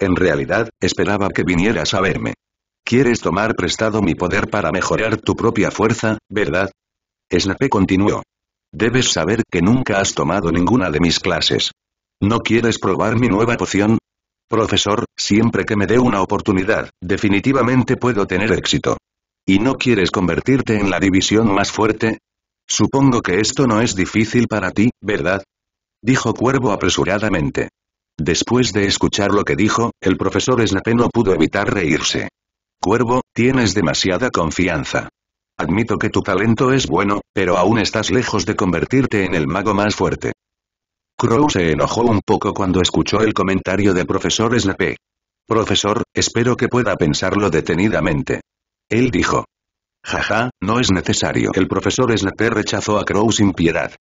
En realidad, esperaba que vinieras a verme. Quieres tomar prestado mi poder para mejorar tu propia fuerza, ¿verdad? Snape continuó. Debes saber que nunca has tomado ninguna de mis clases. ¿No quieres probar mi nueva poción? Profesor, siempre que me dé una oportunidad, definitivamente puedo tener éxito. ¿Y no quieres convertirte en la división más fuerte? Supongo que esto no es difícil para ti, ¿verdad? Dijo Cuervo apresuradamente. Después de escuchar lo que dijo, el profesor Snape no pudo evitar reírse. Cuervo, tienes demasiada confianza. Admito que tu talento es bueno, pero aún estás lejos de convertirte en el mago más fuerte. Crow se enojó un poco cuando escuchó el comentario del profesor Snape. Profesor, espero que pueda pensarlo detenidamente. Él dijo. Jaja, no es necesario. El profesor Snape rechazó a Crow sin piedad.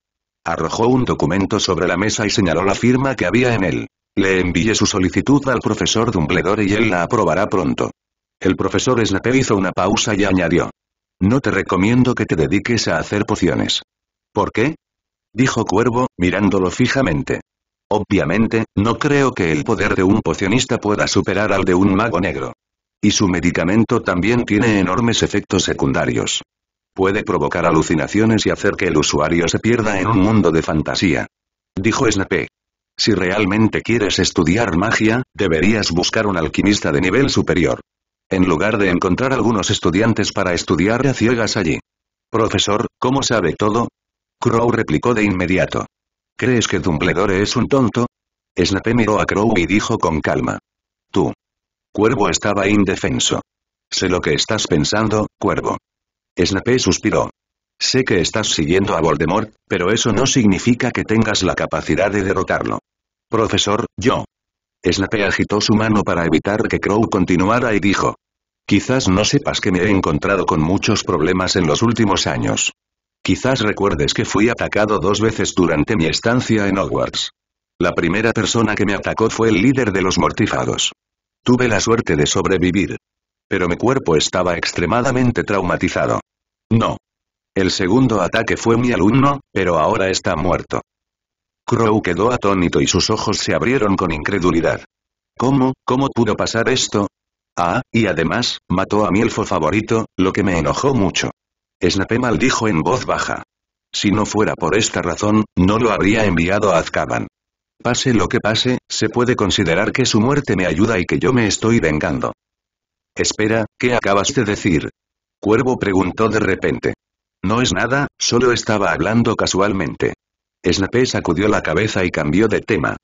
Arrojó un documento sobre la mesa y señaló la firma que había en él. Le envié su solicitud al profesor Dumbledore y él la aprobará pronto. El profesor Snape hizo una pausa y añadió. No te recomiendo que te dediques a hacer pociones. ¿Por qué? Dijo Cuervo, mirándolo fijamente. Obviamente, no creo que el poder de un pocionista pueda superar al de un mago negro. Y su medicamento también tiene enormes efectos secundarios. Puede provocar alucinaciones y hacer que el usuario se pierda en un mundo de fantasía. Dijo Snape. Si realmente quieres estudiar magia, deberías buscar un alquimista de nivel superior. En lugar de encontrar algunos estudiantes para estudiar a ciegas allí. Profesor, ¿cómo sabe todo? Crow replicó de inmediato. ¿Crees que Dumbledore es un tonto? Snape miró a Crow y dijo con calma. Tú. Cuervo estaba indefenso. Sé lo que estás pensando, Cuervo. Snape suspiró. Sé que estás siguiendo a Voldemort, pero eso no significa que tengas la capacidad de derrotarlo. Profesor, yo. Snape agitó su mano para evitar que Crow continuara y dijo. Quizás no sepas que me he encontrado con muchos problemas en los últimos años. Quizás recuerdes que fui atacado dos veces durante mi estancia en Hogwarts. La primera persona que me atacó fue el líder de los mortifados. Tuve la suerte de sobrevivir. Pero mi cuerpo estaba extremadamente traumatizado. No. El segundo ataque fue mi alumno, pero ahora está muerto. Crow quedó atónito y sus ojos se abrieron con incredulidad. ¿Cómo, cómo pudo pasar esto? Ah, y además, mató a mi elfo favorito, lo que me enojó mucho. Snape dijo en voz baja. Si no fuera por esta razón, no lo habría enviado a Azkaban. Pase lo que pase, se puede considerar que su muerte me ayuda y que yo me estoy vengando. Espera, ¿qué acabas de decir? Cuervo preguntó de repente. No es nada, solo estaba hablando casualmente. Snape sacudió la cabeza y cambió de tema.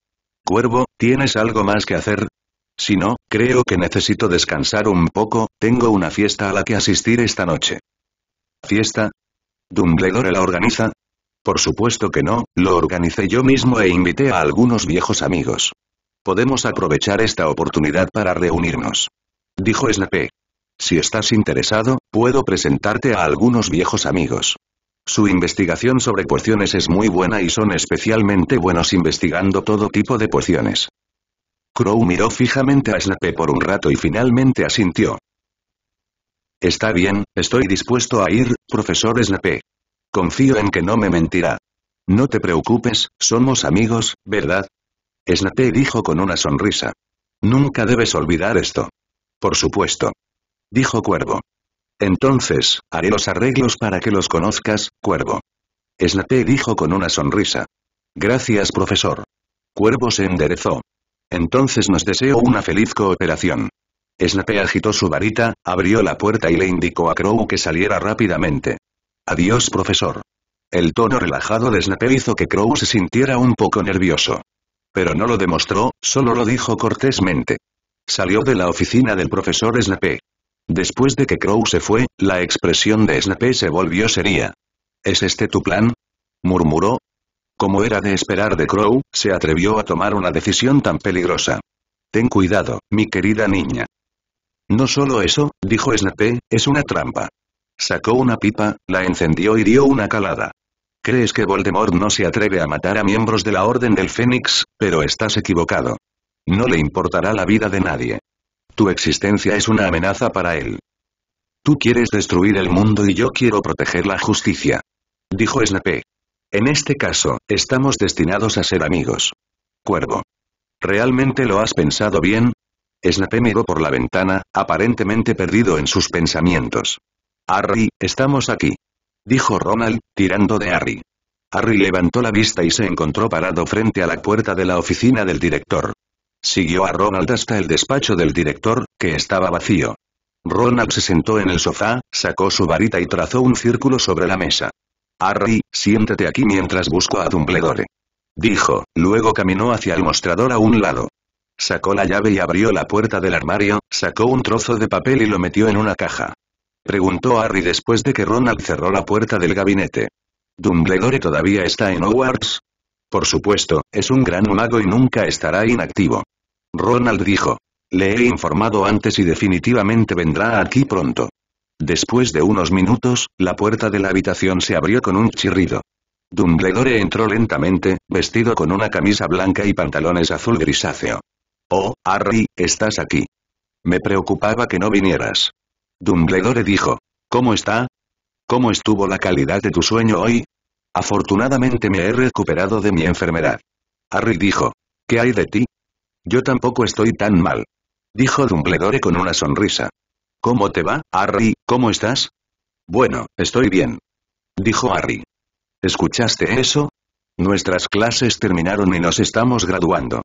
Cuervo, ¿tienes algo más que hacer? Si no, creo que necesito descansar un poco, tengo una fiesta a la que asistir esta noche. ¿Fiesta? ¿Dumbledore la organiza? Por supuesto que no, lo organicé yo mismo e invité a algunos viejos amigos. Podemos aprovechar esta oportunidad para reunirnos. Dijo Snape. Si estás interesado, puedo presentarte a algunos viejos amigos. Su investigación sobre pociones es muy buena y son especialmente buenos investigando todo tipo de pociones. Crow miró fijamente a Snape por un rato y finalmente asintió. Está bien, estoy dispuesto a ir, profesor Snape. Confío en que no me mentirá. No te preocupes, somos amigos, ¿verdad? Snape dijo con una sonrisa. Nunca debes olvidar esto. Por supuesto. Dijo Cuervo. Entonces, haré los arreglos para que los conozcas, Cuervo. Snape dijo con una sonrisa. Gracias profesor. Cuervo se enderezó. Entonces nos deseo una feliz cooperación. Snape agitó su varita, abrió la puerta y le indicó a Crow que saliera rápidamente. Adiós profesor. El tono relajado de Snape hizo que Crow se sintiera un poco nervioso. Pero no lo demostró, solo lo dijo cortésmente. Salió de la oficina del profesor Snape. Después de que Crow se fue, la expresión de Snape se volvió seria. ¿Es este tu plan? murmuró. Como era de esperar de Crow, se atrevió a tomar una decisión tan peligrosa. Ten cuidado, mi querida niña. No solo eso, dijo Snape, es una trampa. Sacó una pipa, la encendió y dio una calada. Crees que Voldemort no se atreve a matar a miembros de la Orden del Fénix, pero estás equivocado. No le importará la vida de nadie. Tu existencia es una amenaza para él. Tú quieres destruir el mundo y yo quiero proteger la justicia. Dijo Snape. En este caso, estamos destinados a ser amigos. Cuervo. ¿Realmente lo has pensado bien? Snape miró por la ventana, aparentemente perdido en sus pensamientos. Harry, estamos aquí. Dijo Ronald, tirando de Harry. Harry levantó la vista y se encontró parado frente a la puerta de la oficina del director. Siguió a Ronald hasta el despacho del director, que estaba vacío. Ronald se sentó en el sofá, sacó su varita y trazó un círculo sobre la mesa. Harry, siéntate aquí mientras busco a Dumbledore. Dijo, luego caminó hacia el mostrador a un lado. Sacó la llave y abrió la puerta del armario, sacó un trozo de papel y lo metió en una caja. Preguntó Harry después de que Ronald cerró la puerta del gabinete. ¿Dumbledore todavía está en Hogwarts? Por supuesto, es un gran mago y nunca estará inactivo. Ronald dijo. Le he informado antes y definitivamente vendrá aquí pronto. Después de unos minutos, la puerta de la habitación se abrió con un chirrido. Dumbledore entró lentamente, vestido con una camisa blanca y pantalones azul grisáceo. Oh, Harry, estás aquí. Me preocupaba que no vinieras. Dumbledore dijo. ¿Cómo está? ¿Cómo estuvo la calidad de tu sueño hoy? Afortunadamente me he recuperado de mi enfermedad. Harry dijo. ¿Qué hay de ti? Yo tampoco estoy tan mal. Dijo Dumbledore con una sonrisa. ¿Cómo te va, Harry, cómo estás? Bueno, estoy bien. Dijo Harry. ¿Escuchaste eso? Nuestras clases terminaron y nos estamos graduando.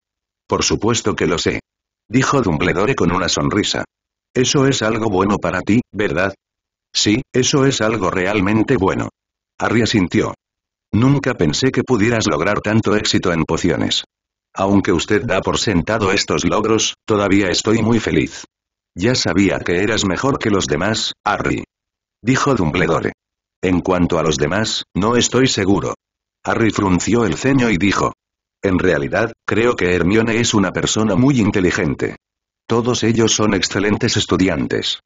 Por supuesto que lo sé. Dijo Dumbledore con una sonrisa. Eso es algo bueno para ti, ¿verdad? Sí, eso es algo realmente bueno. Harry asintió. Nunca pensé que pudieras lograr tanto éxito en pociones. Aunque usted da por sentado estos logros, todavía estoy muy feliz. Ya sabía que eras mejor que los demás, Harry. Dijo Dumbledore. En cuanto a los demás, no estoy seguro. Harry frunció el ceño y dijo. En realidad, creo que Hermione es una persona muy inteligente. Todos ellos son excelentes estudiantes.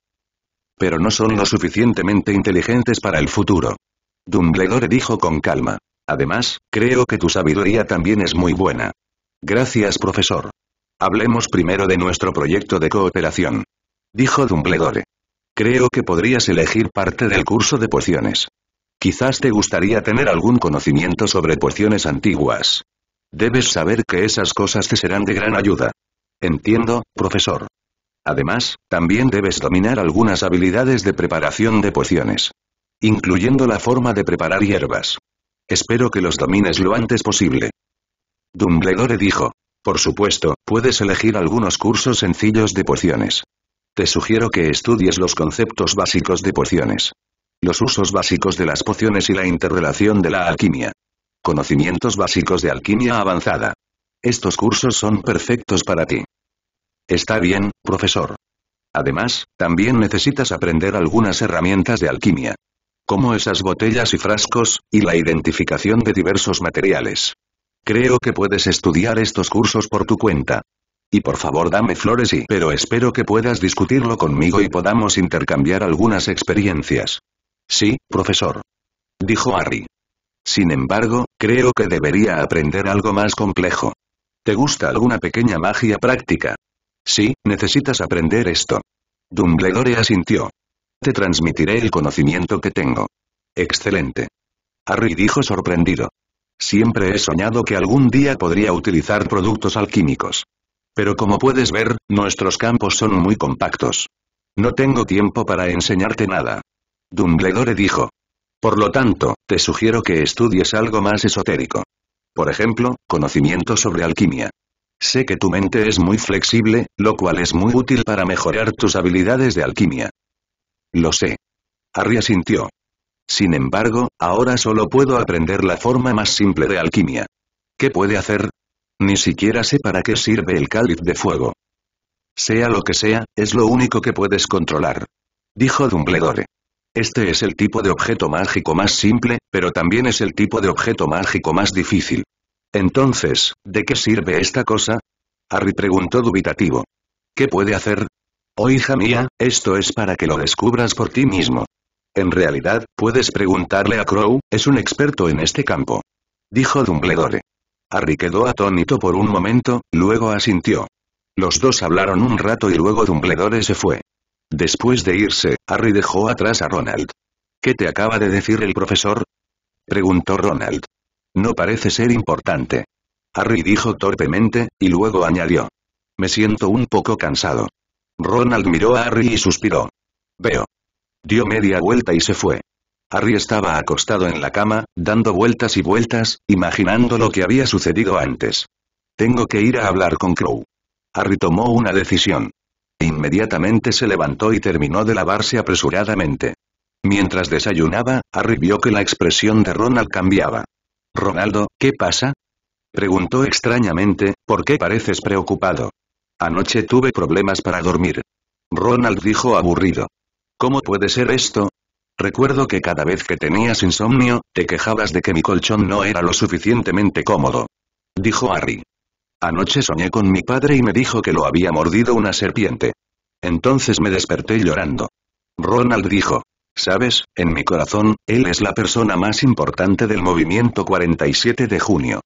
Pero no son lo suficientemente inteligentes para el futuro. Dumbledore dijo con calma. Además, creo que tu sabiduría también es muy buena. Gracias profesor. Hablemos primero de nuestro proyecto de cooperación. Dijo Dumbledore. Creo que podrías elegir parte del curso de pociones. Quizás te gustaría tener algún conocimiento sobre pociones antiguas. Debes saber que esas cosas te serán de gran ayuda. Entiendo, profesor. Además, también debes dominar algunas habilidades de preparación de pociones. Incluyendo la forma de preparar hierbas. Espero que los domines lo antes posible. Dumbledore dijo. Por supuesto, puedes elegir algunos cursos sencillos de pociones. Te sugiero que estudies los conceptos básicos de pociones. Los usos básicos de las pociones y la interrelación de la alquimia. Conocimientos básicos de alquimia avanzada. Estos cursos son perfectos para ti. Está bien, profesor. Además, también necesitas aprender algunas herramientas de alquimia. Como esas botellas y frascos, y la identificación de diversos materiales. Creo que puedes estudiar estos cursos por tu cuenta. Y por favor dame flores y... Pero espero que puedas discutirlo conmigo y podamos intercambiar algunas experiencias. Sí, profesor. Dijo Harry. Sin embargo, creo que debería aprender algo más complejo. ¿Te gusta alguna pequeña magia práctica? Sí, necesitas aprender esto. Dumbledore asintió. Te transmitiré el conocimiento que tengo. Excelente. Harry dijo sorprendido. Siempre he soñado que algún día podría utilizar productos alquímicos. Pero como puedes ver, nuestros campos son muy compactos. No tengo tiempo para enseñarte nada. Dumbledore dijo. Por lo tanto, te sugiero que estudies algo más esotérico por ejemplo, conocimiento sobre alquimia. Sé que tu mente es muy flexible, lo cual es muy útil para mejorar tus habilidades de alquimia. Lo sé. Harry sintió. Sin embargo, ahora solo puedo aprender la forma más simple de alquimia. ¿Qué puede hacer? Ni siquiera sé para qué sirve el cáliz de fuego. Sea lo que sea, es lo único que puedes controlar. Dijo Dumbledore. Este es el tipo de objeto mágico más simple, pero también es el tipo de objeto mágico más difícil. Entonces, ¿de qué sirve esta cosa? Harry preguntó dubitativo. ¿Qué puede hacer? Oh hija mía, esto es para que lo descubras por ti mismo. En realidad, puedes preguntarle a Crow, es un experto en este campo. Dijo Dumbledore. Harry quedó atónito por un momento, luego asintió. Los dos hablaron un rato y luego Dumbledore se fue. Después de irse, Harry dejó atrás a Ronald. ¿Qué te acaba de decir el profesor? Preguntó Ronald. No parece ser importante. Harry dijo torpemente, y luego añadió. Me siento un poco cansado. Ronald miró a Harry y suspiró. Veo. Dio media vuelta y se fue. Harry estaba acostado en la cama, dando vueltas y vueltas, imaginando lo que había sucedido antes. Tengo que ir a hablar con Crow. Harry tomó una decisión. Inmediatamente se levantó y terminó de lavarse apresuradamente. Mientras desayunaba, Harry vio que la expresión de Ronald cambiaba. Ronaldo, ¿qué pasa? Preguntó extrañamente, ¿por qué pareces preocupado? Anoche tuve problemas para dormir. Ronald dijo aburrido. ¿Cómo puede ser esto? Recuerdo que cada vez que tenías insomnio, te quejabas de que mi colchón no era lo suficientemente cómodo. Dijo Harry. Anoche soñé con mi padre y me dijo que lo había mordido una serpiente. Entonces me desperté llorando. Ronald dijo. ¿Sabes? En mi corazón, él es la persona más importante del movimiento 47 de junio.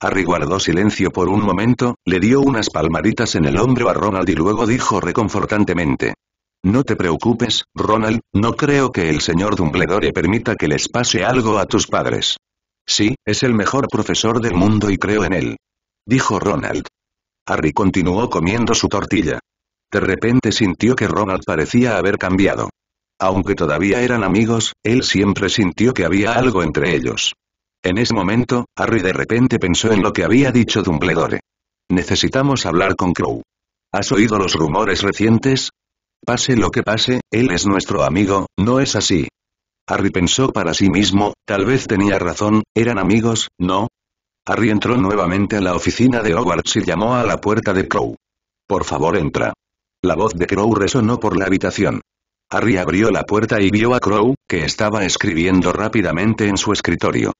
Harry guardó silencio por un momento, le dio unas palmaditas en el hombro a Ronald y luego dijo reconfortantemente. No te preocupes, Ronald, no creo que el señor Dumbledore permita que les pase algo a tus padres. Sí, es el mejor profesor del mundo y creo en él. Dijo Ronald. Harry continuó comiendo su tortilla. De repente sintió que Ronald parecía haber cambiado. Aunque todavía eran amigos, él siempre sintió que había algo entre ellos. En ese momento, Harry de repente pensó en lo que había dicho Dumbledore. Necesitamos hablar con Crow. ¿Has oído los rumores recientes? Pase lo que pase, él es nuestro amigo, ¿no es así? Harry pensó para sí mismo, tal vez tenía razón, eran amigos, ¿no? Harry entró nuevamente a la oficina de Hogwarts y llamó a la puerta de Crow. Por favor entra. La voz de Crow resonó por la habitación. Harry abrió la puerta y vio a Crow, que estaba escribiendo rápidamente en su escritorio.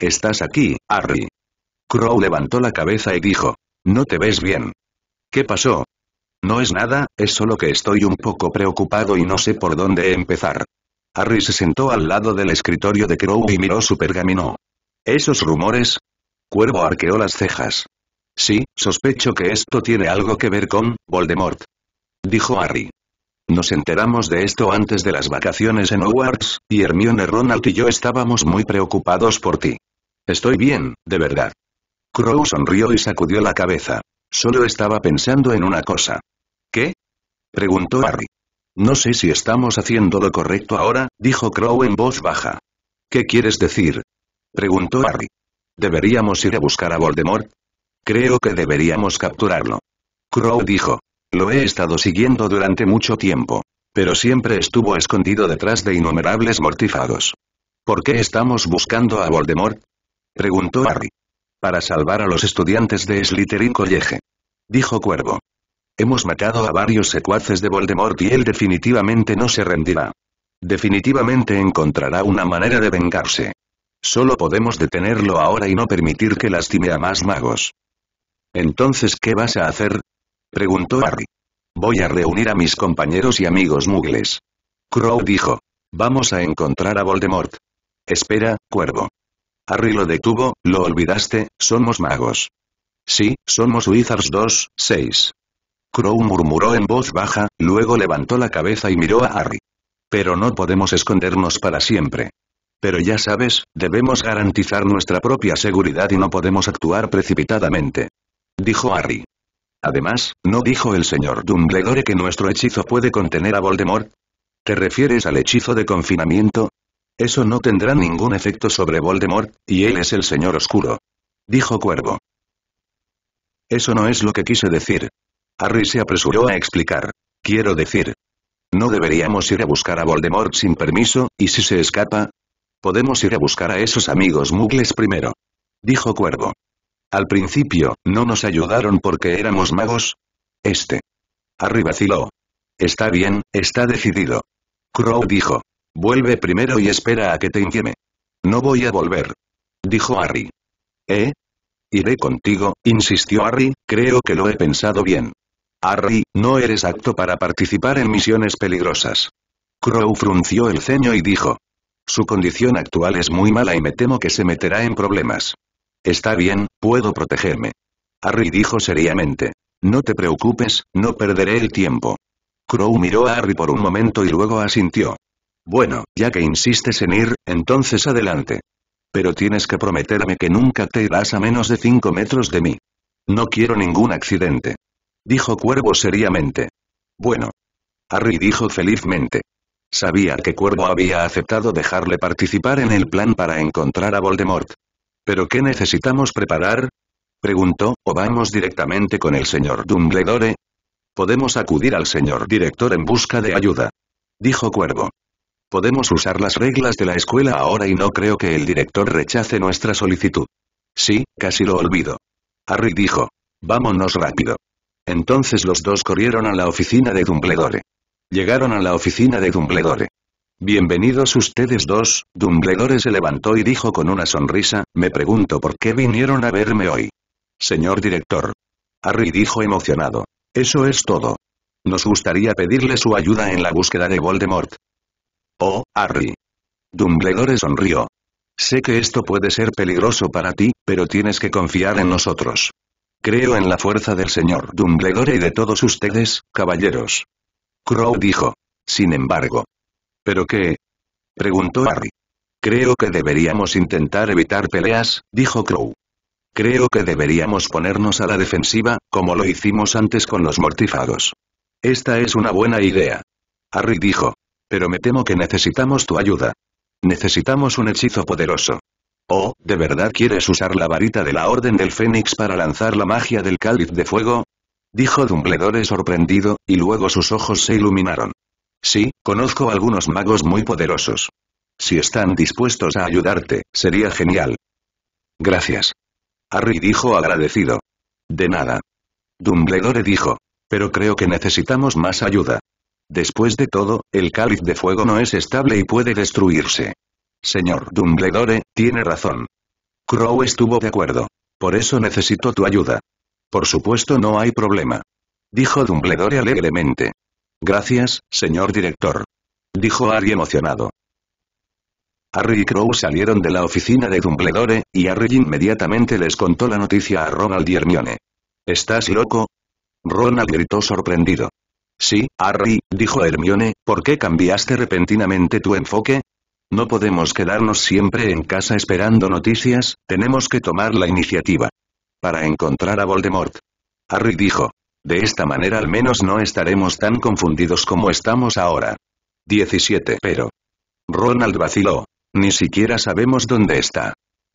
«Estás aquí, Harry». Crow levantó la cabeza y dijo. «No te ves bien». «¿Qué pasó?» «No es nada, es solo que estoy un poco preocupado y no sé por dónde empezar». Harry se sentó al lado del escritorio de Crow y miró su pergamino. ¿Esos rumores? Cuervo arqueó las cejas. Sí, sospecho que esto tiene algo que ver con, Voldemort. Dijo Harry. Nos enteramos de esto antes de las vacaciones en Hogwarts, y Hermione Ronald y yo estábamos muy preocupados por ti. Estoy bien, de verdad. Crow sonrió y sacudió la cabeza. Solo estaba pensando en una cosa. ¿Qué? Preguntó Harry. No sé si estamos haciendo lo correcto ahora, dijo Crow en voz baja. ¿Qué quieres decir? Preguntó Harry. ¿Deberíamos ir a buscar a Voldemort? Creo que deberíamos capturarlo. Crow dijo. Lo he estado siguiendo durante mucho tiempo. Pero siempre estuvo escondido detrás de innumerables mortífagos. ¿Por qué estamos buscando a Voldemort? Preguntó Harry. Para salvar a los estudiantes de Slytherin College. Dijo Cuervo. Hemos matado a varios secuaces de Voldemort y él definitivamente no se rendirá. Definitivamente encontrará una manera de vengarse. Solo podemos detenerlo ahora y no permitir que lastime a más magos. Entonces, ¿qué vas a hacer? Preguntó Harry. Voy a reunir a mis compañeros y amigos mugles. Crow dijo. Vamos a encontrar a Voldemort. Espera, cuervo. Harry lo detuvo, lo olvidaste, somos magos. Sí, somos Wizards 2, 6. Crow murmuró en voz baja, luego levantó la cabeza y miró a Harry. Pero no podemos escondernos para siempre. Pero ya sabes, debemos garantizar nuestra propia seguridad y no podemos actuar precipitadamente. Dijo Harry. Además, ¿no dijo el señor Dumbledore que nuestro hechizo puede contener a Voldemort? ¿Te refieres al hechizo de confinamiento? Eso no tendrá ningún efecto sobre Voldemort, y él es el señor oscuro. Dijo Cuervo. Eso no es lo que quise decir. Harry se apresuró a explicar. Quiero decir. No deberíamos ir a buscar a Voldemort sin permiso, y si se escapa, podemos ir a buscar a esos amigos mugles primero. Dijo Cuervo. Al principio, ¿no nos ayudaron porque éramos magos? Este. Harry vaciló. Está bien, está decidido. Crow dijo. Vuelve primero y espera a que te inquieme. No voy a volver. Dijo Harry. ¿Eh? Iré contigo, insistió Harry, creo que lo he pensado bien. Harry, no eres apto para participar en misiones peligrosas. Crow frunció el ceño y dijo. Su condición actual es muy mala y me temo que se meterá en problemas. Está bien, puedo protegerme. Harry dijo seriamente. No te preocupes, no perderé el tiempo. Crow miró a Harry por un momento y luego asintió. Bueno, ya que insistes en ir, entonces adelante. Pero tienes que prometerme que nunca te irás a menos de cinco metros de mí. No quiero ningún accidente. Dijo Cuervo seriamente. Bueno. Harry dijo felizmente. Sabía que Cuervo había aceptado dejarle participar en el plan para encontrar a Voldemort, ¿Pero qué necesitamos preparar? Preguntó, ¿o vamos directamente con el señor Dumbledore? Podemos acudir al señor director en busca de ayuda. Dijo Cuervo. Podemos usar las reglas de la escuela ahora y no creo que el director rechace nuestra solicitud. Sí, casi lo olvido. Harry dijo. Vámonos rápido. Entonces los dos corrieron a la oficina de Dumbledore. Llegaron a la oficina de Dumbledore. Bienvenidos ustedes dos, Dumbledore se levantó y dijo con una sonrisa, me pregunto por qué vinieron a verme hoy. Señor director. Harry dijo emocionado. Eso es todo. Nos gustaría pedirle su ayuda en la búsqueda de Voldemort. Oh, Harry. Dumbledore sonrió. Sé que esto puede ser peligroso para ti, pero tienes que confiar en nosotros. Creo en la fuerza del señor Dumbledore y de todos ustedes, caballeros. Crow dijo. Sin embargo, ¿Pero qué? preguntó Harry. Creo que deberíamos intentar evitar peleas, dijo Crow. Creo que deberíamos ponernos a la defensiva, como lo hicimos antes con los mortífagos. Esta es una buena idea. Harry dijo. Pero me temo que necesitamos tu ayuda. Necesitamos un hechizo poderoso. ¿Oh, de verdad quieres usar la varita de la Orden del Fénix para lanzar la magia del cáliz de fuego? Dijo Dumbledore sorprendido, y luego sus ojos se iluminaron. Sí, conozco algunos magos muy poderosos. Si están dispuestos a ayudarte, sería genial. Gracias. Harry dijo agradecido. De nada. Dumbledore dijo. Pero creo que necesitamos más ayuda. Después de todo, el cáliz de fuego no es estable y puede destruirse. Señor Dumbledore, tiene razón. Crow estuvo de acuerdo. Por eso necesito tu ayuda. Por supuesto no hay problema. Dijo Dumbledore alegremente. Gracias, señor director. Dijo Harry emocionado. Harry y Crow salieron de la oficina de Dumbledore, y Harry inmediatamente les contó la noticia a Ronald y Hermione. ¿Estás loco? Ronald gritó sorprendido. Sí, Harry, dijo Hermione, ¿por qué cambiaste repentinamente tu enfoque? No podemos quedarnos siempre en casa esperando noticias, tenemos que tomar la iniciativa. Para encontrar a Voldemort. Harry dijo. De esta manera al menos no estaremos tan confundidos como estamos ahora. 17. Pero. Ronald vaciló. Ni siquiera sabemos dónde está.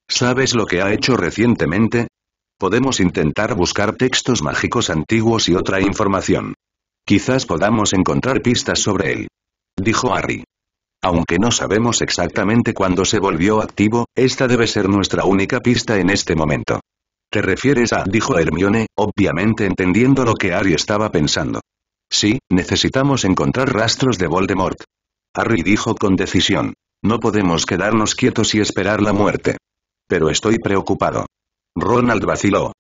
¿Sabes lo que ha hecho recientemente? Podemos intentar buscar textos mágicos antiguos y otra información. Quizás podamos encontrar pistas sobre él. Dijo Harry. Aunque no sabemos exactamente cuándo se volvió activo, esta debe ser nuestra única pista en este momento. ¿Te refieres a? dijo Hermione, obviamente entendiendo lo que Harry estaba pensando. Sí, necesitamos encontrar rastros de Voldemort. Harry dijo con decisión. No podemos quedarnos quietos y esperar la muerte. Pero estoy preocupado. Ronald vaciló.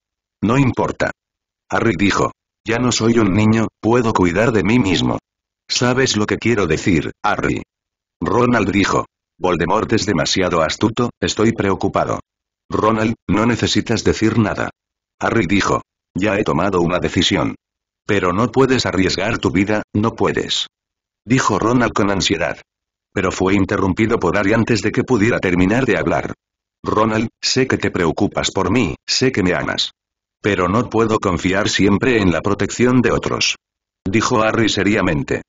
No importa. Harry dijo. Ya no soy un niño, puedo cuidar de mí mismo. ¿Sabes lo que quiero decir, Harry? Ronald dijo. Voldemort es demasiado astuto, estoy preocupado. Ronald, no necesitas decir nada. Harry dijo. Ya he tomado una decisión. Pero no puedes arriesgar tu vida, no puedes. Dijo Ronald con ansiedad. Pero fue interrumpido por Harry antes de que pudiera terminar de hablar. Ronald, sé que te preocupas por mí, sé que me amas. Pero no puedo confiar siempre en la protección de otros. Dijo Harry seriamente.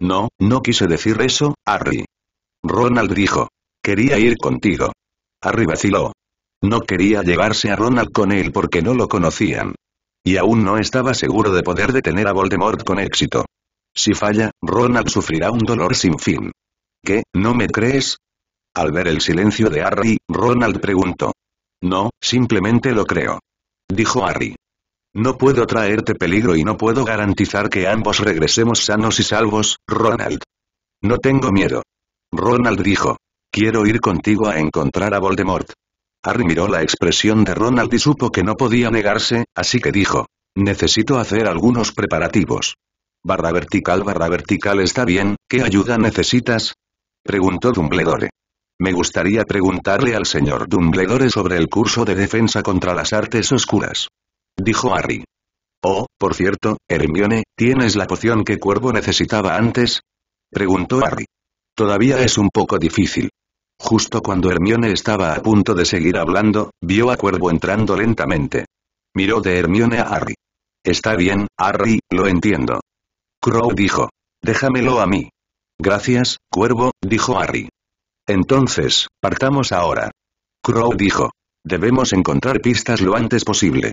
No, no quise decir eso, Harry. Ronald dijo. Quería ir contigo. Harry vaciló. No quería llevarse a Ronald con él porque no lo conocían. Y aún no estaba seguro de poder detener a Voldemort con éxito. Si falla, Ronald sufrirá un dolor sin fin. ¿Qué, no me crees? Al ver el silencio de Harry, Ronald preguntó. No, simplemente lo creo. Dijo Harry. No puedo traerte peligro y no puedo garantizar que ambos regresemos sanos y salvos, Ronald. No tengo miedo. Ronald dijo. Quiero ir contigo a encontrar a Voldemort. Harry miró la expresión de Ronald y supo que no podía negarse, así que dijo. Necesito hacer algunos preparativos. Barra vertical barra vertical está bien, ¿qué ayuda necesitas? Preguntó Dumbledore. Me gustaría preguntarle al señor Dumbledore sobre el curso de defensa contra las artes oscuras. Dijo Harry. Oh, por cierto, Hermione, ¿tienes la poción que Cuervo necesitaba antes? Preguntó Harry. Todavía es un poco difícil. Justo cuando Hermione estaba a punto de seguir hablando, vio a Cuervo entrando lentamente. Miró de Hermione a Harry. Está bien, Harry, lo entiendo. Crow dijo. Déjamelo a mí. Gracias, Cuervo, dijo Harry. Entonces, partamos ahora. Crow dijo. Debemos encontrar pistas lo antes posible.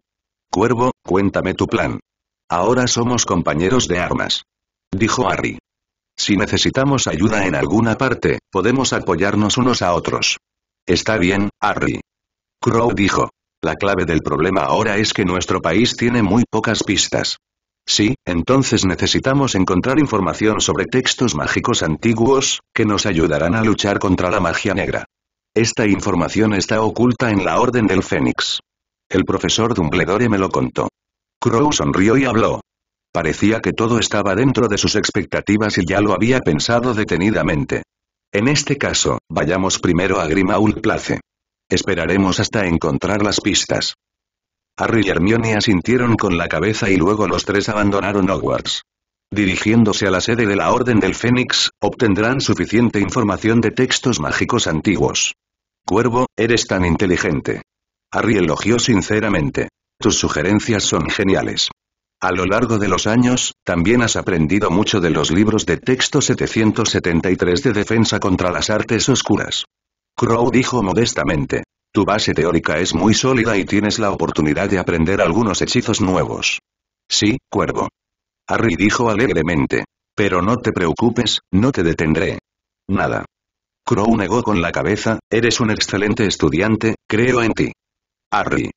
Cuervo, cuéntame tu plan. Ahora somos compañeros de armas. Dijo Harry. Si necesitamos ayuda en alguna parte, podemos apoyarnos unos a otros. Está bien, Harry. Crow dijo. La clave del problema ahora es que nuestro país tiene muy pocas pistas. Sí, entonces necesitamos encontrar información sobre textos mágicos antiguos, que nos ayudarán a luchar contra la magia negra. Esta información está oculta en la Orden del Fénix. El profesor Dumbledore me lo contó. Crow sonrió y habló. Parecía que todo estaba dentro de sus expectativas y ya lo había pensado detenidamente. En este caso, vayamos primero a Grimauld Place. Esperaremos hasta encontrar las pistas. Harry y Hermione asintieron con la cabeza y luego los tres abandonaron Hogwarts. Dirigiéndose a la sede de la Orden del Fénix, obtendrán suficiente información de textos mágicos antiguos. Cuervo, eres tan inteligente. Harry elogió sinceramente. Tus sugerencias son geniales. A lo largo de los años, también has aprendido mucho de los libros de texto 773 de defensa contra las artes oscuras. Crow dijo modestamente. Tu base teórica es muy sólida y tienes la oportunidad de aprender algunos hechizos nuevos. Sí, cuervo. Harry dijo alegremente. Pero no te preocupes, no te detendré. Nada. Crow negó con la cabeza, eres un excelente estudiante, creo en ti. Harry,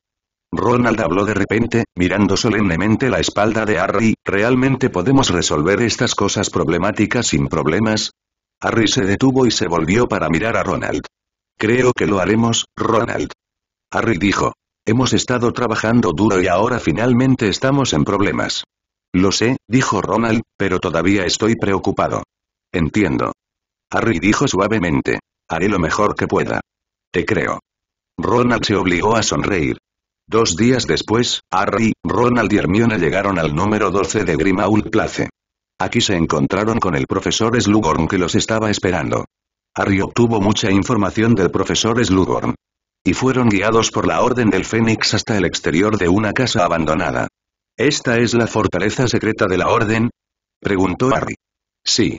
Ronald habló de repente, mirando solemnemente la espalda de Harry, ¿realmente podemos resolver estas cosas problemáticas sin problemas? Harry se detuvo y se volvió para mirar a Ronald. Creo que lo haremos, Ronald. Harry dijo. Hemos estado trabajando duro y ahora finalmente estamos en problemas. Lo sé, dijo Ronald, pero todavía estoy preocupado. Entiendo. Harry dijo suavemente. Haré lo mejor que pueda. Te creo. Ronald se obligó a sonreír. Dos días después, Harry, Ronald y Hermione llegaron al número 12 de Grimaul Place. Aquí se encontraron con el profesor Slughorn que los estaba esperando. Harry obtuvo mucha información del profesor Slughorn. Y fueron guiados por la Orden del Fénix hasta el exterior de una casa abandonada. ¿Esta es la fortaleza secreta de la Orden? Preguntó Harry. Sí.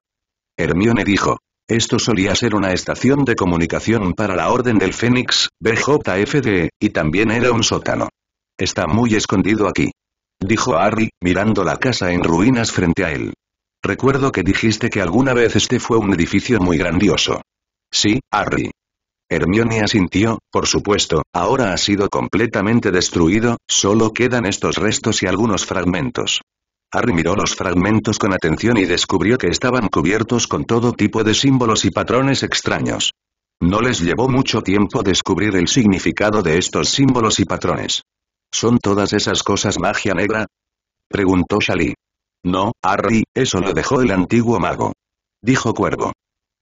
Hermione dijo. Esto solía ser una estación de comunicación para la Orden del Fénix, BJFD, y también era un sótano. Está muy escondido aquí. Dijo Harry, mirando la casa en ruinas frente a él. Recuerdo que dijiste que alguna vez este fue un edificio muy grandioso. Sí, Harry. Hermione asintió, por supuesto, ahora ha sido completamente destruido, solo quedan estos restos y algunos fragmentos. Harry miró los fragmentos con atención y descubrió que estaban cubiertos con todo tipo de símbolos y patrones extraños. No les llevó mucho tiempo descubrir el significado de estos símbolos y patrones. ¿Son todas esas cosas magia negra? Preguntó Shali. No, Harry, eso lo dejó el antiguo mago. Dijo Cuervo.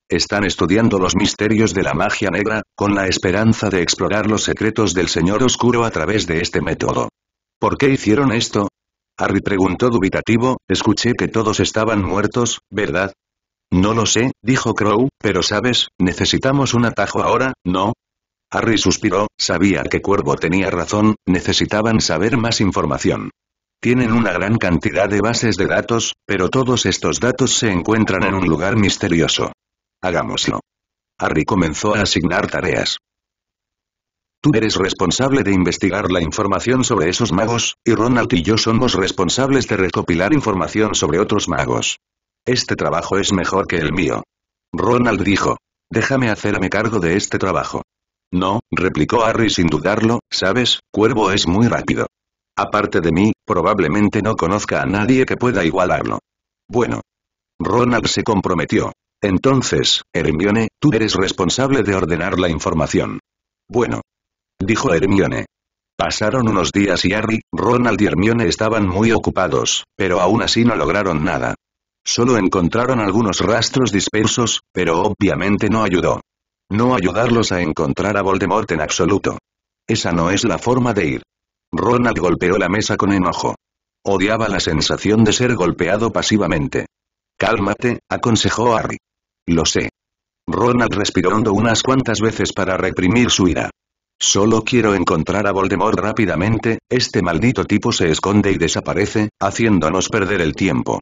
Están estudiando los misterios de la magia negra, con la esperanza de explorar los secretos del Señor Oscuro a través de este método. ¿Por qué hicieron esto? Harry preguntó dubitativo, escuché que todos estaban muertos, ¿verdad? No lo sé, dijo Crow, pero sabes, necesitamos un atajo ahora, ¿no? Harry suspiró, sabía que Cuervo tenía razón, necesitaban saber más información. Tienen una gran cantidad de bases de datos, pero todos estos datos se encuentran en un lugar misterioso. Hagámoslo. Harry comenzó a asignar tareas. Tú eres responsable de investigar la información sobre esos magos, y Ronald y yo somos responsables de recopilar información sobre otros magos. Este trabajo es mejor que el mío. Ronald dijo. Déjame hacerme cargo de este trabajo. No, replicó Harry sin dudarlo, sabes, Cuervo es muy rápido. Aparte de mí, probablemente no conozca a nadie que pueda igualarlo. Bueno. Ronald se comprometió. Entonces, Hermione, tú eres responsable de ordenar la información. Bueno dijo Hermione. Pasaron unos días y Harry, Ronald y Hermione estaban muy ocupados, pero aún así no lograron nada. Solo encontraron algunos rastros dispersos, pero obviamente no ayudó. No ayudarlos a encontrar a Voldemort en absoluto. Esa no es la forma de ir. Ronald golpeó la mesa con enojo. Odiaba la sensación de ser golpeado pasivamente. Cálmate, aconsejó Harry. Lo sé. Ronald respiró hondo unas cuantas veces para reprimir su ira. Solo quiero encontrar a Voldemort rápidamente, este maldito tipo se esconde y desaparece, haciéndonos perder el tiempo.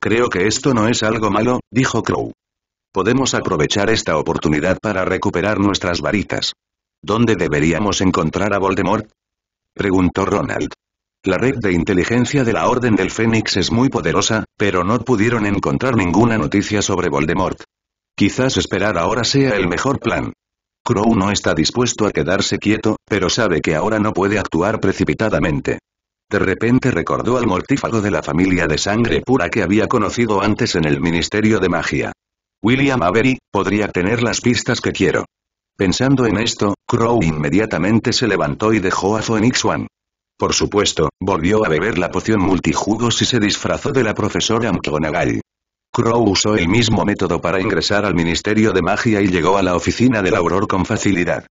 Creo que esto no es algo malo, dijo Crow. Podemos aprovechar esta oportunidad para recuperar nuestras varitas. ¿Dónde deberíamos encontrar a Voldemort? Preguntó Ronald. La red de inteligencia de la Orden del Fénix es muy poderosa, pero no pudieron encontrar ninguna noticia sobre Voldemort. Quizás esperar ahora sea el mejor plan. Crow no está dispuesto a quedarse quieto, pero sabe que ahora no puede actuar precipitadamente. De repente recordó al mortífago de la familia de sangre pura que había conocido antes en el Ministerio de Magia. William Avery, podría tener las pistas que quiero. Pensando en esto, Crow inmediatamente se levantó y dejó a Phoenix One. Por supuesto, volvió a beber la poción multijugos y se disfrazó de la profesora McGonagall. Crow usó el mismo método para ingresar al Ministerio de Magia y llegó a la oficina del Auror con facilidad.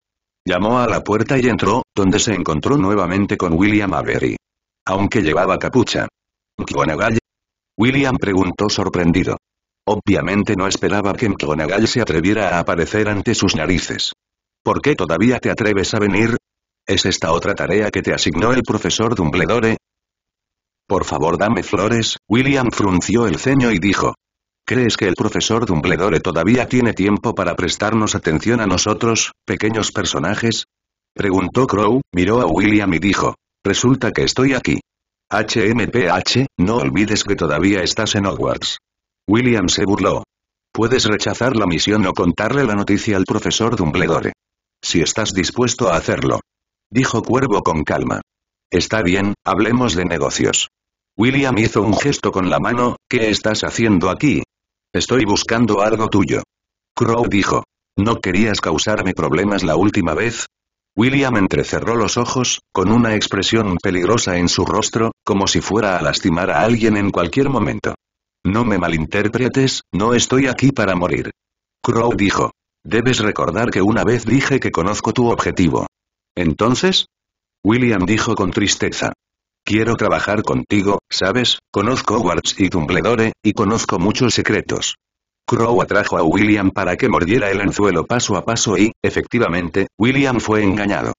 Llamó a la puerta y entró, donde se encontró nuevamente con William Avery. Aunque llevaba capucha. ¿Mkwonagall? William preguntó sorprendido. Obviamente no esperaba que Mkwonagall se atreviera a aparecer ante sus narices. ¿Por qué todavía te atreves a venir? ¿Es esta otra tarea que te asignó el profesor Dumbledore? Por favor dame flores, William frunció el ceño y dijo. ¿Crees que el profesor Dumbledore todavía tiene tiempo para prestarnos atención a nosotros, pequeños personajes? Preguntó Crow, miró a William y dijo. Resulta que estoy aquí. HMPH, no olvides que todavía estás en Hogwarts. William se burló. Puedes rechazar la misión o contarle la noticia al profesor Dumbledore. Si estás dispuesto a hacerlo. Dijo Cuervo con calma. Está bien, hablemos de negocios. William hizo un gesto con la mano, ¿qué estás haciendo aquí? Estoy buscando algo tuyo. Crow dijo. ¿No querías causarme problemas la última vez? William entrecerró los ojos, con una expresión peligrosa en su rostro, como si fuera a lastimar a alguien en cualquier momento. No me malinterpretes, no estoy aquí para morir. Crow dijo. Debes recordar que una vez dije que conozco tu objetivo. ¿Entonces? William dijo con tristeza. Quiero trabajar contigo, ¿sabes? Conozco Warts y Dumbledore, y conozco muchos secretos. Crow atrajo a William para que mordiera el anzuelo paso a paso y, efectivamente, William fue engañado.